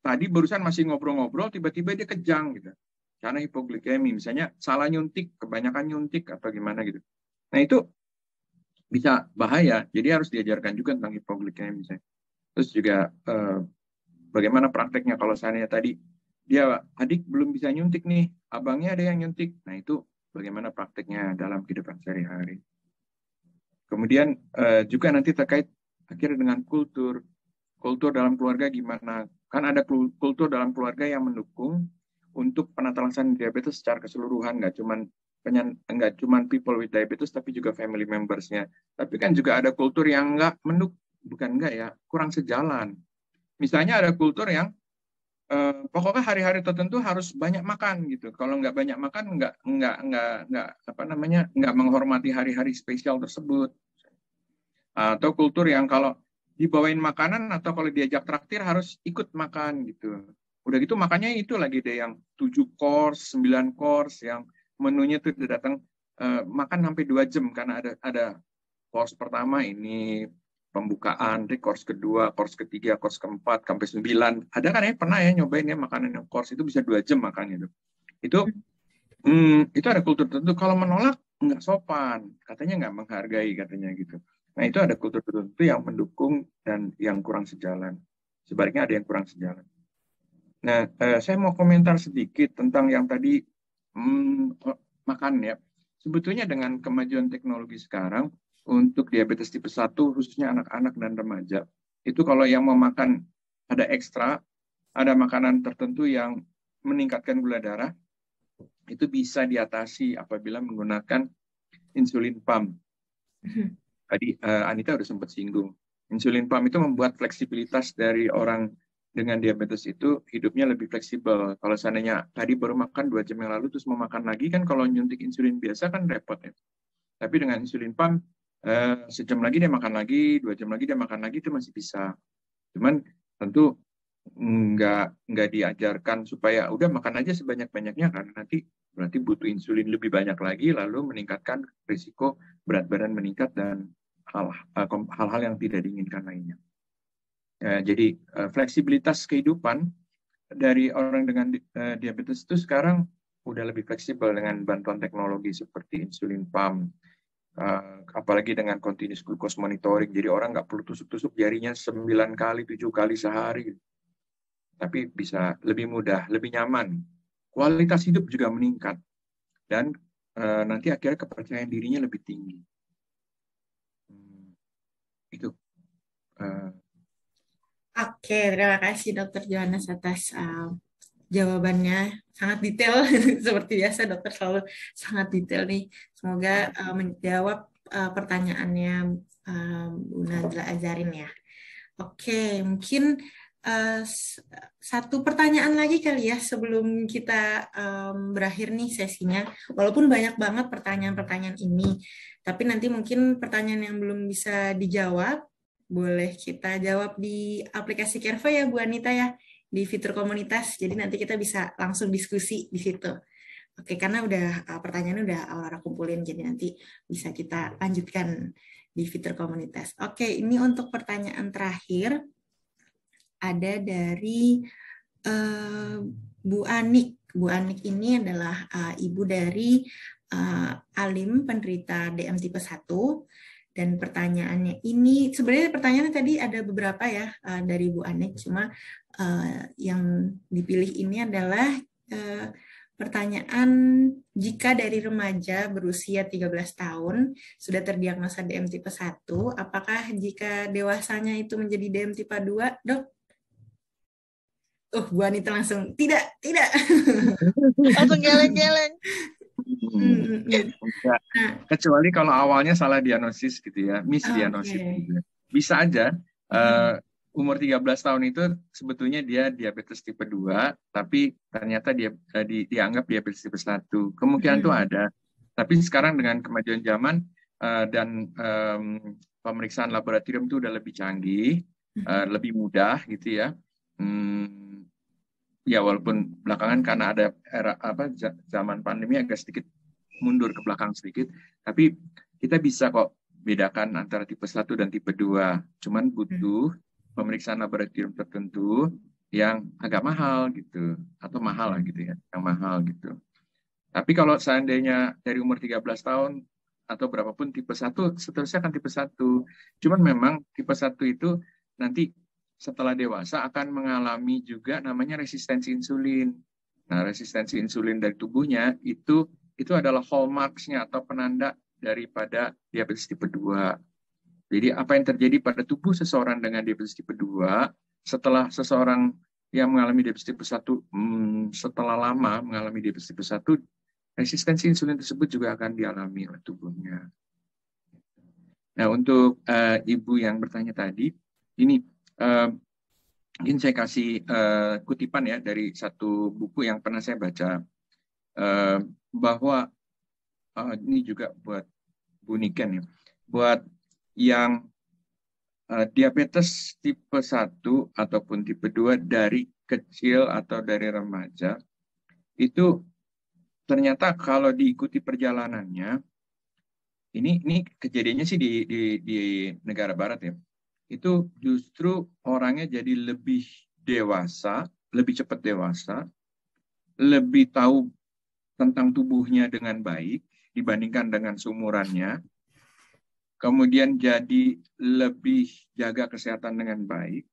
tadi barusan masih ngobrol-ngobrol, tiba-tiba dia kejang gitu. Karena hipoglikemi, misalnya salah nyuntik, kebanyakan nyuntik, atau gimana gitu. Nah itu bisa bahaya, jadi harus diajarkan juga tentang hipoglikemi. Misalnya. Terus juga eh, bagaimana prakteknya kalau seandainya tadi dia ya, adik belum bisa nyuntik nih, abangnya ada yang nyuntik. Nah, itu bagaimana prakteknya dalam kehidupan sehari-hari. Kemudian eh, juga nanti terkait akhirnya dengan kultur, kultur dalam keluarga gimana? Kan ada kultur dalam keluarga yang mendukung untuk penatalasan diabetes secara keseluruhan, nggak cuman penyan, nggak cuman people with diabetes tapi juga family membersnya. Tapi kan juga ada kultur yang nggak menduk, bukan nggak ya, kurang sejalan. Misalnya ada kultur yang eh, pokoknya hari-hari tertentu harus banyak makan gitu. Kalau nggak banyak makan nggak nggak nggak nggak apa namanya nggak menghormati hari-hari spesial tersebut. Atau kultur yang kalau dibawain makanan atau kalau diajak traktir harus ikut makan gitu. Udah gitu makannya itu lagi deh yang tujuh course, sembilan course yang menunya tuh datang eh, makan sampai dua jam karena ada ada course pertama ini pembukaan, di course kedua, course ketiga, course keempat, sampai sembilan. Ada kan ya pernah ya nyobain ya makanan yang course itu bisa dua jam makan itu. Itu hmm. hmm, itu ada kultur tertentu. Kalau menolak nggak sopan, katanya nggak menghargai katanya gitu. Nah itu ada kultur tertentu yang mendukung dan yang kurang sejalan. Sebaliknya ada yang kurang sejalan. Nah eh, saya mau komentar sedikit tentang yang tadi hmm, makan ya. Sebetulnya dengan kemajuan teknologi sekarang untuk diabetes tipe 1 khususnya anak-anak dan remaja. Itu kalau yang memakan ada ekstra, ada makanan tertentu yang meningkatkan gula darah, itu bisa diatasi apabila menggunakan insulin pump. Mm-hmm. Tadi uh, Anita sudah sempat singgung. Insulin pump itu membuat fleksibilitas dari orang dengan diabetes itu hidupnya lebih fleksibel. Kalau seandainya tadi baru makan dua jam yang lalu terus mau makan lagi kan kalau nyuntik insulin biasa kan repot ya. Tapi dengan insulin pump Eh, sejam lagi dia makan lagi, dua jam lagi dia makan lagi itu masih bisa. Cuman tentu nggak nggak diajarkan supaya udah makan aja sebanyak banyaknya karena nanti berarti butuh insulin lebih banyak lagi lalu meningkatkan risiko berat badan meningkat dan eh, hal-hal yang tidak diinginkan lainnya. Eh, jadi fleksibilitas kehidupan dari orang dengan diabetes itu sekarang udah lebih fleksibel dengan bantuan teknologi seperti insulin pump, Uh, apalagi dengan continuous glucose monitoring, jadi orang nggak perlu tusuk-tusuk jarinya 9 kali, tujuh kali sehari. Tapi bisa lebih mudah, lebih nyaman. Kualitas hidup juga meningkat. Dan uh, nanti akhirnya kepercayaan dirinya lebih tinggi. Hmm, itu.
Uh, Oke, terima kasih Dokter Johannes atas uh, jawabannya sangat detail <laughs> seperti biasa dokter selalu sangat detail nih. Semoga uh, menjawab uh, pertanyaannya uh, Bu Nazla Azarin ya. Oke, mungkin uh, satu pertanyaan lagi kali ya sebelum kita um, berakhir nih sesinya. Walaupun banyak banget pertanyaan-pertanyaan ini, tapi nanti mungkin pertanyaan yang belum bisa dijawab boleh kita jawab di aplikasi Canva ya Bu Anita ya di fitur komunitas. Jadi nanti kita bisa langsung diskusi di situ. Oke, karena udah eh, pertanyaannya udah Aurora kumpulin, jadi nanti bisa kita lanjutkan di fitur komunitas. Oke, ini untuk pertanyaan terakhir ada dari uh, Bu Anik. Bu Anik ini adalah uh, ibu dari uh, Alim penderita DM tipe 1 dan pertanyaannya ini sebenarnya pertanyaan tadi ada beberapa ya dari Bu Anik cuma Eh, yang dipilih ini adalah eh, pertanyaan jika dari remaja berusia 13 tahun sudah terdiagnosa DM tipe 1, apakah jika dewasanya itu menjadi DM tipe 2, dok? Oh, Bu Anita langsung, tidak, tidak.
<laughs> Langsung
geleng-geleng. Hmm.
Kecuali kalau awalnya salah diagnosis gitu ya, misdiagnosis. Oh, okay. Gitu ya. Bisa aja hmm umur 13 tahun itu sebetulnya dia diabetes tipe 2, tapi ternyata dia eh, di, dianggap diabetes tipe 1. Kemungkinan itu hmm. ada. Tapi sekarang dengan kemajuan zaman uh, dan um, pemeriksaan laboratorium itu udah lebih canggih, uh, lebih mudah gitu ya. Hmm, ya walaupun belakangan karena ada era apa zaman pandemi agak sedikit mundur ke belakang sedikit, tapi kita bisa kok bedakan antara tipe 1 dan tipe 2. Cuman hmm. butuh pemeriksaan laboratorium tertentu yang agak mahal gitu atau mahal lah gitu ya yang mahal gitu tapi kalau seandainya dari umur 13 tahun atau berapapun tipe satu seterusnya akan tipe satu cuman memang tipe satu itu nanti setelah dewasa akan mengalami juga namanya resistensi insulin nah resistensi insulin dari tubuhnya itu itu adalah hallmarksnya atau penanda daripada diabetes tipe 2 jadi apa yang terjadi pada tubuh seseorang dengan diabetes tipe 2 setelah seseorang yang mengalami diabetes tipe 1 hmm, setelah lama mengalami diabetes tipe 1 resistensi insulin tersebut juga akan dialami oleh tubuhnya. Nah, untuk uh, ibu yang bertanya tadi, ini uh, ini saya kasih uh, kutipan ya dari satu buku yang pernah saya baca uh, bahwa uh, ini juga buat Bu Niken ya, buat yang uh, diabetes tipe 1 ataupun tipe 2 dari kecil atau dari remaja itu ternyata kalau diikuti perjalanannya ini ini kejadiannya sih di di di negara barat ya. Itu justru orangnya jadi lebih dewasa, lebih cepat dewasa, lebih tahu tentang tubuhnya dengan baik dibandingkan dengan sumurannya, kemudian jadi lebih jaga kesehatan dengan baik.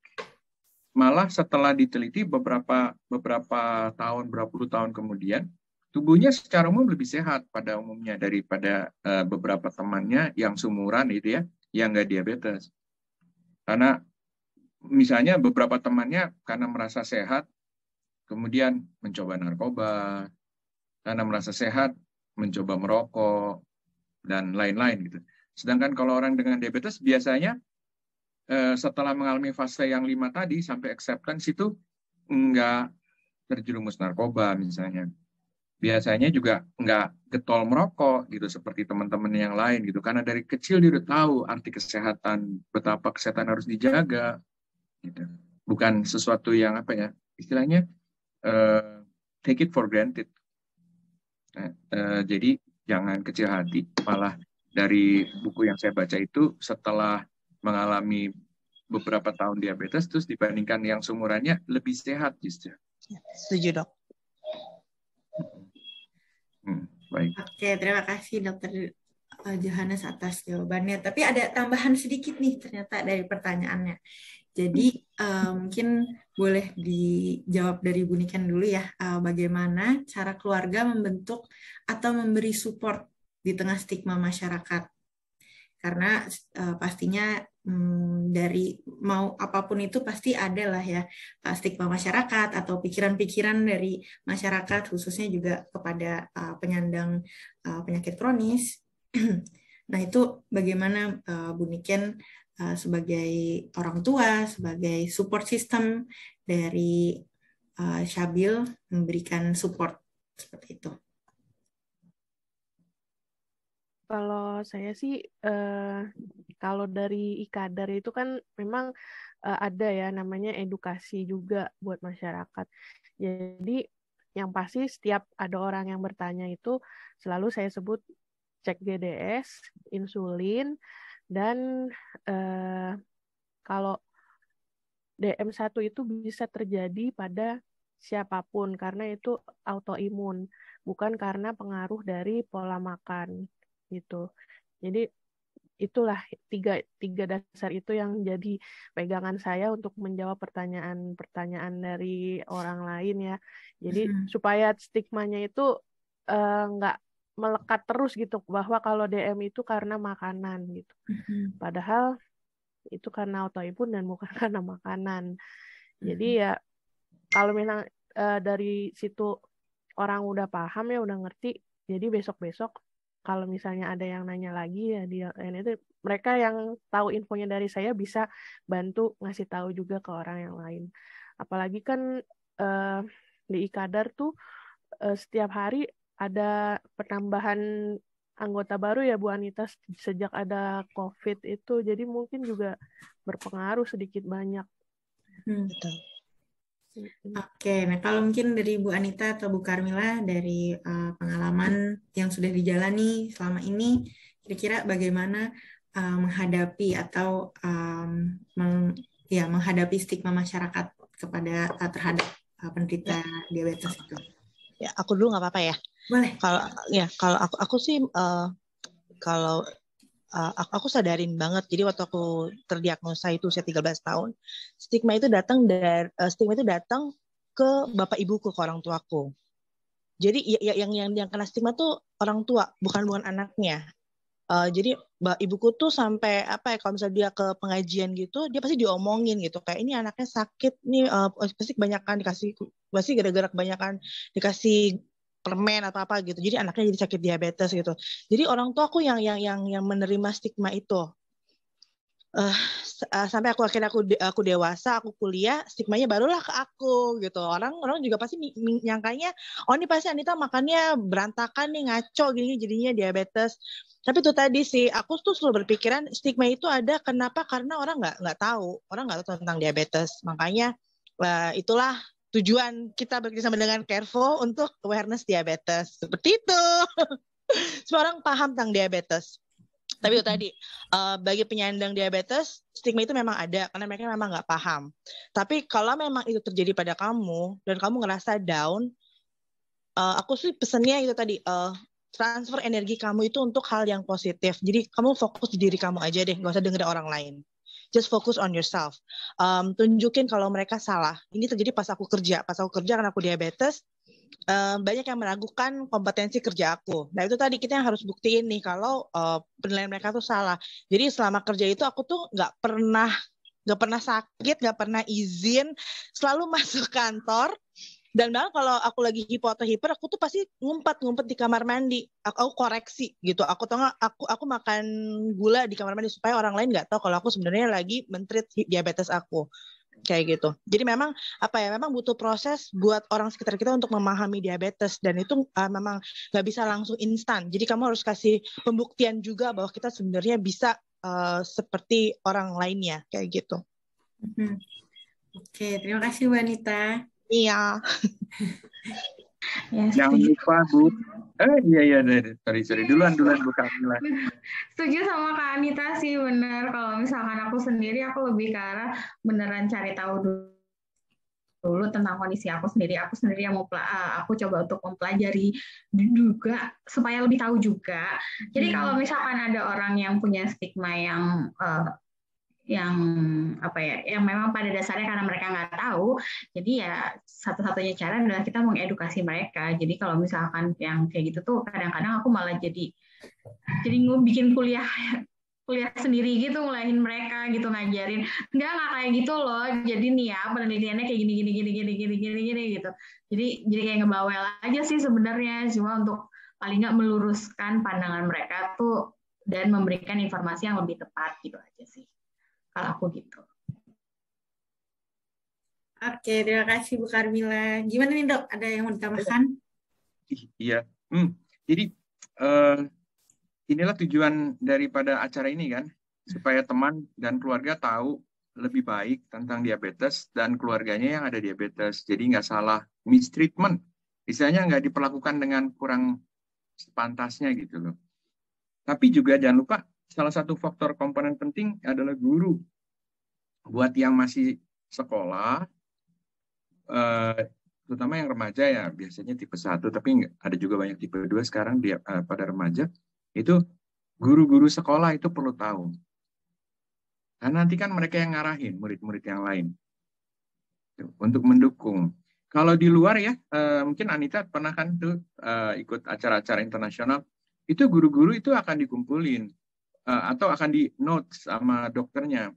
Malah setelah diteliti beberapa beberapa tahun, berapa puluh tahun kemudian, tubuhnya secara umum lebih sehat pada umumnya daripada eh, beberapa temannya yang sumuran itu ya, yang gak diabetes. Karena misalnya beberapa temannya karena merasa sehat, kemudian mencoba narkoba, karena merasa sehat, mencoba merokok, dan lain-lain gitu. Sedangkan kalau orang dengan diabetes biasanya eh, setelah mengalami fase yang lima tadi sampai acceptance itu enggak terjerumus narkoba misalnya. Biasanya juga enggak getol merokok gitu seperti teman-teman yang lain gitu karena dari kecil dia udah tahu arti kesehatan, betapa kesehatan harus dijaga gitu. Bukan sesuatu yang apa ya, istilahnya uh, take it for granted. Uh, uh, jadi jangan kecil hati, malah dari buku yang saya baca itu setelah mengalami beberapa tahun diabetes terus dibandingkan yang seumurannya lebih sehat justru.
Ya, setuju dok.
Hmm, baik. Oke terima kasih dokter eh, Johannes atas jawabannya. Tapi ada tambahan sedikit nih ternyata dari pertanyaannya. Jadi uh, mungkin boleh dijawab dari Bu Niken dulu ya, uh, bagaimana cara keluarga membentuk atau memberi support di tengah stigma masyarakat. Karena uh, pastinya hmm, dari mau apapun itu pasti ada lah ya eh, stigma masyarakat atau pikiran-pikiran dari masyarakat khususnya juga kepada uh, penyandang uh, penyakit kronis. <clears throat> nah itu bagaimana uh, Bu Niken uh, sebagai orang tua, sebagai support system dari uh, Syabil memberikan support seperti itu.
Kalau saya sih, eh, kalau dari IKADAR itu kan memang eh, ada ya namanya edukasi juga buat masyarakat. Jadi yang pasti setiap ada orang yang bertanya itu selalu saya sebut cek GDS, insulin, dan eh, kalau DM1 itu bisa terjadi pada siapapun karena itu autoimun, bukan karena pengaruh dari pola makan gitu. Jadi itulah tiga tiga dasar itu yang jadi pegangan saya untuk menjawab pertanyaan-pertanyaan dari orang lain ya. Jadi hmm. supaya stigmanya itu eh, nggak uh, melekat terus gitu bahwa kalau DM itu karena makanan gitu. Mm-hmm. Padahal itu karena autoimun dan bukan <laughs> karena makanan. Mm-hmm. Jadi ya kalau memang uh, dari situ orang udah paham ya udah ngerti, jadi besok-besok kalau misalnya ada yang nanya lagi ya di lain ya itu mereka yang tahu infonya dari saya bisa bantu ngasih tahu juga ke orang yang lain. Apalagi kan eh, di Ikadar tuh eh, setiap hari ada penambahan anggota baru ya Bu Anita sejak ada COVID itu, jadi mungkin juga berpengaruh sedikit banyak. Hmm, betul. Oke, nah kalau mungkin dari Bu
Anita atau Bu Karmila dari uh, pengalaman yang sudah dijalani selama ini, kira-kira bagaimana uh, menghadapi atau um, meng, ya menghadapi stigma masyarakat kepada uh, terhadap uh, penderita ya. diabetes
itu? Ya, aku dulu nggak apa-apa ya. Boleh. Kalau ya kalau aku aku sih uh, kalau uh, aku sadarin banget. Jadi waktu aku terdiagnosa itu usia 13 tahun, stigma itu datang dari uh, eh, stigma itu datang ke bapak ibuku, ke orang tuaku. Jadi ya, ya, yang yang yang kena stigma tuh orang tua, bukan bukan anaknya. Uh, jadi mbak ibuku tuh sampai apa ya kalau misalnya dia ke pengajian gitu dia pasti diomongin gitu kayak ini anaknya sakit nih uh, pasti kebanyakan dikasih pasti gara-gara kebanyakan dikasih permen atau apa gitu. Jadi anaknya jadi sakit diabetes gitu. Jadi orang tua aku yang yang yang yang menerima stigma itu. Uh, sampai aku akhirnya aku de aku dewasa, aku kuliah, stigmanya barulah ke aku gitu. Orang orang juga pasti nyangkanya, oh ini pasti Anita makannya berantakan nih, ngaco gini jadinya diabetes. Tapi itu tadi sih, aku tuh selalu berpikiran stigma itu ada. Kenapa? Karena orang nggak nggak tahu, orang nggak tahu tentang diabetes. Makanya uh, itulah tujuan kita sama dengan Carevo untuk awareness diabetes. Seperti itu. <laughs> Semua orang paham tentang diabetes. Tapi itu tadi, uh, bagi penyandang diabetes, stigma itu memang ada karena mereka memang nggak paham. Tapi kalau memang itu terjadi pada kamu dan kamu ngerasa down, uh, aku sih pesennya itu tadi, uh, transfer energi kamu itu untuk hal yang positif. Jadi kamu fokus di diri kamu aja deh, nggak usah dengerin orang lain just focus on yourself. Um, tunjukin kalau mereka salah. Ini terjadi pas aku kerja, pas aku kerja karena aku diabetes, um, banyak yang meragukan kompetensi kerja aku. Nah itu tadi kita yang harus buktiin nih kalau uh, penilaian mereka tuh salah. Jadi selama kerja itu aku tuh nggak pernah nggak pernah sakit, nggak pernah izin, selalu <laughs> masuk kantor dan bahkan kalau aku lagi hipo atau hiper aku tuh pasti ngumpet ngumpet di kamar mandi aku, aku koreksi gitu aku tahu aku aku makan gula di kamar mandi supaya orang lain nggak tahu kalau aku sebenarnya lagi mentrit diabetes aku kayak gitu. Jadi memang apa ya, memang butuh proses buat orang sekitar kita untuk memahami diabetes dan itu uh, memang nggak bisa langsung instan. Jadi kamu harus kasih pembuktian juga bahwa kita sebenarnya bisa uh, seperti orang lainnya kayak gitu.
Mm-hmm. Oke, terima kasih Wanita. Iya. <laughs>
yang Jangan lupa Bu. Eh iya iya dari sorry duluan duluan Bu Kamila.
Setuju sama Kak Anita sih benar kalau misalkan aku sendiri aku lebih ke arah beneran cari tahu dulu dulu tentang kondisi aku sendiri. Aku sendiri yang mau eh, aku coba untuk mempelajari juga supaya lebih tahu juga. Jadi hmm. kalau misalkan ada orang yang punya stigma yang uh, yang apa ya yang memang pada dasarnya karena mereka nggak tahu jadi ya satu-satunya cara adalah kita mengedukasi mereka jadi kalau misalkan yang kayak gitu tuh kadang-kadang aku malah jadi jadi gue bikin kuliah kuliah sendiri gitu ngelain mereka gitu ngajarin nggak nggak kayak gitu loh jadi nih ya penelitiannya kayak gini gini gini gini gini gini gini gitu jadi jadi kayak ngebawel aja sih sebenarnya cuma untuk paling nggak meluruskan pandangan mereka tuh dan memberikan informasi yang lebih tepat gitu aja sih kalau aku gitu.
Oke, terima kasih Bu Carmila. Gimana nih dok, ada yang mau ditambahkan?
Iya, hmm. jadi uh, inilah tujuan daripada acara ini kan, supaya teman dan keluarga tahu lebih baik tentang diabetes dan keluarganya yang ada diabetes. Jadi nggak salah mistreatment, misalnya nggak diperlakukan dengan kurang sepantasnya gitu loh. Tapi juga jangan lupa salah satu faktor komponen penting adalah guru. Buat yang masih sekolah, eh, terutama yang remaja ya, biasanya tipe satu, tapi ada juga banyak tipe dua sekarang eh, pada remaja, itu guru-guru sekolah itu perlu tahu. Karena nanti kan mereka yang ngarahin murid-murid yang lain untuk mendukung. Kalau di luar ya, eh, mungkin Anita pernah kan tuh ikut acara-acara internasional, itu guru-guru itu akan dikumpulin uh, atau akan di note sama dokternya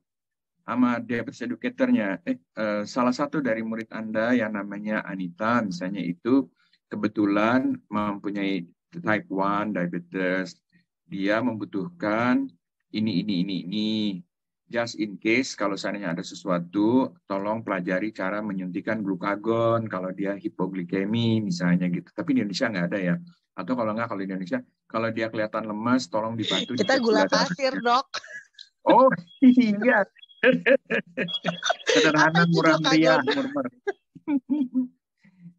sama diabetes educatornya eh uh, salah satu dari murid Anda yang namanya Anita misalnya itu kebetulan mempunyai type 1 diabetes dia membutuhkan ini ini ini ini just in case kalau seandainya ada sesuatu tolong pelajari cara menyuntikan glukagon kalau dia hipoglikemi misalnya gitu tapi di Indonesia nggak ada ya atau kalau enggak kalau di Indonesia kalau dia kelihatan lemas tolong dibantu kita gula pasir
dok oh iya sederhana murah meriah murmur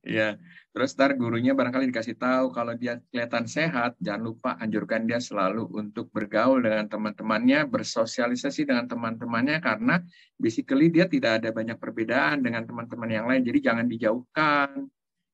ya terus ntar gurunya barangkali dikasih tahu kalau dia kelihatan sehat jangan lupa anjurkan dia selalu untuk bergaul dengan teman-temannya bersosialisasi dengan teman-temannya karena basically dia tidak ada banyak perbedaan dengan teman-teman yang lain jadi jangan dijauhkan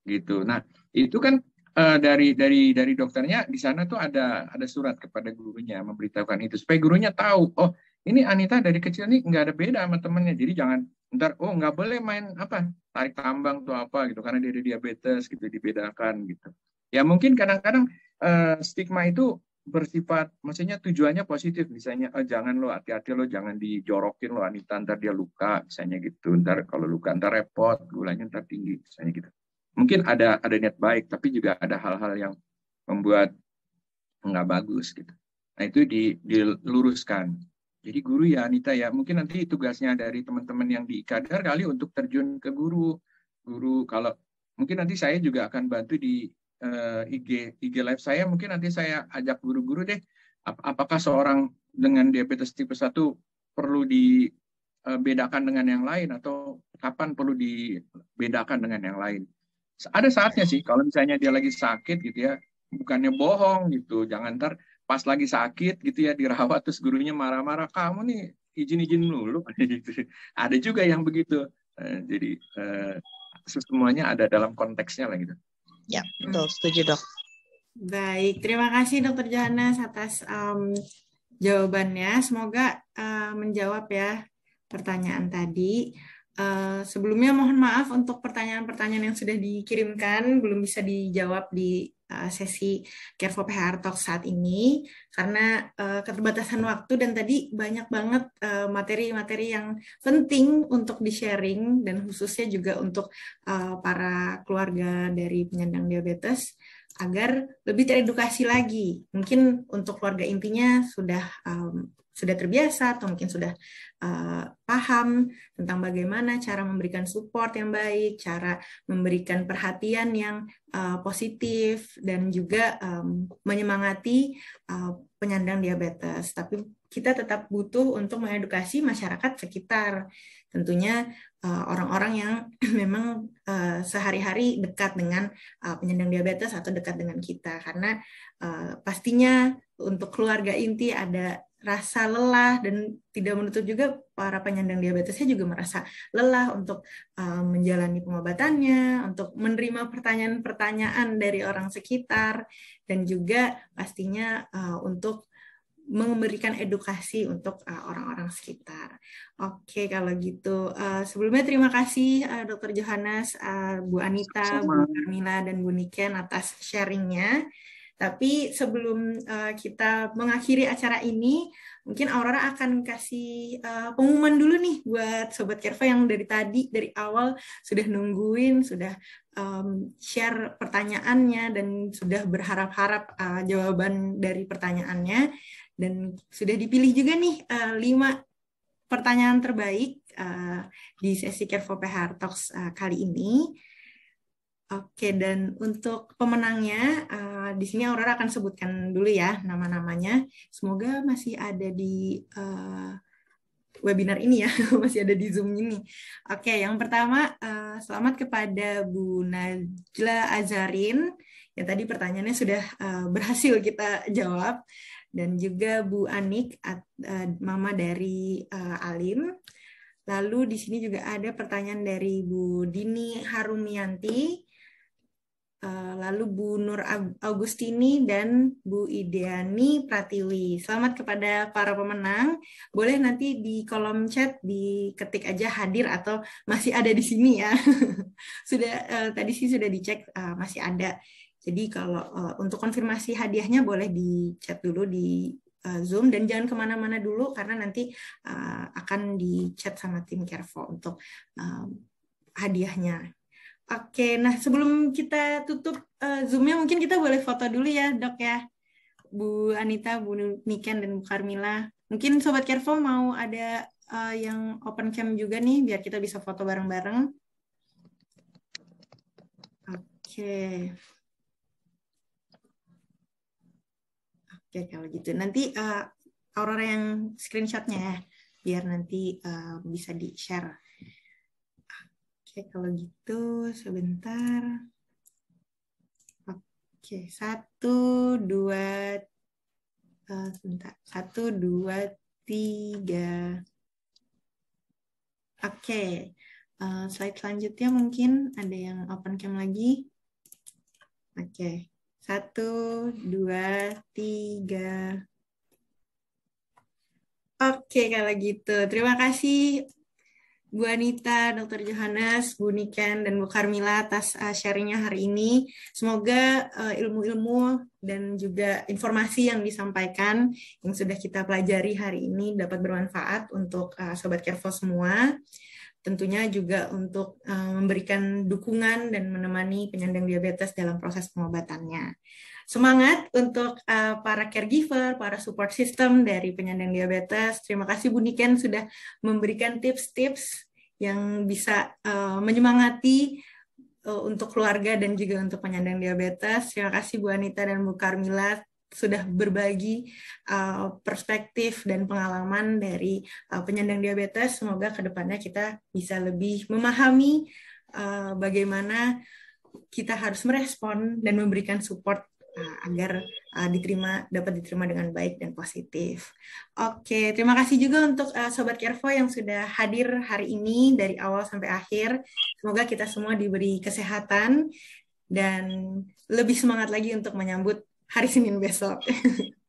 gitu nah itu kan uh, dari dari dari dokternya di sana tuh ada ada surat kepada gurunya memberitahukan itu supaya gurunya tahu oh ini Anita dari kecil nih nggak ada beda sama temennya jadi jangan ntar oh nggak boleh main apa tarik tambang tuh apa gitu karena dia ada diabetes gitu dibedakan gitu ya mungkin kadang-kadang uh, stigma itu bersifat maksudnya tujuannya positif misalnya oh, jangan lo hati-hati lo jangan dijorokin lo Anita ntar dia luka misalnya gitu ntar kalau luka ntar repot gulanya ntar tinggi misalnya gitu mungkin ada ada niat baik tapi juga ada hal-hal yang membuat nggak bagus gitu nah itu di, diluruskan jadi guru ya Anita ya mungkin nanti tugasnya dari teman-teman yang di kader kali untuk terjun ke guru guru kalau mungkin nanti saya juga akan bantu di uh, eh, IG IG live saya mungkin nanti saya ajak guru-guru deh ap apakah seorang dengan diabetes tipe 1 perlu dibedakan eh, dengan yang lain atau kapan perlu dibedakan dengan yang lain ada saatnya sih kalau misalnya dia lagi sakit gitu ya bukannya bohong gitu jangan ntar pas lagi sakit gitu ya dirawat terus gurunya marah-marah kamu nih izin-izin dulu <laughs> gitu ada juga yang begitu eh, jadi eh, semuanya ada dalam konteksnya lah gitu
ya betul setuju dok
baik terima kasih dokter Johannes atas um, jawabannya semoga uh, menjawab ya pertanyaan tadi Eh, sebelumnya mohon maaf untuk pertanyaan-pertanyaan yang sudah dikirimkan belum bisa dijawab di eh, sesi Care for PHR Talk saat ini karena eh, keterbatasan waktu dan tadi banyak banget materi-materi yang penting untuk di-sharing dan khususnya juga untuk para keluarga dari penyandang diabetes agar lebih teredukasi lagi. Mungkin untuk keluarga intinya sudah sudah terbiasa atau mungkin sudah uh, paham tentang bagaimana cara memberikan support yang baik, cara memberikan perhatian yang uh, positif dan juga um, menyemangati uh, penyandang diabetes. Tapi kita tetap butuh untuk mengedukasi masyarakat sekitar, tentunya orang orang-orang yang <clears throat> memang uh, sehari-hari dekat dengan uh, penyandang diabetes atau dekat dengan kita, karena uh, pastinya untuk keluarga inti ada rasa lelah dan tidak menutup juga para penyandang diabetesnya juga merasa lelah untuk eh, menjalani pengobatannya, untuk menerima pertanyaan-pertanyaan dari orang sekitar dan juga pastinya eh, untuk memberikan edukasi untuk orang eh, orang-orang sekitar. Oke, kalau gitu uh, sebelumnya terima kasih uh, Dr. Johannes, uh, Bu Anita, Sama. Bu Carmila dan Bu Niken atas sharingnya. Tapi sebelum uh, kita mengakhiri acara ini, mungkin Aurora akan kasih uh, pengumuman dulu nih buat Sobat Kerva yang dari tadi, dari awal sudah nungguin, sudah um, share pertanyaannya, dan sudah berharap-harap uh, jawaban dari pertanyaannya. Dan sudah dipilih juga nih uh, lima pertanyaan terbaik uh, di sesi Kerva PHR Talks uh, kali ini. Oke, dan untuk pemenangnya, uh, di sini Aurora akan sebutkan dulu ya nama-namanya. Semoga masih ada di uh, webinar ini ya, <laughs> masih ada di Zoom ini. Oke, yang pertama, uh, selamat kepada Bu Najla Azarin, ya tadi pertanyaannya sudah uh, berhasil kita <laughs> jawab, dan juga Bu Anik, at, uh, mama dari uh, Alim. Lalu di sini juga ada pertanyaan dari Bu Dini Harumianti, Eh, lalu Bu Nur Agustini dan Bu Ideani Pratiwi. Selamat kepada para pemenang. Boleh nanti di kolom chat diketik aja hadir atau masih ada di sini ya. <laughs> sudah uh, tadi sih sudah dicek uh, masih ada. Jadi kalau uh, untuk konfirmasi hadiahnya boleh di chat dulu di uh, Zoom dan jangan kemana-mana dulu karena nanti uh, akan di chat sama tim Careful untuk uh, hadiahnya Oke, nah sebelum kita tutup uh, Zoom-nya mungkin kita boleh foto dulu ya dok ya. Bu Anita, Bu Niken, dan Bu Carmila. Mungkin Sobat Careful mau ada uh, yang open cam juga nih biar kita bisa foto bareng-bareng. Oke. Oke kalau gitu. Nanti uh, Aurora yang screenshotnya ya biar nanti uh, bisa di-share. Oke, kalau gitu sebentar. Oke, satu, dua, uh, sebentar. Satu, dua, tiga. Oke, uh, slide selanjutnya mungkin ada yang open cam lagi. Oke, satu, dua, tiga. Oke, kalau gitu. Terima kasih Bu Anita, Dr. Johannes, Bu Niken, dan Bu Karmila atas uh, sharingnya hari ini. Semoga eh, ilmu-ilmu dan juga informasi yang disampaikan yang sudah kita pelajari hari ini dapat bermanfaat untuk eh, Sobat Kervo semua. Tentunya juga untuk memberikan dukungan dan menemani penyandang diabetes dalam proses pengobatannya. Semangat untuk uh, para caregiver, para support system dari penyandang diabetes. Terima kasih Bu Niken sudah memberikan tips-tips yang bisa uh, menyemangati uh, untuk keluarga dan juga untuk penyandang diabetes. Terima kasih Bu Anita dan Bu Carmila sudah berbagi uh, perspektif dan pengalaman dari uh, penyandang diabetes. Semoga kedepannya kita bisa lebih memahami uh, bagaimana kita harus merespon dan memberikan support Ah, agar uh, diterima dapat diterima dengan baik dan positif. Oke, terima kasih juga untuk uh, sobat Kervo yang sudah hadir hari ini dari awal sampai akhir. Semoga kita semua diberi kesehatan dan lebih semangat lagi untuk menyambut hari Senin besok. <laughs>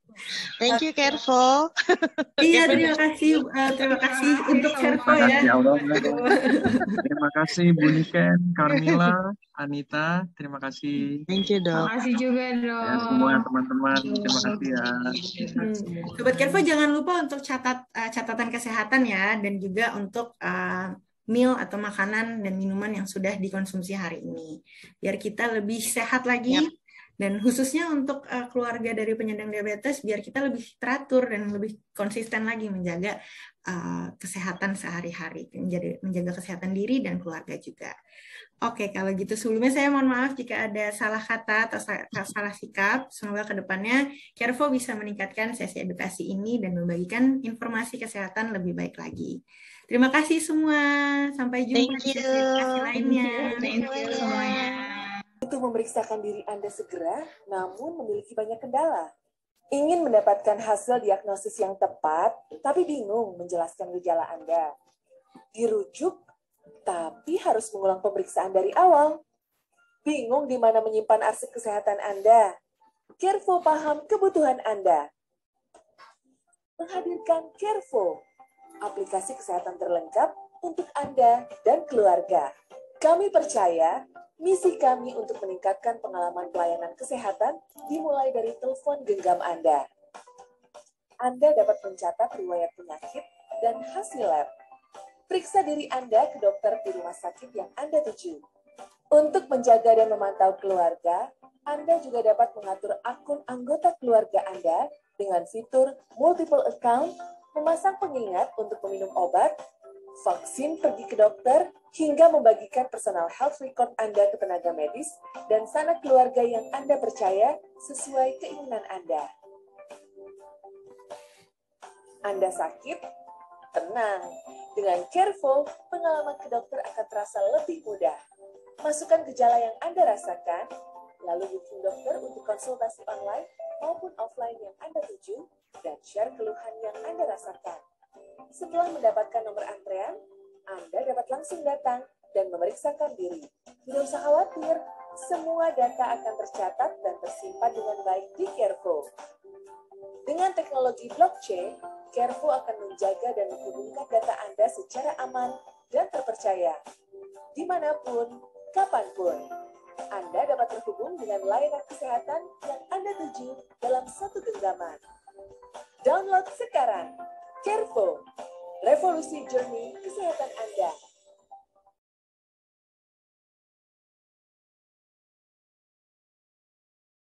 Thank you
Kervo. <laughs> iya terima kasih uh, terima kasih untuk Kervo
ya.
terima kasih Bu Niken, Carmila, Anita, terima kasih.
Thank you dok. Terima
kasih juga dok. Ya, semua
teman-teman terima kasih ya. Hmm.
Sobat Kervo jangan lupa untuk catat uh, catatan kesehatan ya dan juga untuk uh, meal atau makanan dan minuman yang sudah dikonsumsi hari ini biar kita lebih sehat lagi. Yep dan khususnya untuk uh, keluarga dari penyandang diabetes biar kita lebih teratur dan lebih konsisten lagi menjaga uh, kesehatan sehari-hari menjadi menjaga kesehatan diri dan keluarga juga. Oke, kalau gitu sebelumnya saya mohon maaf jika ada salah kata atau salah sikap. Semoga kedepannya Carefo bisa meningkatkan sesi edukasi ini dan membagikan informasi kesehatan lebih baik lagi. Terima kasih semua.
Sampai jumpa di sesi edukasi lainnya. Thank you semuanya untuk memeriksakan diri Anda segera, namun memiliki banyak kendala. Ingin mendapatkan hasil diagnosis yang tepat, tapi bingung menjelaskan gejala Anda. Dirujuk, tapi harus mengulang pemeriksaan dari awal. Bingung di mana menyimpan arsip kesehatan Anda. Careful paham kebutuhan Anda. Menghadirkan Careful, aplikasi kesehatan terlengkap untuk Anda dan keluarga. Kami percaya misi kami untuk meningkatkan pengalaman pelayanan kesehatan dimulai dari telepon genggam Anda. Anda dapat mencatat riwayat penyakit dan hasil lab. Periksa diri Anda ke dokter di rumah sakit yang Anda tuju. Untuk menjaga dan memantau keluarga, Anda juga dapat mengatur akun anggota keluarga Anda dengan fitur multiple account, memasang pengingat untuk meminum obat, vaksin pergi ke dokter, hingga membagikan personal health record Anda ke tenaga medis dan sanak keluarga yang Anda percaya sesuai keinginan Anda. Anda sakit? Tenang, dengan careful, pengalaman ke dokter akan terasa lebih mudah. Masukkan gejala yang Anda rasakan, lalu booking dokter untuk konsultasi online maupun offline yang Anda tuju, dan share keluhan yang Anda rasakan. Setelah mendapatkan nomor antrean, Anda dapat langsung datang dan memeriksakan diri. Tidak usah khawatir, semua data akan tercatat dan tersimpan dengan baik di Careful. Dengan teknologi blockchain, Careful akan menjaga dan menghubungkan data Anda secara aman dan terpercaya. Dimanapun, kapanpun, Anda dapat terhubung dengan layanan kesehatan yang Anda tuju dalam satu genggaman. Download sekarang! Careful, revolusi journey kesehatan Anda.